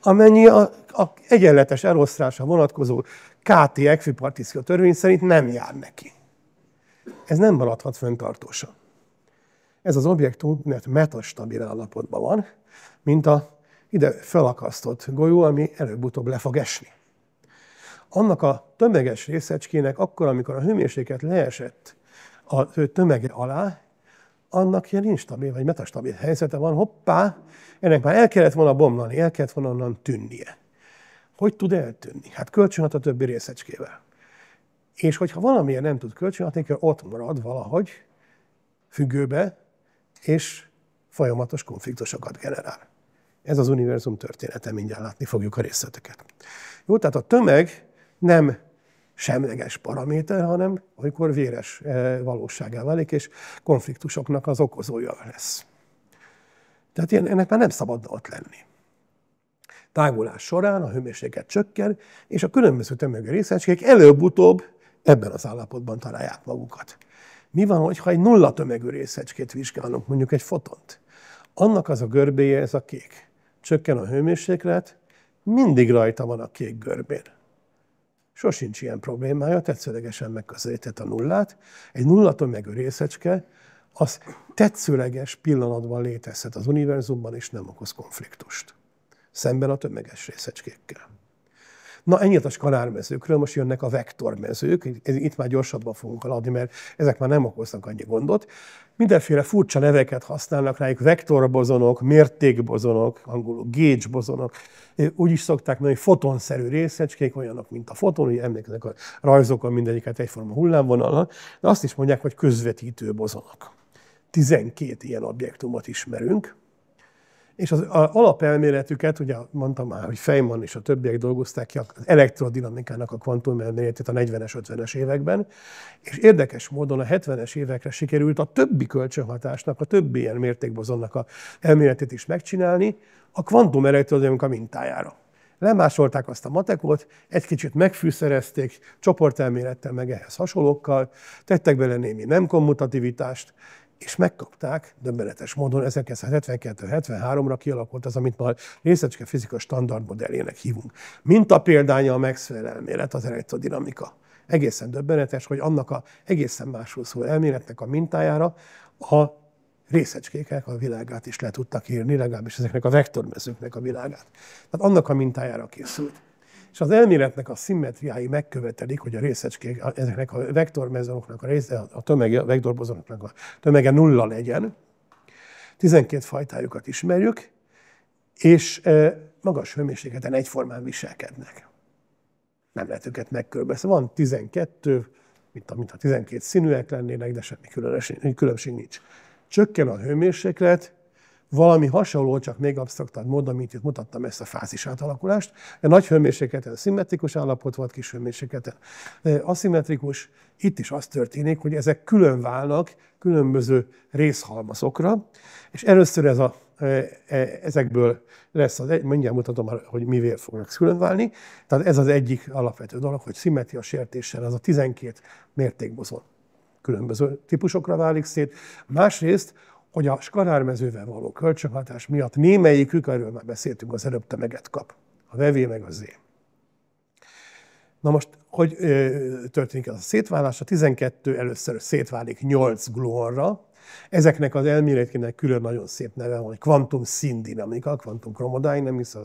amennyi a, a egyenletes elosztásra vonatkozó KT ekvipartíció törvény szerint nem jár neki. Ez nem maradhat fenntartósan. Ez az objektum mert metastabil állapotban van, mint a ide felakasztott golyó, ami előbb-utóbb le fog esni. Annak a tömeges részecskének akkor, amikor a hőmérséklet leesett a tömege alá, annak ilyen instabil vagy metastabil helyzete van, hoppá, ennek már el kellett volna bomlani, el kellett volna onnan tűnnie. Hogy tud eltűnni? Hát kölcsönhat a többi részecskével. És hogyha valamilyen nem tud kölcsönhatni, akkor ott marad valahogy függőbe, és folyamatos konfliktusokat generál. Ez az univerzum története, mindjárt látni fogjuk a részleteket. Jó, tehát a tömeg nem semleges paraméter, hanem olykor véres eh, valóságá válik, és konfliktusoknak az okozója lesz. Tehát ennek már nem szabad ott lenni. Tágulás során a hőmérséklet csökken, és a különböző tömegű részecskék előbb-utóbb ebben az állapotban találják magukat. Mi van, hogyha egy nulla tömegű részecskét vizsgálunk, mondjuk egy fotont? Annak az a görbéje, ez a kék. Csökken a hőmérséklet, mindig rajta van a kék görbén sosincs ilyen problémája, tetszőlegesen megközelíthet a nullát. Egy nullatól a részecske, az tetszőleges pillanatban létezhet az univerzumban, és nem okoz konfliktust. Szemben a tömeges részecskékkel. Na, ennyit a skalármezőkről, most jönnek a vektormezők, itt már gyorsabban fogunk haladni, mert ezek már nem okoznak annyi gondot. Mindenféle furcsa neveket használnak rájuk, vektorbozonok, mértékbozonok, angolul gauge bozonok. Úgy is szokták mondani, hogy fotonszerű részecskék, olyanok, mint a foton, ugye emlékeznek a rajzokon mindegyiket egyforma hullámvonalon, de azt is mondják, hogy közvetítő bozonok. 12 ilyen objektumot ismerünk, és az alapelméletüket, ugye mondtam már, hogy Feynman és a többiek dolgozták ki az elektrodinamikának a kvantumelméletét a 40-es, 50-es években, és érdekes módon a 70-es évekre sikerült a többi kölcsönhatásnak, a többi ilyen mértékbozonnak a elméletét is megcsinálni a kvantum elektrodinamika mintájára. Lemásolták azt a matekot, egy kicsit megfűszerezték, csoportelmélettel meg ehhez hasonlókkal, tettek bele némi nem kommutativitást, és megkapták döbbenetes módon 1972-73-ra kialakult az, amit ma részecske fizika standardmodellének hívunk. Mint a példánya a Maxwell elmélet, az elektrodinamika. Egészen döbbenetes, hogy annak a egészen másról szóló elméletnek a mintájára a részecskékek a világát is le tudtak írni, legalábbis ezeknek a vektormezőknek a világát. Tehát annak a mintájára készült. És az elméletnek a szimmetriái megkövetelik, hogy a részecskék, ezeknek a vektormezonoknak a része, a tömege, a vektorbozonoknak a tömege nulla legyen. 12 fajtájukat ismerjük, és e, magas hőmérsékleten egyformán viselkednek. Nem lehet őket megkörbeszni. Van 12, mint a, mint 12 színűek lennének, de semmi különbség, különbség nincs. Csökken a hőmérséklet, valami hasonló, csak még absztraktabb módon, mint itt mutattam ezt a fázis átalakulást. A nagy hőmérsékleten szimmetrikus állapot volt, kis hőmérsékleten aszimmetrikus. Itt is az történik, hogy ezek külön válnak különböző részhalmazokra, és először ez a, e, ezekből lesz az egy, mindjárt mutatom, hogy mivel fognak válni. Tehát ez az egyik alapvető dolog, hogy szimmetria sértéssel az a 12 mértékbozon különböző típusokra válik szét. Másrészt hogy a skanármezővel való kölcsönhatás miatt némelyikük, erről már beszéltünk, az előbb tömeget kap. A vevé meg az én. Na most, hogy ö, történik ez a szétválás? A 12 először szétválik 8 gluonra. Ezeknek az elméletének külön nagyon szép neve van, hogy kvantum szindinamika, kvantum kromodynamics, a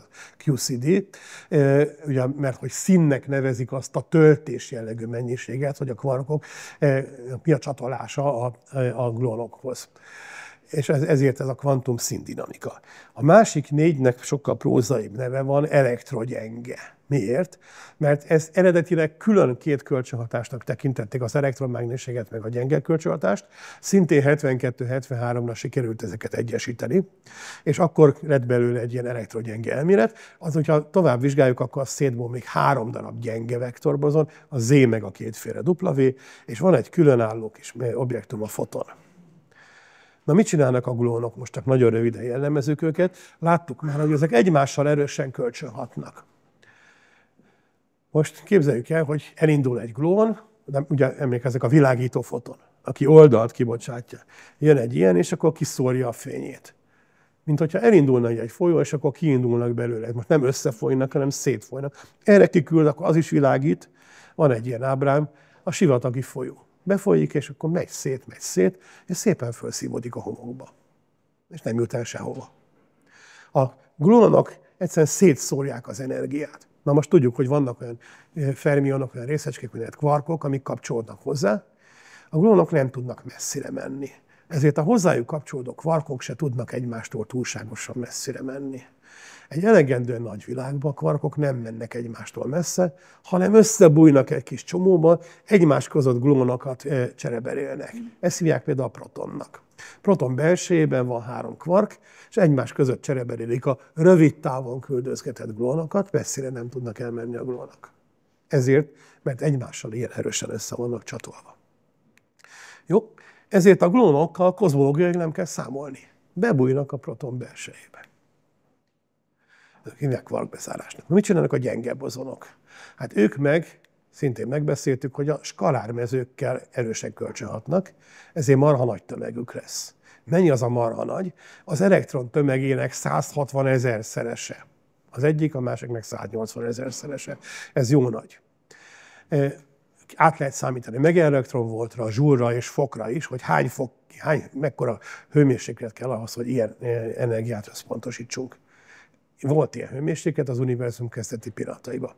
QCD, ö, ugye, mert hogy színnek nevezik azt a töltés jellegű mennyiséget, hogy a kvarkok ö, mi a csatolása a, a gluonokhoz és ez, ezért ez a kvantum szindinamika. A másik négynek sokkal prózaibb neve van elektrogyenge. Miért? Mert ez eredetileg külön két kölcsönhatásnak tekintették az elektromágnéséget meg a gyenge kölcsönhatást. Szintén 72-73-ra sikerült ezeket egyesíteni, és akkor lett belőle egy ilyen elektrogyenge elmélet. Az, hogyha tovább vizsgáljuk, akkor a szétból még három darab gyenge vektorbozon, a Z meg a kétféle W, és van egy különálló kis eh, objektum, a foton. Na mit csinálnak a glónok? Most csak nagyon röviden jellemezzük őket. Láttuk már, hogy ezek egymással erősen kölcsönhatnak. Most képzeljük el, hogy elindul egy glón, de ugye emlékezek a világító foton, aki oldalt kibocsátja. Jön egy ilyen, és akkor kiszórja a fényét. Mint hogyha elindulna egy folyó, és akkor kiindulnak belőle. Most nem összefolynak, hanem szétfolynak. Erre kiküld, akkor az is világít. Van egy ilyen ábrám, a sivatagi folyó befolyik, és akkor megy szét, megy szét, és szépen felszívódik a homokba. És nem jut el sehova. A gluonok egyszerűen szétszórják az energiát. Na most tudjuk, hogy vannak olyan fermionok, olyan részecskék, olyan kvarkok, amik kapcsolódnak hozzá. A gluonok nem tudnak messzire menni. Ezért a hozzájuk kapcsolódó kvarkok se tudnak egymástól túlságosan messzire menni. Egy elegendően nagy világban a kvarkok nem mennek egymástól messze, hanem összebújnak egy kis csomóba, egymás között gluonokat csereberélnek. Ezt hívják például a protonnak. Proton belsejében van három kvark, és egymás között csereberélik a rövid távon küldözgetett glónokat, messzire nem tudnak elmenni a glónok. Ezért, mert egymással ilyen erősen össze vannak csatolva. Jó, ezért a glónokkal kozmológiai nem kell számolni. Bebújnak a proton belsejébe hívják varkbezárásnak. Mit csinálnak a gyenge ozonok? Hát ők meg szintén megbeszéltük, hogy a skalármezőkkel erősen kölcsönhatnak, ezért marha nagy tömegük lesz. Mennyi az a marha nagy? Az elektron tömegének 160 ezer szerese. Az egyik, a másiknak 180 ezer szerese. Ez jó nagy. Át lehet számítani meg elektron voltra, zsúrra és fokra is, hogy hány fok, hány, mekkora hőmérséklet kell ahhoz, hogy ilyen energiát összpontosítsunk. Volt ilyen hőmérséklet az univerzum kezdeti pillanataiba.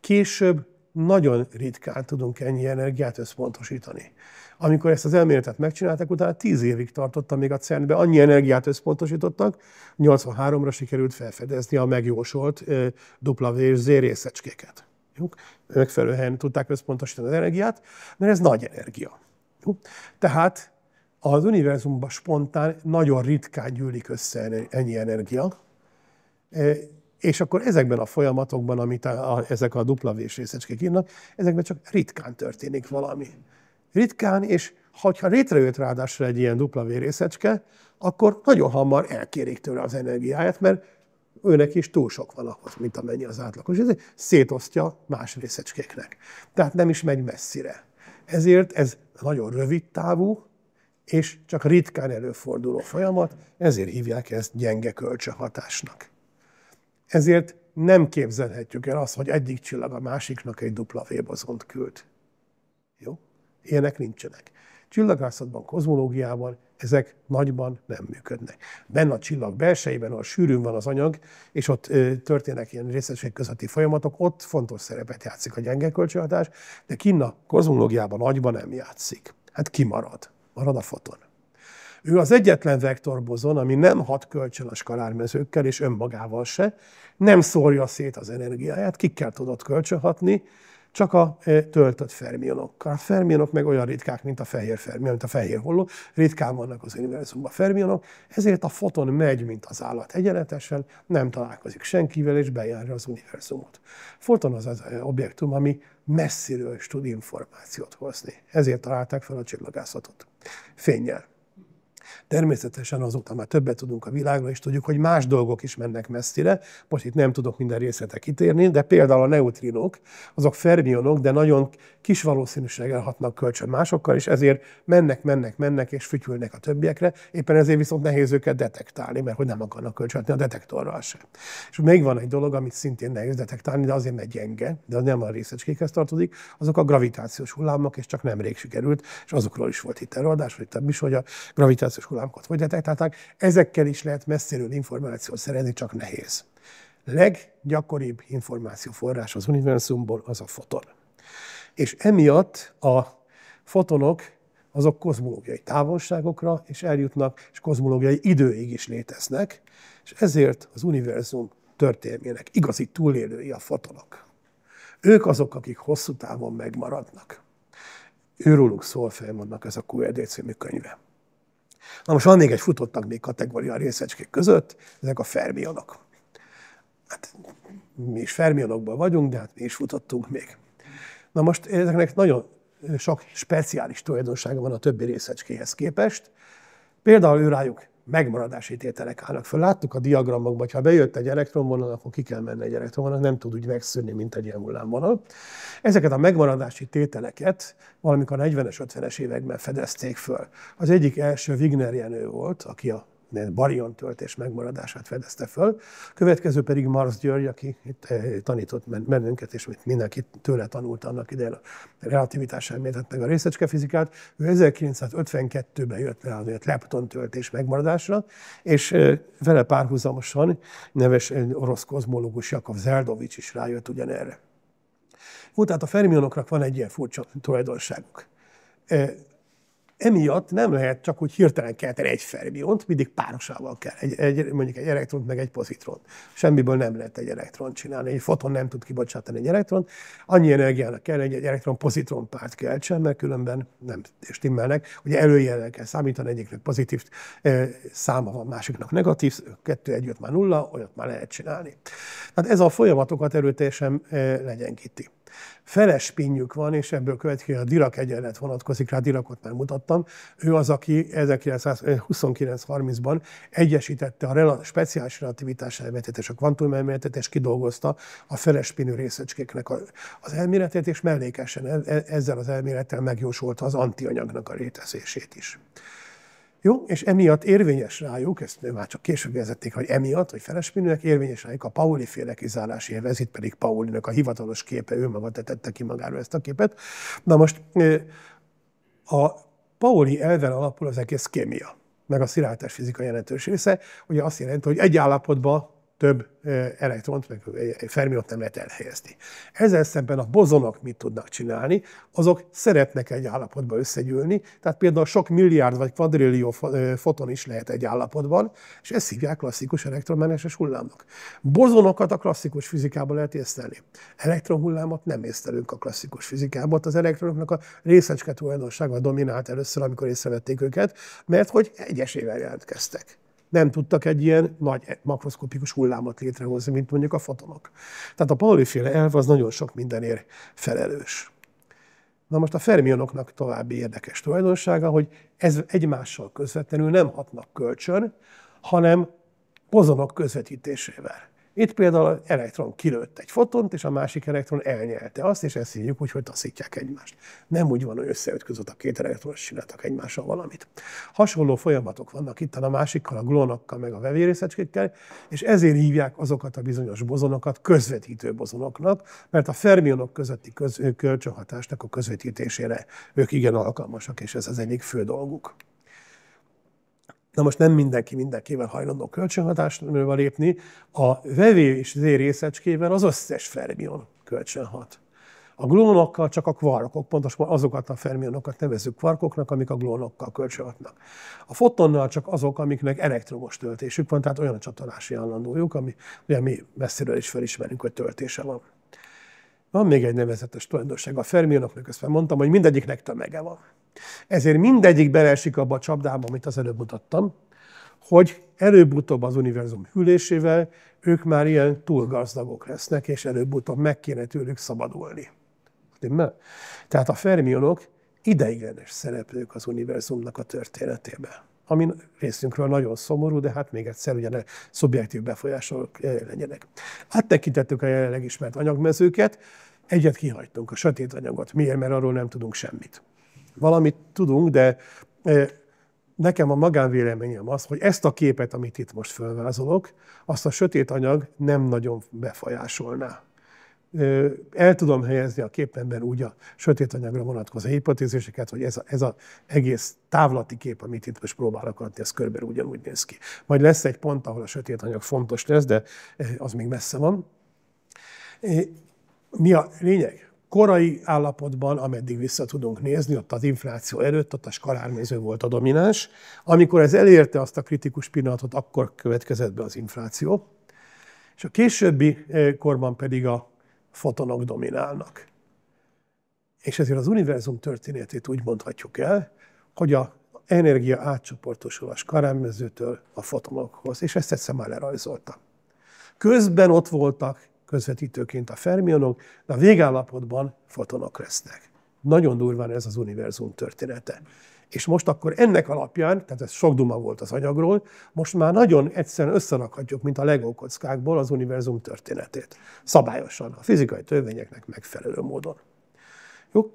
Később nagyon ritkán tudunk ennyi energiát összpontosítani. Amikor ezt az elméletet megcsinálták, utána 10 évig tartotta még a cern annyi energiát összpontosítottak, 83-ra sikerült felfedezni a megjósolt W és Z részecskéket. Megfelelő helyen tudták összpontosítani az energiát, mert ez nagy energia. Tehát az univerzumban spontán nagyon ritkán gyűlik össze ennyi energia, és akkor ezekben a folyamatokban, amit a, a, ezek a dupla vés részecskék írnak, ezekben csak ritkán történik valami. Ritkán, és ha létrejött ráadásul egy ilyen dupla részecske, akkor nagyon hamar elkérik tőle az energiáját, mert őnek is túl sok van ahhoz, mint amennyi az átlagos. Ezért szétosztja más részecskéknek. Tehát nem is megy messzire. Ezért ez nagyon rövid távú, és csak ritkán előforduló folyamat, ezért hívják ezt gyenge kölcsönhatásnak. Ezért nem képzelhetjük el azt, hogy egyik csillag a másiknak egy dupla vébozont küld. Jó? Ilyenek nincsenek. Csillagászatban, kozmológiában ezek nagyban nem működnek. Benne a csillag belsejében, ahol sűrűn van az anyag, és ott ö, történnek ilyen részesség közötti folyamatok, ott fontos szerepet játszik a gyenge kölcsönhatás, de kinn a kozmológiában nagyban nem játszik. Hát kimarad. Marad a foton. Ő az egyetlen vektorbozon, ami nem hat kölcsön a skalármezőkkel és önmagával se, nem szórja szét az energiáját, kikkel tudott kölcsönhatni, csak a e, töltött fermionokkal. A fermionok meg olyan ritkák, mint a fehér fermion, mint a fehér holló. Ritkán vannak az univerzumban fermionok, ezért a foton megy, mint az állat egyenletesen, nem találkozik senkivel, és bejárja az univerzumot. Foton az az e, objektum, ami messziről is tud információt hozni. Ezért találták fel a csillagászatot. Fényjel. Természetesen azóta már többet tudunk a világról, és tudjuk, hogy más dolgok is mennek messzire. Most itt nem tudok minden részletet kitérni, de például a neutrinok, azok fermionok, de nagyon kis valószínűséggel hatnak kölcsön másokkal, és ezért mennek, mennek, mennek, és fütyülnek a többiekre. Éppen ezért viszont nehéz őket detektálni, mert hogy nem akarnak kölcsönhatni a detektorral sem. És még van egy dolog, amit szintén nehéz detektálni, de azért meg gyenge, de az nem a részecskékhez tartozik, azok a gravitációs hullámok, és csak nemrég sikerült, és azokról is volt itt előadás, hogy több is, hogy a gravitációs hullámokat hullámkat fogyatetták, ezekkel is lehet messziről információt szerezni, csak nehéz. Leggyakoribb információforrás az univerzumból az a foton. És emiatt a fotonok azok kozmológiai távolságokra és eljutnak, és kozmológiai időig is léteznek, és ezért az univerzum történelmének igazi túlélői a fotonok. Ők azok, akik hosszú távon megmaradnak. Őróluk szól, felmondnak ez a QED című könyve. Na most van még egy futottak még kategória a részecskék között, ezek a fermionok. Hát mi is fermionokban vagyunk, de hát mi is futottunk még. Na most ezeknek nagyon sok speciális tulajdonsága van a többi részecskéhez képest. Például ő rájuk megmaradási tételek állnak föl. Láttuk a diagramokban, hogy ha bejött egy elektronvonal, akkor ki kell menni egy elektronvonal, nem tud úgy megszűnni, mint egy ilyen hullámvonal. Ezeket a megmaradási tételeket valamikor a 40-es, 50-es években fedezték föl. Az egyik első Wigner Jenő volt, aki a barion töltés megmaradását fedezte föl. Következő pedig Mars György, aki itt eh, tanított bennünket, és mindenki tőle tanult annak idején a relativitás elméletet, meg a részecskefizikát. Ő 1952-ben jött le a lepton töltés megmaradásra, és eh, vele párhuzamosan neves eh, orosz kozmológus Jakov Zeldovics is rájött ugyanerre. Jó, tehát a fermionoknak van egy ilyen furcsa tulajdonságuk Emiatt nem lehet csak úgy hirtelen kelteni egy fermiont, mindig párosával kell, egy, egy, mondjuk egy elektront meg egy pozitront. Semmiből nem lehet egy elektron csinálni, egy foton nem tud kibocsátani egy elektron. Annyi energiának kell, egy, egy elektron-pozitron párt keltsen, mert különben nem stimmelnek. Ugye előjelen kell számítani, egyiknek pozitív e, száma van, másiknak negatív, kettő együtt már nulla, olyat már lehet csinálni. Tehát ez a folyamatokat erőteljesen e, legyen kiti feles pinjük van, és ebből következik a Dirac egyenlet vonatkozik rá, Diracot már mutattam. Ő az, aki 1929-30-ban egyesítette a rel- speciális relativitás elméletet és a kvantum elméletet, és kidolgozta a feles pinű részecskéknek az elméletét, és mellékesen e-, e-, ezzel az elmélettel megjósolta az antianyagnak a létezését is. Jó? És emiatt érvényes rájuk, ezt már csak később vezették, hogy emiatt, hogy felesminőek, érvényes rájuk a Pauli féle kizárási ez itt pedig Paulinak a hivatalos képe, ő maga tette ki magáról ezt a képet. Na most a Pauli elven alapul az egész kémia, meg a szilártás fizika jelentős része, ugye azt jelenti, hogy egy állapotban több elektront, meg fermiont nem lehet elhelyezni. Ezzel szemben a bozonok mit tudnak csinálni? Azok szeretnek egy állapotba összegyűlni, tehát például sok milliárd vagy kvadrillió foton is lehet egy állapotban, és ezt hívják klasszikus elektromágneses hullámnak. Bozonokat a klasszikus fizikában lehet észlelni. Elektronhullámot nem észlelünk a klasszikus fizikában, az elektronoknak a részecske tulajdonsága dominált először, amikor észrevették őket, mert hogy egyesével jelentkeztek nem tudtak egy ilyen nagy makroszkopikus hullámot létrehozni, mint mondjuk a fotonok. Tehát a Pauli-féle elv az nagyon sok mindenért felelős. Na most a fermionoknak további érdekes tulajdonsága, hogy ez egymással közvetlenül nem hatnak kölcsön, hanem bozonok közvetítésével. Itt például az elektron kilőtt egy fotont, és a másik elektron elnyelte azt, és ezt hívjuk úgy, hogy taszítják egymást. Nem úgy van, hogy összeütközött a két elektron, és csináltak egymással valamit. Hasonló folyamatok vannak itt a másikkal, a glónokkal, meg a vevérészecskékkel, és ezért hívják azokat a bizonyos bozonokat közvetítő bozonoknak, mert a fermionok közötti köz- kölcsönhatásnak a közvetítésére ők igen alkalmasak, és ez az egyik fő dolguk. Na most nem mindenki mindenkivel hajlandó kölcsönhatásra lépni. A vevő és Z részecskével az összes fermion kölcsönhat. A glónokkal csak a kvarkok, pontosan azokat a fermionokat nevezzük kvarkoknak, amik a glónokkal kölcsönhatnak. A fotonnal csak azok, amiknek elektromos töltésük van, tehát olyan a csatolási állandójuk, ami ugye mi messziről is felismerünk, hogy töltése van. Van még egy nevezetes tulajdonság a fermionoknak, ezt már mondtam, hogy mindegyiknek tömege van. Ezért mindegyik beleesik abba a csapdába, amit az előbb mutattam, hogy előbb-utóbb az univerzum hűlésével ők már ilyen túl gazdagok lesznek, és előbb-utóbb meg kéne tőlük szabadulni. Tehát a fermionok ideiglenes szereplők az univerzumnak a történetében. Ami részünkről nagyon szomorú, de hát még egyszer ugye szubjektív befolyások legyenek. Áttekintettük a jelenleg ismert anyagmezőket, egyet kihagytunk, a sötét anyagot. Miért? Mert arról nem tudunk semmit valamit tudunk, de e, nekem a magánvéleményem az, hogy ezt a képet, amit itt most fölvázolok, azt a sötét anyag nem nagyon befolyásolná. E, el tudom helyezni a képemben úgy a sötét anyagra vonatkozó hipotéziseket, hogy ez, a, ez az egész távlati kép, amit itt most próbálok adni, ez körülbelül ugyanúgy néz ki. Majd lesz egy pont, ahol a sötét anyag fontos lesz, de e, az még messze van. Mi a lényeg? korai állapotban, ameddig vissza tudunk nézni, ott az infláció előtt, ott a skalármező volt a domináns. Amikor ez elérte azt a kritikus pillanatot, akkor következett be az infláció. És a későbbi eh, korban pedig a fotonok dominálnak. És ezért az univerzum történetét úgy mondhatjuk el, hogy a energia átcsoportosul a skalármezőtől a fotonokhoz, és ezt egyszer már lerajzolta. Közben ott voltak közvetítőként a fermionok, de a végállapotban fotonok lesznek. Nagyon durván ez az univerzum története. És most akkor ennek alapján, tehát ez sok duma volt az anyagról, most már nagyon egyszerűen összerakhatjuk, mint a legókockákból az univerzum történetét. Szabályosan, a fizikai törvényeknek megfelelő módon. Jó?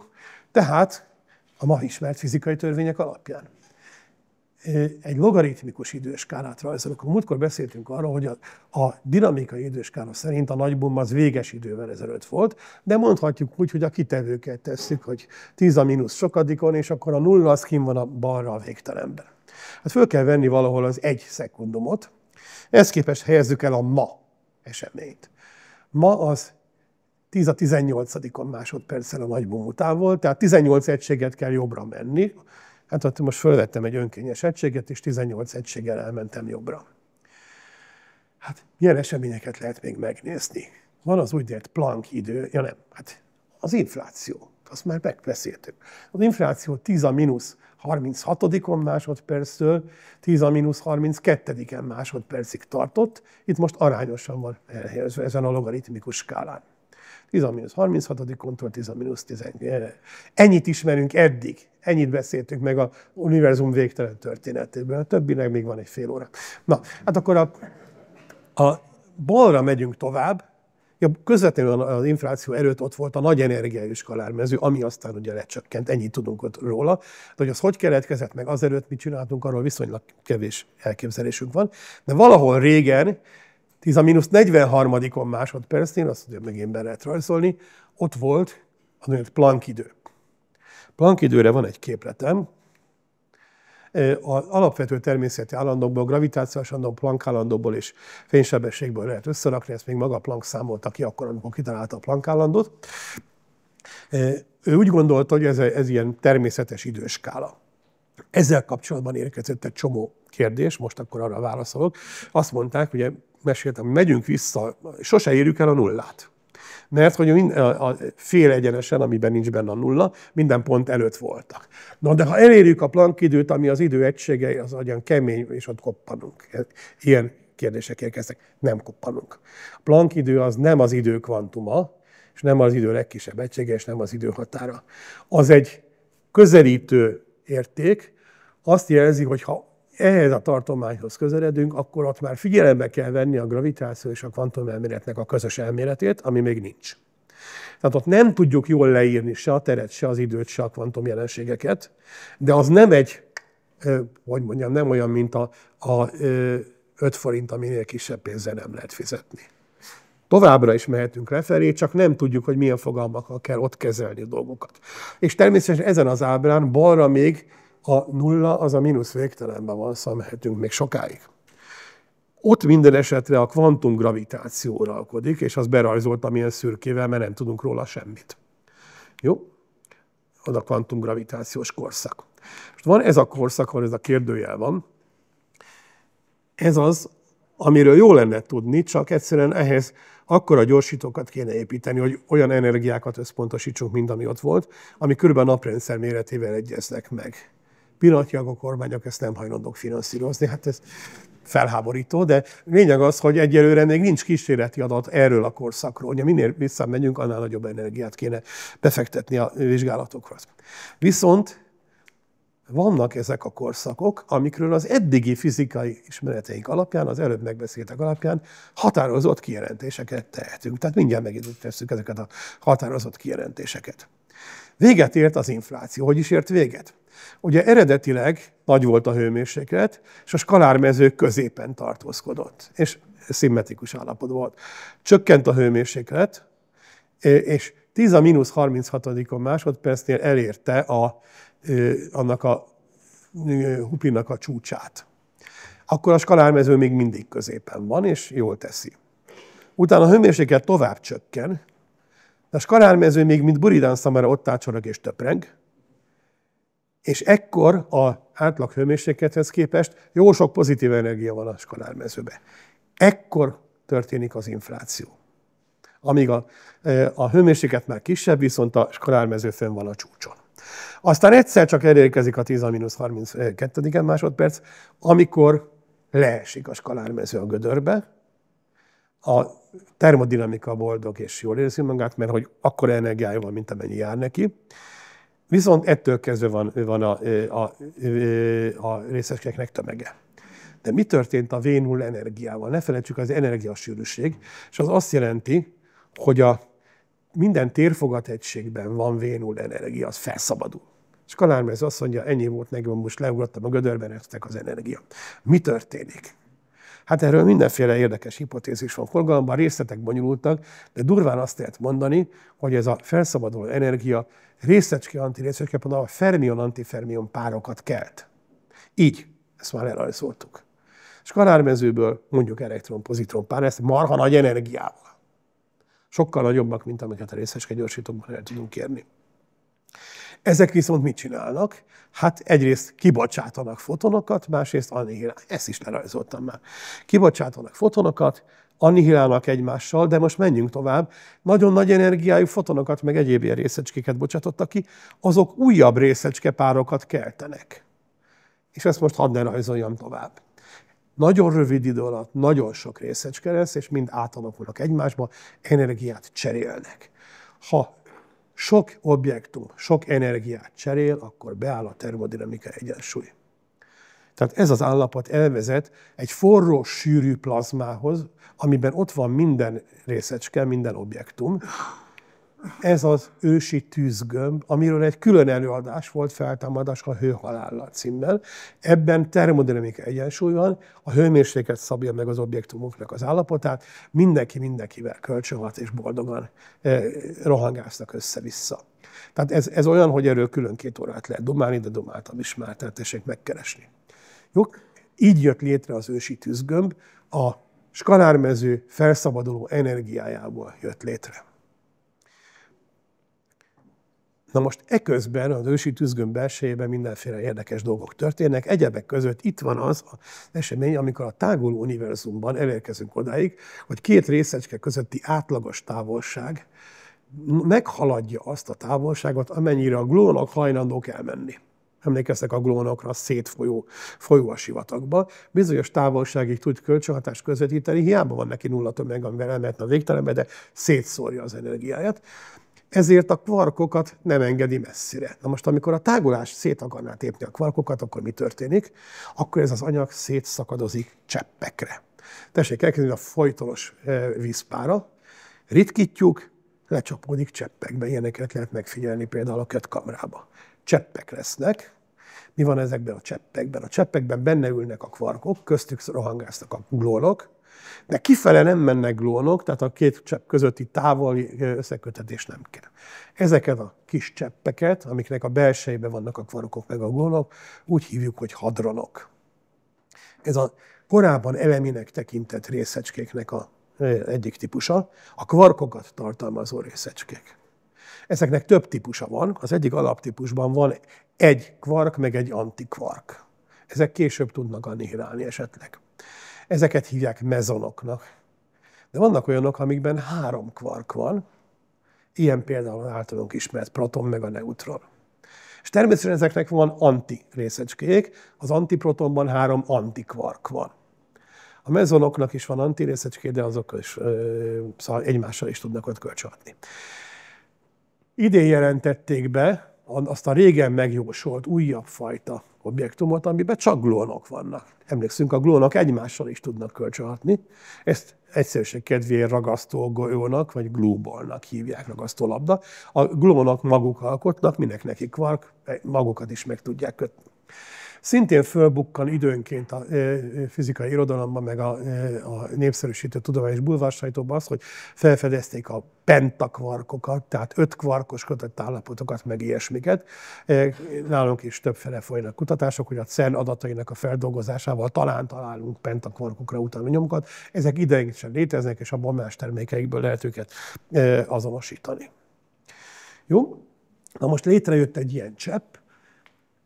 Tehát a ma ismert fizikai törvények alapján egy logaritmikus időskálát rajzolok. Múltkor beszéltünk arról, hogy a, a dinamikai időskála szerint a nagy bomba az véges idővel ezelőtt volt, de mondhatjuk úgy, hogy a kitevőket tesszük, hogy 10 a mínusz sokadikon, és akkor a nulla az kim van a balra a végtelenben. Hát föl kell venni valahol az egy szekundumot, ezt képest helyezzük el a ma eseményt. Ma az 10 a 18 másodperccel a nagy bum után volt, tehát 18 egységet kell jobbra menni, Hát ott most fölvettem egy önkényes egységet, és 18 egységgel elmentem jobbra. Hát milyen eseményeket lehet még megnézni? Van az úgynevezett Planck idő, ja nem, hát az infláció, azt már megbeszéltük. Az infláció 10 a mínusz 36 másodperctől 10 a mínusz 32 másodpercig tartott, itt most arányosan van elhelyezve ezen a logaritmikus skálán. 10-36. kontor, 10-10. Ennyit ismerünk eddig. Ennyit beszéltünk meg a univerzum végtelen történetéből. A többinek még van egy fél óra. Na, hát akkor a, a balra megyünk tovább, Ja, közvetlenül az infláció előtt ott volt a nagy energiájú skalármező, ami aztán ugye lecsökkent, ennyit tudunk ott róla. De hogy az hogy keletkezett meg azelőtt, mit csináltunk, arról viszonylag kevés elképzelésünk van. De valahol régen 10 a mínusz 43. másodpercnél, azt ugye megint be lehet rajzolni, ott volt a úgynevezett Planck idő. Planck időre van egy képletem, az alapvető természeti állandókból, gravitációs állandók, Planck állandóból és fénysebességből lehet összerakni, ezt még maga Planck számolta ki akkor, amikor kitalálta a Planck állandót. Ő úgy gondolta, hogy ez, ez ilyen természetes időskála. Ezzel kapcsolatban érkezett egy csomó kérdés, most akkor arra válaszolok. Azt mondták, ugye meséltem, megyünk vissza, sose érjük el a nullát. Mert hogy a, fél egyenesen, amiben nincs benne a nulla, minden pont előtt voltak. Na, de ha elérjük a Planck időt, ami az idő egysége, az olyan kemény, és ott koppanunk. Ilyen kérdések érkeztek. Nem koppanunk. A Planck idő az nem az idő kvantuma, és nem az idő legkisebb egysége, és nem az idő határa. Az egy közelítő érték, azt jelzi, hogy ha ehhez a tartományhoz közeledünk, akkor ott már figyelembe kell venni a gravitáció és a kvantumelméletnek a közös elméletét, ami még nincs. Tehát ott nem tudjuk jól leírni se a teret, se az időt, se a kvantum jelenségeket, de az nem egy, hogy mondjam, nem olyan, mint a, a 5 forint, aminél kisebb pénzzel nem lehet fizetni. Továbbra is mehetünk lefelé, csak nem tudjuk, hogy milyen fogalmakkal kell ott kezelni a dolgokat. És természetesen ezen az ábrán balra még a nulla az a mínusz végtelenben van, szóval mehetünk még sokáig. Ott minden esetre a kvantum gravitáció uralkodik, és az berajzoltam amilyen szürkével, mert nem tudunk róla semmit. Jó? Az a kvantum gravitációs korszak. Most van ez a korszak, ahol ez a kérdőjel van. Ez az, amiről jó lenne tudni, csak egyszerűen ehhez akkora gyorsítókat kéne építeni, hogy olyan energiákat összpontosítsunk, mint ami ott volt, ami körülbelül a naprendszer méretével egyeznek meg pillanatnyilag a kormányok ezt nem hajlandók finanszírozni. Hát ez felháborító, de lényeg az, hogy egyelőre még nincs kísérleti adat erről a korszakról. Ugye minél visszamegyünk, annál nagyobb energiát kéne befektetni a vizsgálatokra. Viszont vannak ezek a korszakok, amikről az eddigi fizikai ismereteink alapján, az előbb megbeszéltek alapján határozott kijelentéseket tehetünk. Tehát mindjárt megint tesszük ezeket a határozott kijelentéseket. Véget ért az infláció. Hogy is ért véget? Ugye eredetileg nagy volt a hőmérséklet, és a skalármezők középen tartózkodott, és szimmetrikus állapot volt. Csökkent a hőmérséklet, és 10 a mínusz 36 másodpercnél elérte a, annak a hupinak a csúcsát. Akkor a skalármező még mindig középen van, és jól teszi. Utána a hőmérséklet tovább csökken, de a skalármező még mint buridán számára ott ácsorog és töpreng, és ekkor a átlag hőmérséklethez képest jó sok pozitív energia van a skalármezőbe. Ekkor történik az infláció. Amíg a, e, a hőmérséklet már kisebb, viszont a skalármező fönn van a csúcson. Aztán egyszer csak elérkezik a 10-32 másodperc, amikor leesik a skalármező a gödörbe, a termodinamika boldog és jól érzi magát, mert hogy akkor energiája van, mint amennyi jár neki, Viszont ettől kezdve van, van a, a, a, a részeseknek tömege. De mi történt a V0 energiával? Ne felejtsük, az energiasűrűség, és az azt jelenti, hogy a minden térfogategységben van V0 energia, az felszabadul. És Kalármez azt mondja, ennyi volt nekem, most leugrottam a gödörben, eztek az energia. Mi történik? Hát erről mindenféle érdekes hipotézis van forgalomban, részletek bonyolultak, de durván azt lehet mondani, hogy ez a felszabaduló energia részecske anti részecske a fermion-antifermion párokat kelt. Így, ezt már elrajzoltuk. És karármezőből mondjuk elektron-pozitron pár, ezt marha nagy energiával. Sokkal nagyobbak, mint amiket a részecske gyorsítókban el tudunk kérni. Ezek viszont mit csinálnak? Hát egyrészt kibocsátanak fotonokat, másrészt annihilálnak. Ezt is lerajzoltam már. Kibocsátanak fotonokat, annihilálnak egymással, de most menjünk tovább. Nagyon nagy energiájú fotonokat, meg egyéb ilyen részecskéket bocsátottak ki, azok újabb részecskepárokat keltenek. És ezt most hadd ne rajzoljam tovább. Nagyon rövid idő alatt nagyon sok részecske lesz, és mind átalakulnak egymásba, energiát cserélnek. Ha sok objektum, sok energiát cserél, akkor beáll a termodinamika egyensúly. Tehát ez az állapot elvezet egy forró, sűrű plazmához, amiben ott van minden részecske, minden objektum, ez az ősi tűzgömb, amiről egy külön előadás volt feltámadás a hőhalállal címmel. Ebben termodinamikai egyensúly van, a hőmérséklet szabja meg az objektumoknak az állapotát, mindenki mindenkivel kölcsönhat és boldogan eh, rohangásznak össze-vissza. Tehát ez, ez olyan, hogy erről külön két órát lehet domálni, de domáltam is már, tehát tessék megkeresni. Jó? Így jött létre az ősi tűzgömb, a skalármező felszabaduló energiájából jött létre. Na most eközben az ősi tüzgön belsejében mindenféle érdekes dolgok történnek. Egyebek között itt van az az esemény, amikor a táguló univerzumban elérkezünk odáig, hogy két részecske közötti átlagos távolság meghaladja azt a távolságot, amennyire a glónok hajlandók elmenni emlékeztek a glónokra, szétfolyó folyó a sivatagba. Bizonyos távolságig tud kölcsönhatást közvetíteni, hiába van neki nulla tömeg, amivel elmehetne a végtelenbe, de szétszórja az energiáját ezért a kvarkokat nem engedi messzire. Na most, amikor a tágulás szét akarná tépni a kvarkokat, akkor mi történik? Akkor ez az anyag szétszakadozik cseppekre. Tessék elkezdeni a folytonos eh, vízpára, ritkítjuk, lecsapódik cseppekbe. Ilyeneket lehet megfigyelni például a kötkamrába. Cseppek lesznek, mi van ezekben a cseppekben? A cseppekben benne ülnek a kvarkok, köztük rohangáztak a glónok, de kifele nem mennek glónok, tehát a két csepp közötti távoli eh, összekötetés nem kell. Ezeket a kis cseppeket, amiknek a belsejében vannak a kvarokok meg a glónok, úgy hívjuk, hogy hadronok. Ez a korábban eleminek tekintett részecskéknek a eh, egyik típusa, a kvarkokat tartalmazó részecskék. Ezeknek több típusa van. Az egyik alaptípusban van egy kvark, meg egy antikvark. Ezek később tudnak annihilálni esetleg. Ezeket hívják mezonoknak. De vannak olyanok, amikben három kvark van, ilyen például általunk ismert proton meg a neutron. És természetesen ezeknek van anti részecskék, az antiprotonban három antikvark van. A mezonoknak is van anti részecské, de azok is ö, szóval egymással is tudnak ott kölcsönhatni. Idén jelentették be azt a régen megjósolt újabb fajta objektumot, amiben csak glónok vannak. Emlékszünk, a glónok egymással is tudnak kölcsönhatni. Ezt egyszerűség kedvéért ragasztó golyónak, vagy glúbolnak hívják labda. A glónok maguk alkotnak, minek nekik kvark, magukat is meg tudják kötni szintén fölbukkan időnként a fizikai irodalomban, meg a, a népszerűsítő tudományos bulvársajtóban az, hogy felfedezték a pentakvarkokat, tehát öt kvarkos kötött állapotokat, meg ilyesmiket. Nálunk is többfele folynak kutatások, hogy a CERN adatainak a feldolgozásával talán találunk pentakvarkokra utaló nyomokat. Ezek ideig sem léteznek, és a bomlás termékeikből lehet őket azonosítani. Jó? Na most létrejött egy ilyen csepp,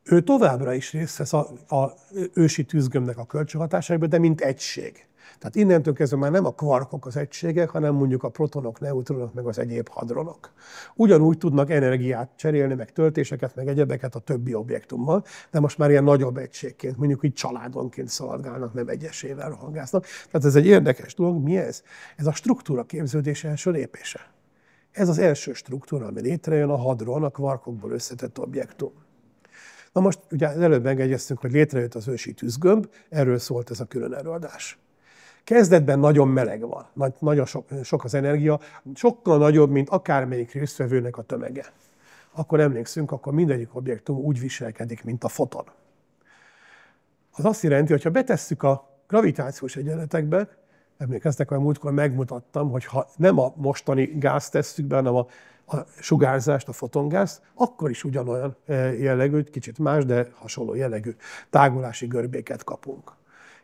ő továbbra is részt vesz a, a ősi tűzgömbnek a kölcsönhatásaiból, de mint egység. Tehát innentől kezdve már nem a kvarkok az egységek, hanem mondjuk a protonok, neutronok, meg az egyéb hadronok. Ugyanúgy tudnak energiát cserélni, meg töltéseket, meg egyebeket a többi objektummal, de most már ilyen nagyobb egységként, mondjuk így családonként szaladgálnak, nem egyesével rohangásznak. Tehát ez egy érdekes dolog. Mi ez? Ez a struktúra képződés első lépése. Ez az első struktúra, ami létrejön a hadron, a kvarkokból összetett objektum. Na most ugye előbb megegyeztünk, hogy létrejött az ősi tűzgömb, erről szólt ez a külön előadás. Kezdetben nagyon meleg van, nagy, nagyon sok, sok az energia, sokkal nagyobb, mint akármelyik résztvevőnek a tömege. Akkor emlékszünk, akkor mindegyik objektum úgy viselkedik, mint a foton. Az azt jelenti, hogy ha betesszük a gravitációs egyenletekbe, emlékeztek, hogy múltkor megmutattam, hogy ha nem a mostani gáz tesszük be, hanem a a sugárzást, a fotongázt, akkor is ugyanolyan eh, jellegű, kicsit más, de hasonló jellegű tágulási görbéket kapunk.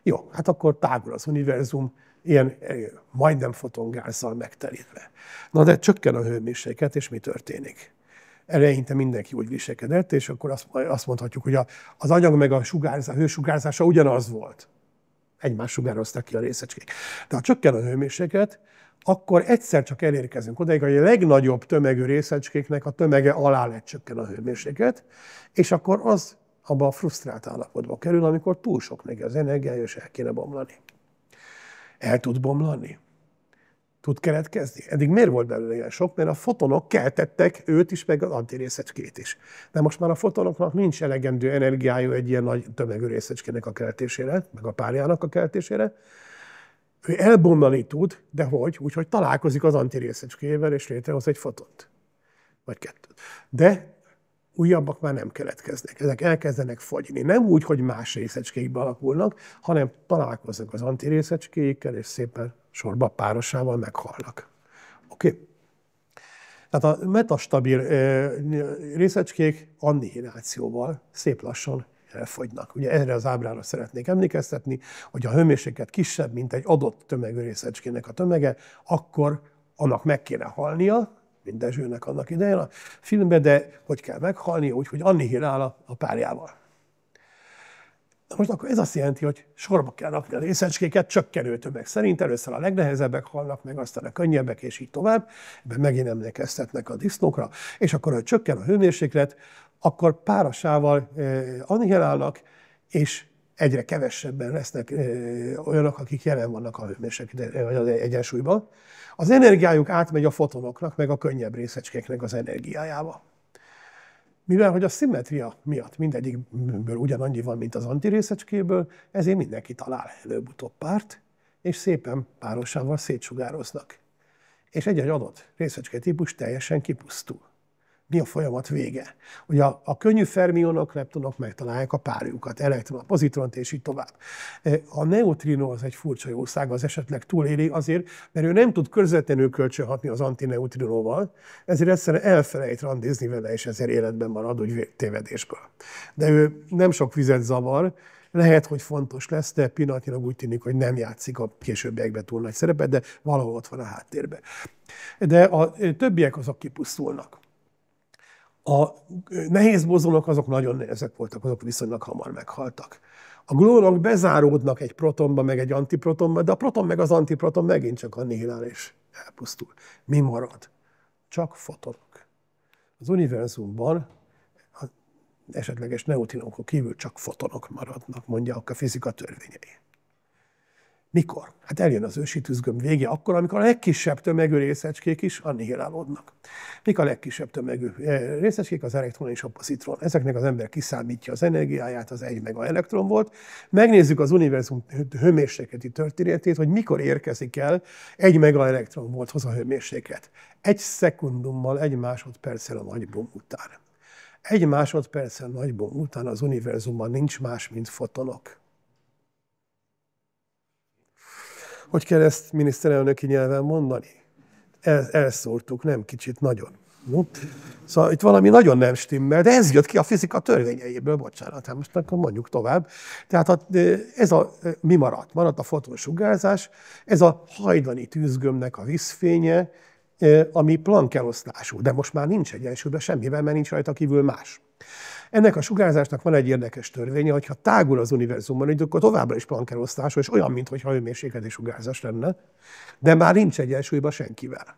Jó, hát akkor tágul az univerzum, ilyen eh, majdnem fotongázzal megterítve. Na de csökken a hőmérséklet, és mi történik? Eleinte mindenki úgy viselkedett, és akkor azt, mondhatjuk, hogy a, az anyag meg a sugárzás, a hősugárzása ugyanaz volt. Egymás sugározták ki a részecskék. De ha csökken a hőmérséklet, akkor egyszer csak elérkezünk oda, hogy a legnagyobb tömegű részecskéknek a tömege alá lecsökken a hőmérséklet, és akkor az abba a frusztrált állapotba kerül, amikor túl sok neki az energia, és el kéne bomlani. El tud bomlani? Tud keletkezni? Eddig miért volt belőle ilyen sok? Mert a fotonok keltettek őt is, meg az antirészecskét is. De most már a fotonoknak nincs elegendő energiája egy ilyen nagy tömegű részecskének a keltésére, meg a párjának a keltésére, ő elbomlani tud, de hogy? Úgyhogy találkozik az antirészecskével, és létrehoz egy fotont. Vagy kettőt. De újabbak már nem keletkeznek. Ezek elkezdenek fagyni. Nem úgy, hogy más részecskékbe alakulnak, hanem találkoznak az antirészecskékkel, és szépen sorba párosával meghalnak. Oké? Okay? Tehát a metastabil részecskék annihilációval szép lassan elfogynak. Ugye erre az ábrára szeretnék emlékeztetni, hogy a hőmérséklet kisebb, mint egy adott tömegörészecskének a tömege, akkor annak meg kéne halnia, mint Dezsőnek annak idején a filmben, de hogy kell meghalnia, úgyhogy annihilál a, a párjával. Na most akkor ez azt jelenti, hogy sorba kell rakni a részecskéket csökkenő tömeg szerint. Először a legnehezebbek halnak meg, aztán a könnyebbek, és így tovább. Ebben megint emlékeztetnek a disznókra. És akkor, hogy csökken a hőmérséklet, akkor párasával annihilálnak, és egyre kevesebben lesznek olyanok, akik jelen vannak a hőmérséklet vagy az egyensúlyban. Az energiájuk átmegy a fotonoknak, meg a könnyebb részecskéknek az energiájába. Mivel hogy a szimmetria miatt mindegyikből ugyanannyi van, mint az antirészecskéből, ezért mindenki talál előbb-utóbb párt, és szépen párosával szétsugároznak. És egy-egy adott részecske típus teljesen kipusztul mi a folyamat vége. Ugye a, a könnyű fermionok, leptonok megtalálják a párjukat, elektron, pozitront és így tovább. E, a neutrino az egy furcsa jószág, az esetleg túléli azért, mert ő nem tud közvetlenül kölcsönhatni az antineutrinóval, ezért egyszerűen elfelejt randizni vele, és ezért életben marad úgy tévedésből. De ő nem sok vizet zavar, lehet, hogy fontos lesz, de pillanatnyilag úgy tűnik, hogy nem játszik a későbbiekben túl nagy szerepet, de valahol ott van a háttérben. De a e, többiek azok kipusztulnak. A nehéz bozonok azok nagyon nehezek voltak, azok viszonylag hamar meghaltak. A gluonok bezáródnak egy protonba, meg egy antiprotonba, de a proton meg az antiproton megint csak annihilál és elpusztul. Mi marad? Csak fotonok. Az univerzumban az esetleges neutrinokon kívül csak fotonok maradnak, mondják a fizika törvényei. Mikor? Hát eljön az ősi tüzgöm vége, akkor, amikor a legkisebb tömegű részecskék is annihilálódnak. Mik a legkisebb tömegű eh, részecskék? Az elektron és a pozitron. Ezeknek az ember kiszámítja az energiáját, az egy meg a elektron volt. Megnézzük az univerzum hőmérsékleti történetét, hogy mikor érkezik el egy meg a elektron volthoz a hőmérséklet. Egy szekundummal, egy másodperccel a bomb után. Egy másodperccel bomb után az univerzumban nincs más, mint fotonok Hogy kell ezt miniszterelnöki nyelven mondani? El, elszórtuk, nem kicsit, nagyon. No? Hm? Szóval itt valami nagyon nem stimmel, de ez jött ki a fizika törvényeiből, bocsánat, hát most akkor mondjuk tovább. Tehát ez a, mi maradt? Maradt a fotonsugárzás, ez a hajdani tűzgömnek a vízfénye, eh, ami plankeloszlású, de most már nincs egyensúlyban semmivel, mert nincs rajta kívül más. Ennek a sugárzásnak van egy érdekes törvénye, hogy ha tágul az univerzumban, akkor továbbra is Planck elosztása, és olyan, mintha hőmérsékleti sugárzás lenne, de már nincs egyensúlyban senkivel.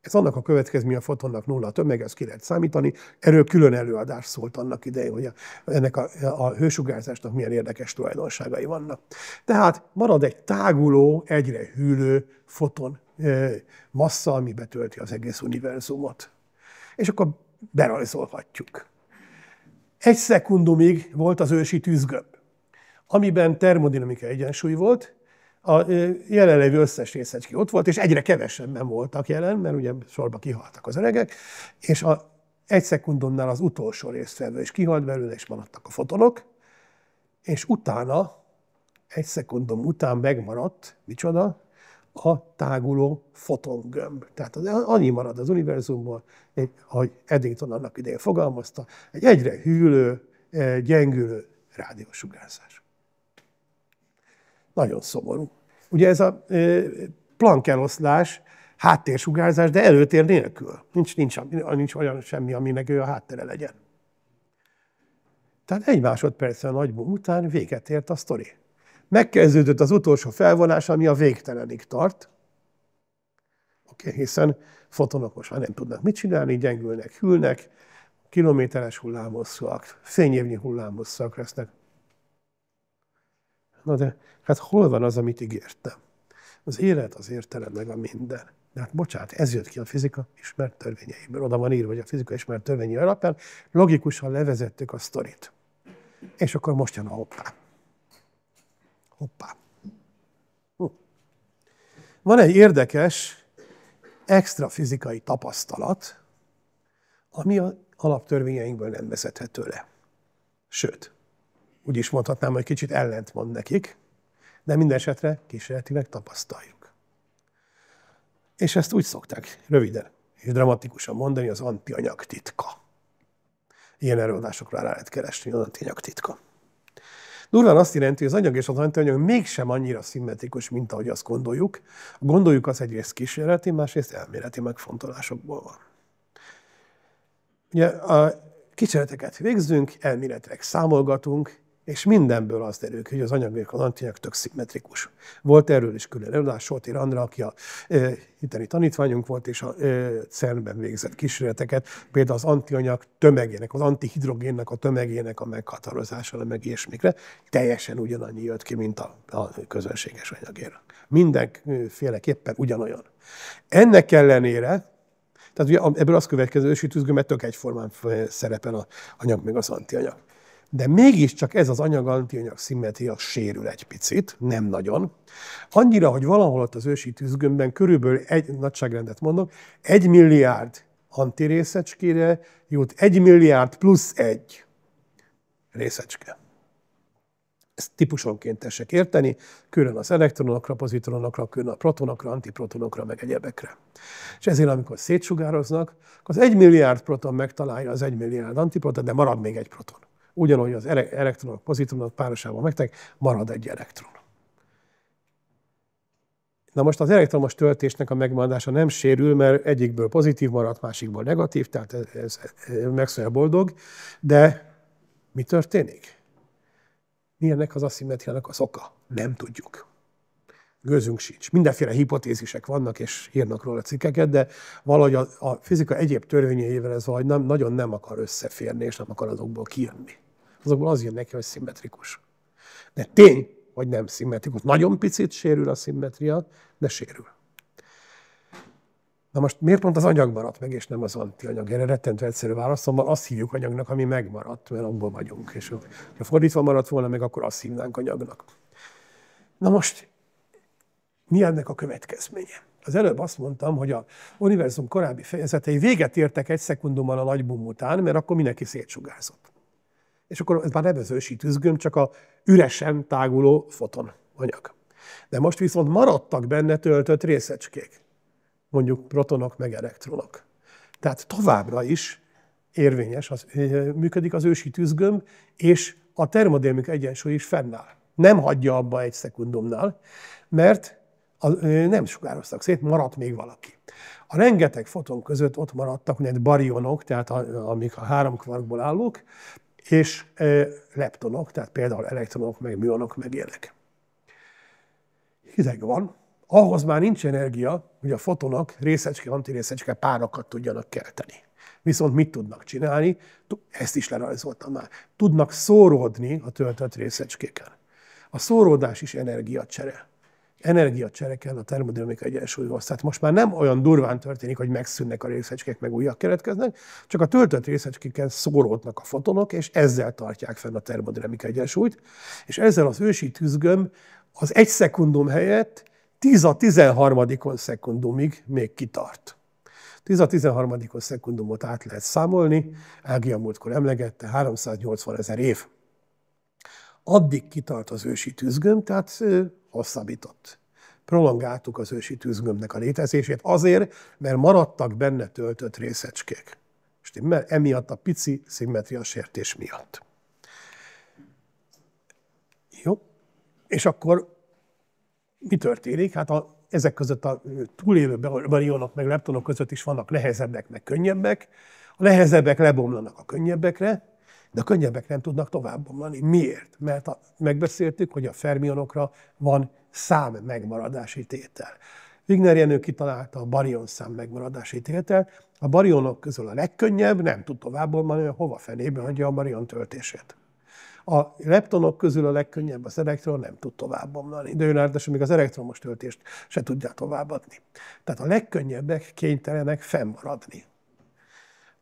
Ez annak a következménye, a fotonnak nulla a tömeg, ezt ki lehet számítani. Erről külön előadás szólt annak idején, hogy ennek a, a hősugárzásnak milyen érdekes tulajdonságai vannak. Tehát marad egy táguló, egyre hűlő foton massza, ami betölti az egész univerzumot. És akkor berajzolhatjuk. Egy szekundumig volt az ősi tűzgömb, amiben termodinamika egyensúly volt, a jelenlevő összes részecske ott volt, és egyre kevesebben voltak jelen, mert ugye sorba kihaltak az öregek, és a egy szekundomnál az utolsó résztvevő is kihalt belőle, és maradtak a fotonok, és utána, egy szekundum után megmaradt, micsoda? a táguló fotongömb. Tehát az, annyi marad az univerzumból, hogy Eddington annak idején fogalmazta, egy egyre hűlő, eh, gyengülő rádiósugárzás. Nagyon szomorú. Ugye ez a eh, Planck eloszlás, háttérsugárzás, de előtér nélkül. Nincs, nincs, nincs olyan semmi, aminek ő a háttere legyen. Tehát egy másodpercen nagy nagybum után véget ért a sztori megkezdődött az utolsó felvonás, ami a végtelenig tart, okay, hiszen fotonok most már nem tudnak mit csinálni, gyengülnek, hűlnek, kilométeres hullámhosszúak, fényévnyi hullámhosszúak lesznek. Na de, hát hol van az, amit ígértem? Az élet, az értelem, meg a minden. De hát bocsánat, ez jött ki a fizika ismert törvényeiből. Oda van írva, hogy a fizika ismert törvényei alapján logikusan levezettük a sztorit. És akkor most jön a hoppá. Hoppá! Van egy érdekes extra fizikai tapasztalat, ami az alaptörvényeinkből nem vezethető le. Sőt, úgy is mondhatnám, hogy kicsit ellentmond nekik, de minden esetre kísérletileg tapasztaljuk. És ezt úgy szokták röviden és dramatikusan mondani, az antianyag titka. Ilyen előadásokra rá lehet keresni, az antianyag titka. Durván azt jelenti, hogy az anyag és az antianyag mégsem annyira szimmetrikus, mint ahogy azt gondoljuk. Gondoljuk az egyrészt kísérleti, másrészt elméleti megfontolásokból van. Ugye a kísérleteket végzünk, elméletek számolgatunk, és mindenből az derül ki, hogy az anyagvérkon antianyag tök szimmetrikus. Volt erről is külön előadás, Soltér Andra, aki a e, hiteni tanítványunk volt, és a e, CERN-ben végzett kísérleteket, például az antianyag tömegének, az antihidrogénnek a tömegének a meghatározása, meg ilyesmikre, teljesen ugyanannyi jött ki, mint a, a közönséges anyagér. Mindenféleképpen ugyanolyan. Ennek ellenére, tehát ugye ebből az következő ősi mert tök egyformán szerepel az anyag meg az antianyag de mégiscsak ez az anyag-antianyag szimmetria sérül egy picit, nem nagyon. Annyira, hogy valahol ott az ősi tűzgömbben, körülbelül egy nagyságrendet mondok, egy milliárd antirészecskére jut egy milliárd plusz egy részecske. Ezt típusonként tessék érteni, külön az elektronokra, pozitronokra, külön a protonokra, antiprotonokra, meg egyebekre. És ezért, amikor szétsugároznak, az egy milliárd proton megtalálja az egy milliárd antiproton, de marad még egy proton ugyanúgy az elektronok, pozitronok párosában megtek, marad egy elektron. Na most az elektromos töltésnek a megmaradása nem sérül, mert egyikből pozitív maradt, másikból negatív, tehát ez, ez, megszólja boldog, de mi történik? Mi ennek az aszimmetriának az oka? Nem tudjuk. Gőzünk sincs. Mindenféle hipotézisek vannak, és írnak róla cikkeket, de valahogy a, a fizika egyéb törvényeivel ez vagy nem, nagyon nem akar összeférni, és nem akar azokból kijönni azokból az jön neki, hogy szimmetrikus. De tény, hogy nem szimmetrikus. Nagyon picit sérül a szimmetria, de sérül. Na most miért pont az anyag maradt meg, és nem az antianyag? Erre rettentő egyszerű válaszom van, azt hívjuk anyagnak, ami megmaradt, mert abból vagyunk. És ha fordítva maradt volna meg, akkor azt hívnánk anyagnak. Na most, mi ennek a következménye? Az előbb azt mondtam, hogy a univerzum korábbi fejezetei véget értek egy szekundummal a nagy bum után, mert akkor mindenki szétsugázott és akkor ez már nem az ősi tüzgöm, csak a üresen táguló foton anyag. De most viszont maradtak benne töltött részecskék, mondjuk protonok meg elektronok. Tehát továbbra is érvényes, az, működik az ősi tüzgömb, és a termodélmik egyensúly is fennáll. Nem hagyja abba egy szekundumnál, mert a, nem sugároztak szét, maradt még valaki. A rengeteg foton között ott maradtak úgynevezett barionok, tehát a, amik a három kvarkból állók, és leptonok, tehát például elektronok, meg műanok, meg ilyenek. Hideg van, ahhoz már nincs energia, hogy a fotonok részecske, antirészecske párokat tudjanak kelteni. Viszont mit tudnak csinálni? Ezt is lerajzoltam már. Tudnak szóródni a töltött részecskéken. A szóródás is energiacsere energiacsere kell a termodinamika egyensúlyhoz. Tehát most már nem olyan durván történik, hogy megszűnnek a részecskék, meg újak keletkeznek, csak a töltött részecskéken szóródnak a fotonok, és ezzel tartják fenn a termodinamika egyensúlyt, és ezzel az ősi tűzgömb az egy szekundum helyett 10 a 13. szekundumig még kitart. 10 a 13. szekundumot át lehet számolni, Ági a múltkor emlegette, 380 ezer év. Addig kitart az ősi tűzgömb, tehát hosszabbított. Prolongáltuk az ősi tűzgömbnek a létezését azért, mert maradtak benne töltött részecskék. És emiatt a pici szimmetria sértés miatt. Jó. És akkor mi történik? Hát a, ezek között a túlélő barionok meg leptonok között is vannak nehezebbek, meg könnyebbek. A nehezebbek lebomlanak a könnyebbekre, de a könnyebbek nem tudnak tovább bomlani. Miért? Mert a, megbeszéltük, hogy a fermionokra van szám megmaradási tétel. Wigner Jenő kitalálta a barion szám megmaradási tétel. A barionok közül a legkönnyebb nem tud tovább bomlani, hova fenébe hagyja a barion töltését. A leptonok közül a legkönnyebb az elektron, nem tud tovább bomlani. De áldása, még az elektromos töltést se tudja továbbadni. Tehát a legkönnyebbek kénytelenek fennmaradni.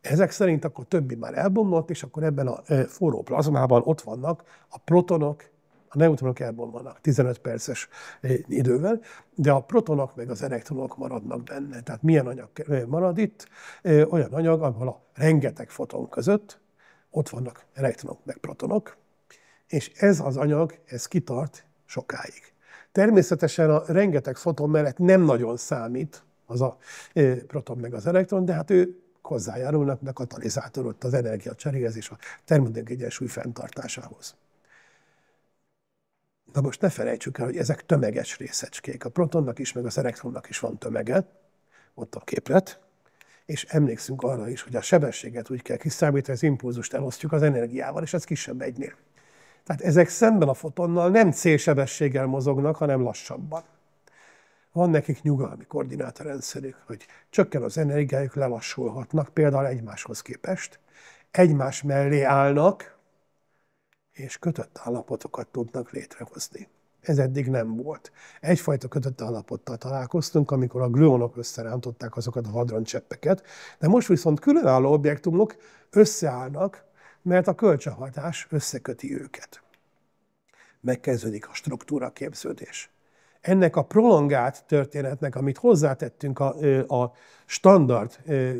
Ezek szerint akkor többi már elbomlott, és akkor ebben a forró plazmában ott vannak a protonok, a neutronok elbomlanak 15 perces idővel, de a protonok meg az elektronok maradnak benne. Tehát milyen anyag marad itt? Olyan anyag, ahol a rengeteg foton között ott vannak elektronok meg protonok, és ez az anyag, ez kitart sokáig. Természetesen a rengeteg foton mellett nem nagyon számít az a proton meg az elektron, de hát ő hozzájárulnak, de katalizátor ott az energia cseréhez és a termodinamik egyensúly fenntartásához. Na most ne felejtsük el, hogy ezek tömeges részecskék. A protonnak is, meg az elektronnak is van tömege, ott a képlet, és emlékszünk arra is, hogy a sebességet úgy kell kiszámítani, az impulzust elosztjuk az energiával, és ez kisebb egynél. Tehát ezek szemben a fotonnal nem célsebességgel mozognak, hanem lassabban. Van nekik nyugalmi koordinátorrendszerük, hogy csökken az energiájuk, lelassulhatnak például egymáshoz képest, egymás mellé állnak, és kötött állapotokat tudnak létrehozni. Ez eddig nem volt. Egyfajta kötött állapottal találkoztunk, amikor a gluonok összerántották azokat a hadroncseppeket, de most viszont különálló objektumok összeállnak, mert a kölcsönhatás összeköti őket. Megkezdődik a struktúra képződés ennek a prolongált történetnek, amit hozzátettünk a, a standard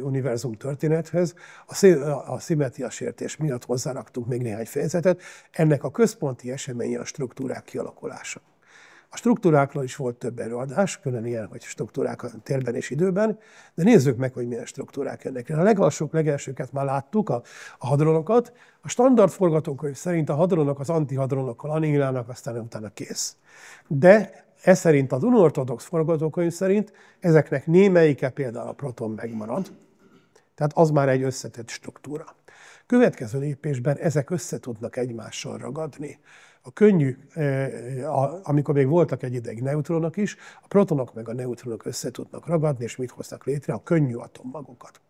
univerzum történethez, a, a szimetria sértés miatt hozzáraktunk még néhány fejezetet, ennek a központi eseménye a struktúrák kialakulása. A struktúrákról is volt több előadás, külön ilyen, hogy struktúrák a térben és időben, de nézzük meg, hogy milyen struktúrák ennek. A legalsók, legelsőket már láttuk, a, a hadronokat. A standard forgatókönyv szerint a hadronok az antihadronokkal anihilálnak, aztán utána kész. De ez szerint az unortodox forgatókönyv szerint ezeknek némelyike például a proton megmarad, tehát az már egy összetett struktúra. Következő lépésben ezek össze tudnak egymással ragadni. A könnyű, e, e, amikor még voltak egy ideig neutronok is, a protonok meg a neutronok össze tudnak ragadni, és mit hoznak létre? A könnyű atommagokat.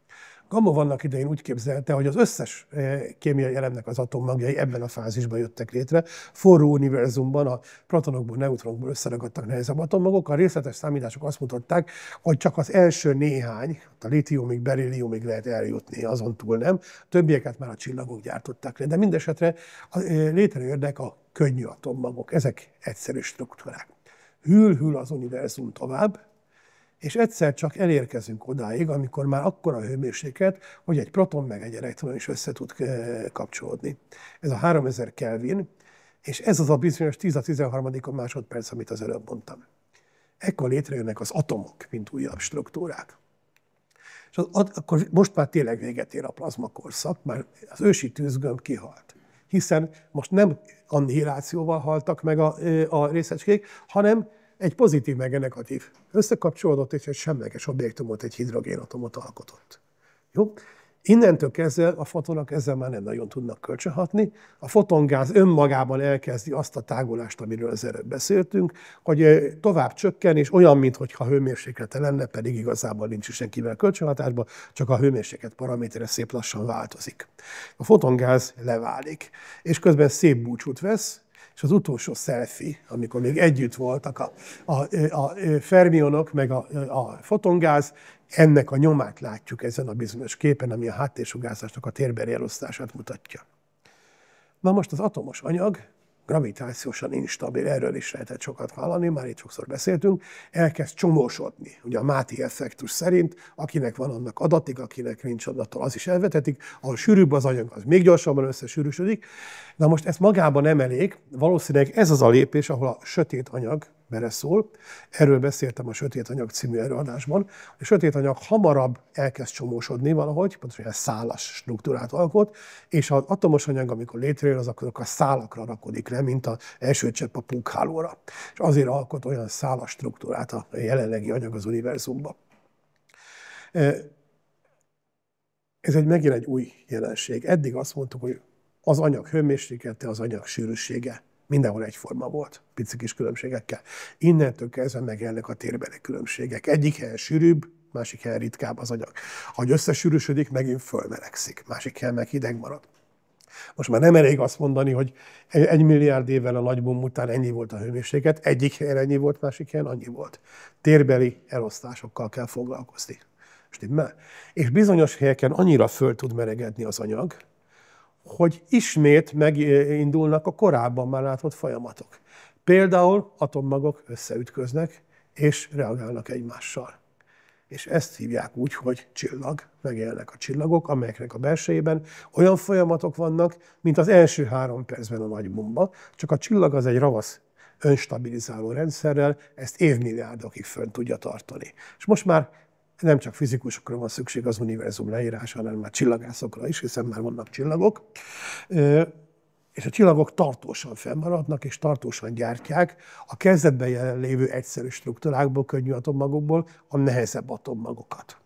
Gamma vannak idején úgy képzelte, hogy az összes eh, kémiai elemnek az atommagjai ebben a fázisban jöttek létre. Forró univerzumban a protonokból, neutronokból összeragadtak nehezebb atommagok. A részletes számítások azt mutatták, hogy csak az első néhány, a litiumig, berilliumig lehet eljutni, azon túl nem. Többieket már a csillagok gyártották le. De mindesetre eh, létrejönnek a könnyű atommagok. Ezek egyszerű struktúrák. Hűl-hűl az univerzum tovább, és egyszer csak elérkezünk odáig, amikor már akkora hőmérséklet, hogy egy proton meg egy elektron is össze tud eh, kapcsolódni. Ez a 3000 Kelvin, és ez az a bizonyos 10 a 13. másodperc, amit az előbb mondtam. Ekkor létrejönnek az atomok, mint újabb struktúrák. És az, akkor most már tényleg véget ér a plazmakorszak, már az ősi tűzgömb kihalt. Hiszen most nem annihilációval haltak meg a, eh, a részecskék, hanem egy pozitív meg egy negatív összekapcsolódott, és egy semleges objektumot, egy hidrogénatomot alkotott. Jó? Innentől kezdve a fotonok ezzel már nem nagyon tudnak kölcsönhatni. A fotongáz önmagában elkezdi azt a tágulást, amiről az előbb beszéltünk, hogy tovább csökken, és olyan, mintha hőmérséklete lenne, pedig igazából nincs is senkivel kölcsönhatásban, csak a hőmérséklet paramétere szép lassan változik. A fotongáz leválik, és közben szép búcsút vesz, és az utolsó szelfi, amikor még együtt voltak a, a, a fermionok, meg a, a fotongáz, ennek a nyomát látjuk ezen a bizonyos képen, ami a háttérsugázásnak a térbeli elosztását mutatja. Na most az atomos anyag gravitációsan instabil, erről is lehetett sokat hallani, már itt sokszor beszéltünk, elkezd csomósodni. Ugye a Máti effektus szerint, akinek van annak adatig, akinek nincs adattal, az is elvetetik, ahol sűrűbb az anyag, az még gyorsabban összesűrűsödik. Na most ez magában nem elég, valószínűleg ez az a lépés, ahol a sötét anyag merre szól. Erről beszéltem a Sötét Anyag című előadásban. A sötét anyag hamarabb elkezd csomósodni valahogy, pontosan egy szálas struktúrát alkot, és az atomos anyag, amikor létrejön, az akkor a szálakra rakodik le, mint az első csepp a pókhálóra. És azért alkot olyan szálas struktúrát a jelenlegi anyag az univerzumban. E, ez egy megint egy új jelenség. Eddig azt mondtuk, hogy az anyag hőmérséklete, az anyag sűrűsége Mindenhol egyforma volt, pici kis különbségekkel. Innentől kezdve megjelennek a térbeli különbségek. Egyik helyen sűrűbb, másik helyen ritkább az anyag. Ahogy összesűrűsödik, megint fölmelegszik, másik helyen meg hideg marad. Most már nem elég azt mondani, hogy egy milliárd évvel a nagybom után ennyi volt a hőmérséklet, egyik helyen ennyi volt, másik helyen annyi volt. Térbeli elosztásokkal kell foglalkozni. Stimmel? És bizonyos helyeken annyira föl tud melegedni az anyag, hogy ismét megindulnak a korábban már látott folyamatok. Például atommagok összeütköznek és reagálnak egymással. És ezt hívják úgy, hogy csillag, megjelennek a csillagok, amelyeknek a belsejében olyan folyamatok vannak, mint az első három percben a nagy bomba, csak a csillag az egy ravasz önstabilizáló rendszerrel ezt évmilliárdokig fönn tudja tartani. És most már nem csak fizikusokra van szükség az univerzum leírása, hanem már csillagászokra is, hiszen már vannak csillagok. És a csillagok tartósan fennmaradnak, és tartósan gyártják. A kezdetben jelenlévő egyszerű struktúrákból, könnyű atommagokból a nehezebb atommagokat.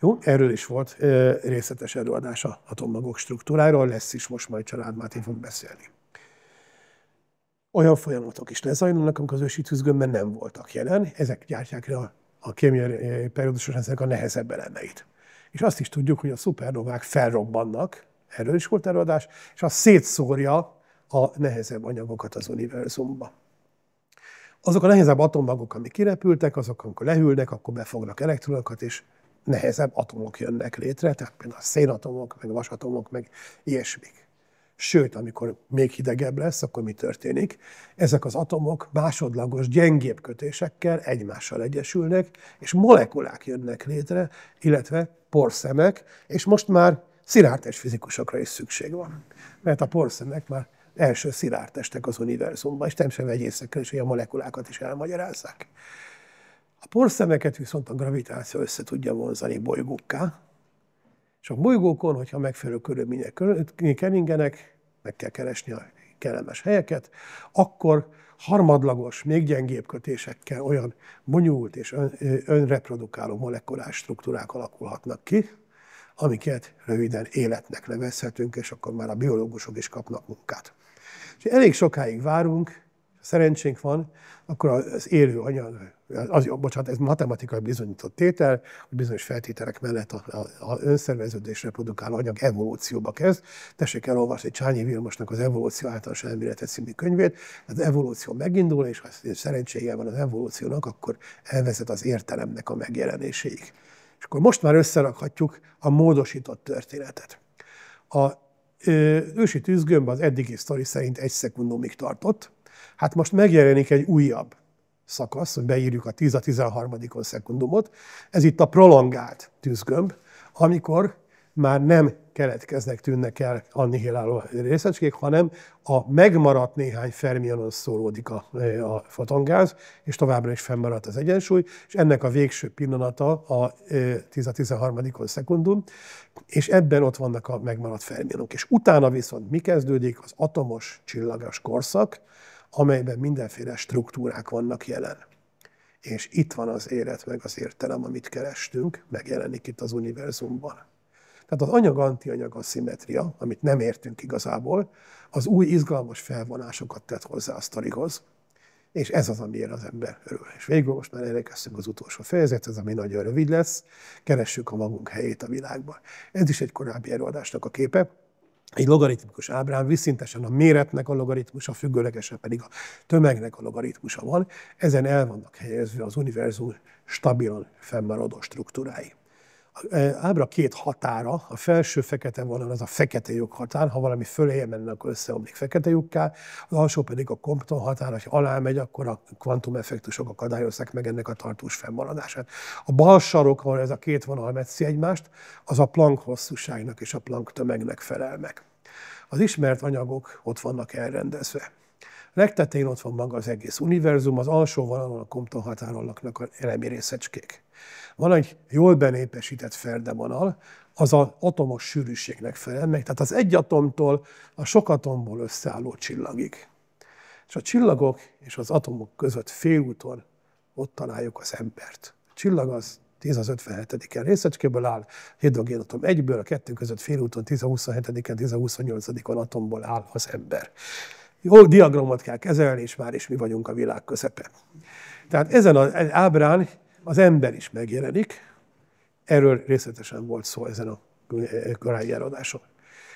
Jó, erről is volt részletes előadása atommagok struktúráról, lesz is most majd Család Máté fog beszélni. Olyan folyamatok is lezajlanak, amik az ősi nem voltak jelen, ezek gyártják le a a kémiai periódusos rendszernek a nehezebb elemeit. És azt is tudjuk, hogy a szupernovák felrobbannak, erről is volt előadás, és az szétszórja a nehezebb anyagokat az univerzumba. Azok a nehezebb atommagok, amik kirepültek, azok, amikor lehűlnek, akkor befognak elektronokat, és nehezebb atomok jönnek létre, tehát például a szénatomok, meg vasatomok, meg ilyesmik. Sőt, amikor még hidegebb lesz, akkor mi történik? Ezek az atomok másodlagos, gyengébb kötésekkel egymással egyesülnek, és molekulák jönnek létre, illetve porszemek, és most már szilárdes fizikusokra is szükség van. Mert a porszemek már első szilárdtestek az univerzumban, és nem sem vegyészekkel és hogy a molekulákat is elmagyarázzák. A porszemeket viszont a gravitáció össze tudja vonzani bolygókká, és a bolygókon, hogyha megfelelő körülmények keringenek, meg kell keresni a kellemes helyeket, akkor harmadlagos, még gyengébb kötésekkel olyan bonyolult és ön, önreprodukáló molekulás struktúrák alakulhatnak ki, amiket röviden életnek nevezhetünk, és akkor már a biológusok is kapnak munkát. És elég sokáig várunk, ha szerencsénk van, akkor az élő anyag az, bocsánat, ez matematikai bizonyított tétel, hogy bizonyos feltételek mellett a, a, a önszerveződésre produkáló anyag evolúcióba kezd. Tessék elolvasni Csányi Vilmosnak az evolúció általános elmélete című könyvét. Az evolúció megindul, és ha szerencséje van az evolúciónak, akkor elvezet az értelemnek a megjelenéséig. És akkor most már összerakhatjuk a módosított történetet. A ö, ősi tűzgömb az eddigi sztori szerint egy szekundumig tartott, hát most megjelenik egy újabb szakasz, hogy beírjuk a 10 a 13. szekundumot. Ez itt a prolongált tűzgömb, amikor már nem keletkeznek, tűnnek el annihiláló részecskék, hanem a megmaradt néhány fermionon szólódik a, a fotongáz, és továbbra is fennmaradt az egyensúly, és ennek a végső pillanata a 10-13. E, szekundum, és ebben ott vannak a megmaradt fermionok. És utána viszont mi kezdődik? Az atomos csillagos korszak, amelyben mindenféle struktúrák vannak jelen. És itt van az élet meg az értelem, amit kerestünk, megjelenik itt az univerzumban. Tehát az anyag-antianyag a szimmetria, amit nem értünk igazából, az új izgalmas felvonásokat tett hozzá a sztorihoz, és ez az, amiért az ember örül. És végül most már elérkeztünk az utolsó fejezethez, ami nagyon rövid lesz, keressük a magunk helyét a világban. Ez is egy korábbi előadásnak a képe, egy logaritmikus ábrán viszintesen a méretnek a logaritmusa, függőlegesen pedig a tömegnek a logaritmusa van. Ezen el vannak helyezve az univerzum stabilan fennmaradó struktúrái ábra két határa, a felső fekete vonal az a fekete lyuk határ, ha valami fölé menne, akkor összeomlik fekete lyukká, az alsó pedig a kompton határ, ha alá megy, akkor a kvantumeffektusok akadályozzák meg ennek a tartós fennmaradását. A bal sarok, ahol ez a két vonal metszi egymást, az a Planck hosszúságnak és a Planck tömegnek felel meg. Az ismert anyagok ott vannak elrendezve. Legtetején ott van maga az egész univerzum, az alsó vonalon a Compton határon laknak a elemi részecskék. Van egy jól benépesített ferdevonal, az az atomos sűrűségnek felel meg, tehát az egy atomtól a sok atomból összeálló csillagig. És a csillagok és az atomok között félúton ott találjuk az embert. A csillag az 10 az 57-en részecskéből áll, hidrogénatom egyből, a kettő között félúton 10 a 27-en, 10 a 28 atomból áll az ember. Jó diagramot kell kezelni, és már is mi vagyunk a világ közepe. Tehát ezen az ábrán az ember is megjelenik, erről részletesen volt szó ezen a korábbi előadáson.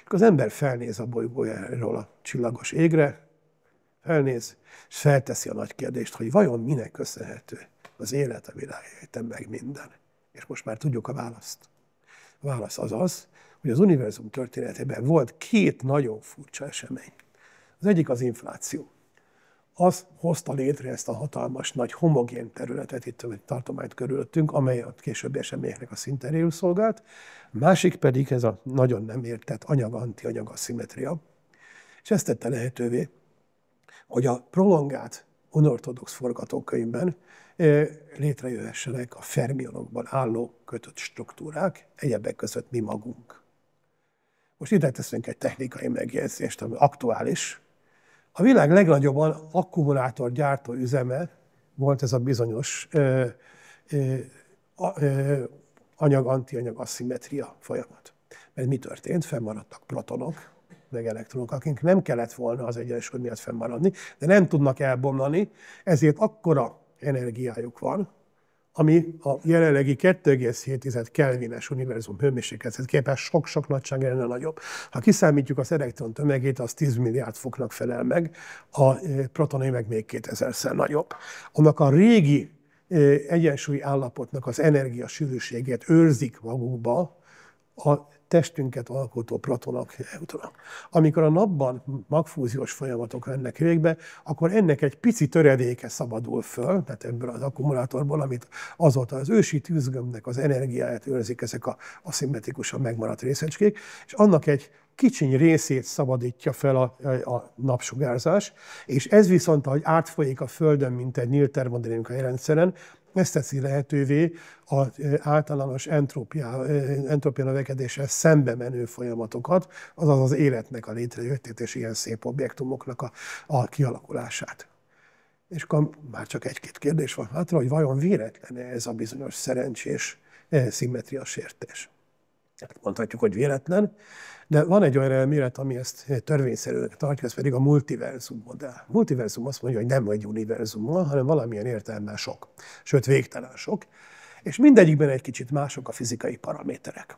Az ember felnéz a bolygójáról a csillagos égre, felnéz, és felteszi a nagy kérdést, hogy vajon minek köszönhető az élet, a világegyetem, meg minden. És most már tudjuk a választ. A válasz az az, hogy az univerzum történetében volt két nagyon furcsa esemény. Az egyik az infláció. Az hozta létre ezt a hatalmas nagy homogén területet itt egy tartományt körülöttünk, amely a későbbi eseményeknek a szinteréül szolgált. A másik pedig ez a nagyon nem értett anyag-antianyag aszimetria. És ezt tette lehetővé, hogy a prolongált unortodox forgatókönyvben eh, létrejöhessenek a fermionokban álló kötött struktúrák, egyebek között mi magunk. Most ide teszünk egy technikai megjegyzést, ami aktuális, a világ legnagyobb akkumulátorgyártó üzeme volt ez a bizonyos ö, ö, ö, anyag-antianyag asszimetria folyamat. Mert mi történt? Fennmaradtak protonok, meg elektronok, akik nem kellett volna az egyensúly miatt fennmaradni, de nem tudnak elbomlani, ezért akkora energiájuk van, ami a jelenlegi 2,7 kelvines univerzum hőmérséklethez képest sok-sok lenne nagyobb. Ha kiszámítjuk az elektron tömegét, az 10 milliárd foknak felel meg, a e, protoné meg még 2000-szer nagyobb. Annak a régi e, egyensúlyi állapotnak az energia sűrűségét őrzik magukba a testünket alkotó protonok, neutronok. Amikor a napban magfúziós folyamatok ennek végbe, akkor ennek egy pici töredéke szabadul föl, tehát ebből az akkumulátorból, amit azóta az ősi tűzgömbnek az energiáját őrzik ezek a aszimmetrikusan megmaradt részecskék, és annak egy kicsiny részét szabadítja fel a, a napsugárzás, és ez viszont, ahogy átfolyik a Földön, mint egy nyílt termodinamikai rendszeren, ez teszi lehetővé az általános entrópia, entrópia növekedéssel szembe menő folyamatokat, azaz az életnek a létrejöttét és ilyen szép objektumoknak a, a kialakulását. És akkor már csak egy-két kérdés van hátra, hogy vajon véletlen ez a bizonyos szerencsés szimmetria sértés mondhatjuk, hogy véletlen, de van egy olyan elmélet, ami ezt törvényszerűnek tartja, ez pedig a multiverzum modell. Multiverzum azt mondja, hogy nem egy univerzum van, hanem valamilyen értelemben sok, sőt végtelen sok, és mindegyikben egy kicsit mások a fizikai paraméterek.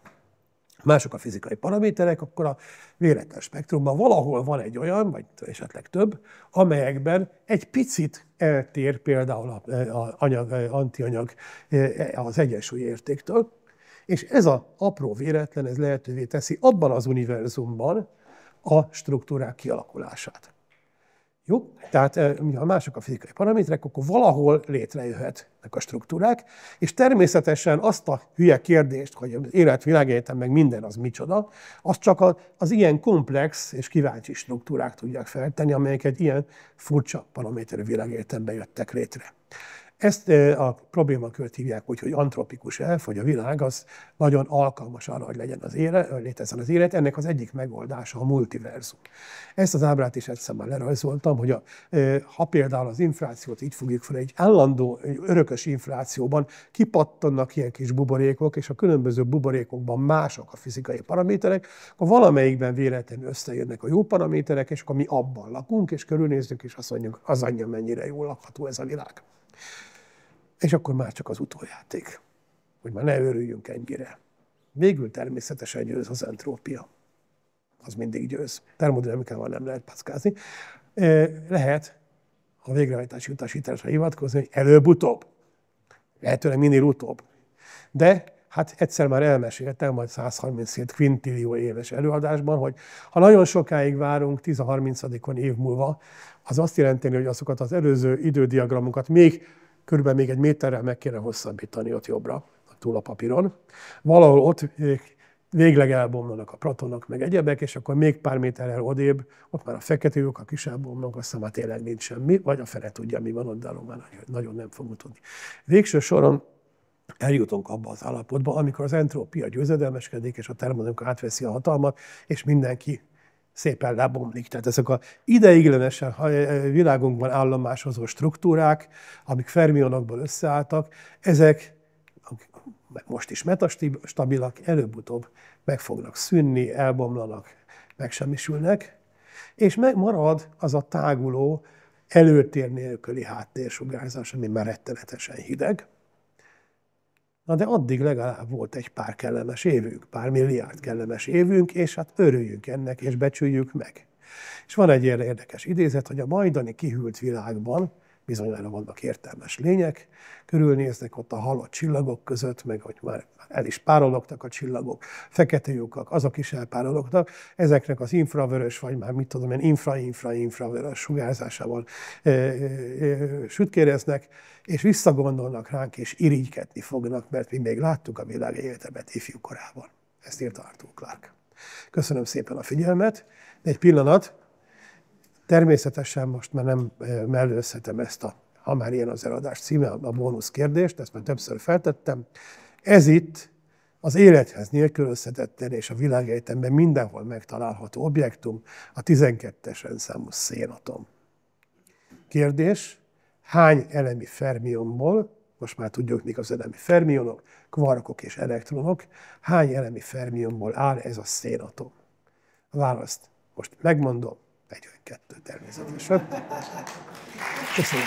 Mások a fizikai paraméterek, akkor a véletlen spektrumban valahol van egy olyan, vagy esetleg több, amelyekben egy picit eltér például a, a anyag, antianyag az egyensúly értéktől, és ez az apró véletlen, ez lehetővé teszi abban az univerzumban a struktúrák kialakulását. Jó? Tehát, ha eh, mások a fizikai paraméterek, akkor valahol létrejöhetnek a struktúrák, és természetesen azt a hülye kérdést, hogy az élet, világegyetem, meg minden az micsoda, az csak az ilyen komplex és kíváncsi struktúrák tudják feltenni, amelyek egy ilyen furcsa paraméterű világegyetemben jöttek létre. Ezt a problémakört hívják úgy, hogy antropikus elf, hogy a világ az nagyon alkalmas arra, hogy legyen az élet, hogy létezzen az élet. Ennek az egyik megoldása a multiverzum. Ezt az ábrát is egyszer már lerajzoltam, hogy a, ha például az inflációt így fogjuk fel, egy állandó, egy örökös inflációban kipattannak ilyen kis buborékok, és a különböző buborékokban mások a fizikai paraméterek, akkor valamelyikben véletlenül összejönnek a jó paraméterek, és akkor mi abban lakunk, és körülnézzük, és azt mondjuk, az anyja mennyire jól lakható ez a világ. És akkor már csak az utoljáték, hogy már ne örüljünk ennyire. Végül természetesen győz az entrópia. Az mindig győz. Termodinamikával nem lehet packázni. Lehet a végrehajtási utasításra hivatkozni, hogy előbb-utóbb. Lehetőleg minél utóbb. De hát egyszer már elmeséltem, majd 137 kvintillió éves előadásban, hogy ha nagyon sokáig várunk, 10-30 év múlva, az azt jelenti, hogy azokat az előző idődiagramokat még körülbelül még egy méterrel meg kéne hosszabbítani ott jobbra, túl a papíron. Valahol ott végleg elbomlanak a protonok, meg egyebek, és akkor még pár méterrel odébb, ott már a fekete a kis elbomlanak, aztán hát már tényleg nincs semmi, vagy a fele tudja, mi van ott, de már nagyon nem fogunk tudni. Végső soron eljutunk abba az állapotba, amikor az entrópia győzedelmeskedik, és a termodinamika átveszi a hatalmat, és mindenki szépen lebomlik. Tehát ezek a ideiglenesen világunkban állomásozó struktúrák, amik fermionokból összeálltak, ezek most is metastabilak, előbb-utóbb meg fognak szűnni, elbomlanak, megsemmisülnek, és megmarad az a táguló előtér nélküli háttérsugárzás, ami már rettenetesen hideg, Na de addig legalább volt egy pár kellemes évünk, pár milliárd kellemes évünk, és hát örüljünk ennek, és becsüljük meg. És van egy ilyen érdekes idézet, hogy a majdani kihűlt világban bizonyára vannak értelmes lények, körülnéznek ott a halott csillagok között, meg hogy már el is párologtak a csillagok, fekete lyukak, azok is elpárolognak, ezeknek az infravörös, vagy már mit tudom én, infra-infra-infravörös sugárzásával e, e, sütkéreznek, és visszagondolnak ránk, és irigykedni fognak, mert mi még láttuk a világ egyetemet ifjú korában. Ezt írta Arthur Clark. Köszönöm szépen a figyelmet, de egy pillanat, Természetesen most már nem eh, mellőzhetem ezt a, ha már ilyen az eladás címe, a bónusz kérdést, ezt már többször feltettem. Ez itt az élethez nélkülözhetetlen és a világegyetemben mindenhol megtalálható objektum, a 12-es rendszámú szénatom. Kérdés, hány elemi fermionból, most már tudjuk, mik az elemi fermionok, kvarkok és elektronok, hány elemi fermionból áll ez a szénatom? Választ most megmondom, 42 természetesen. Köszönöm.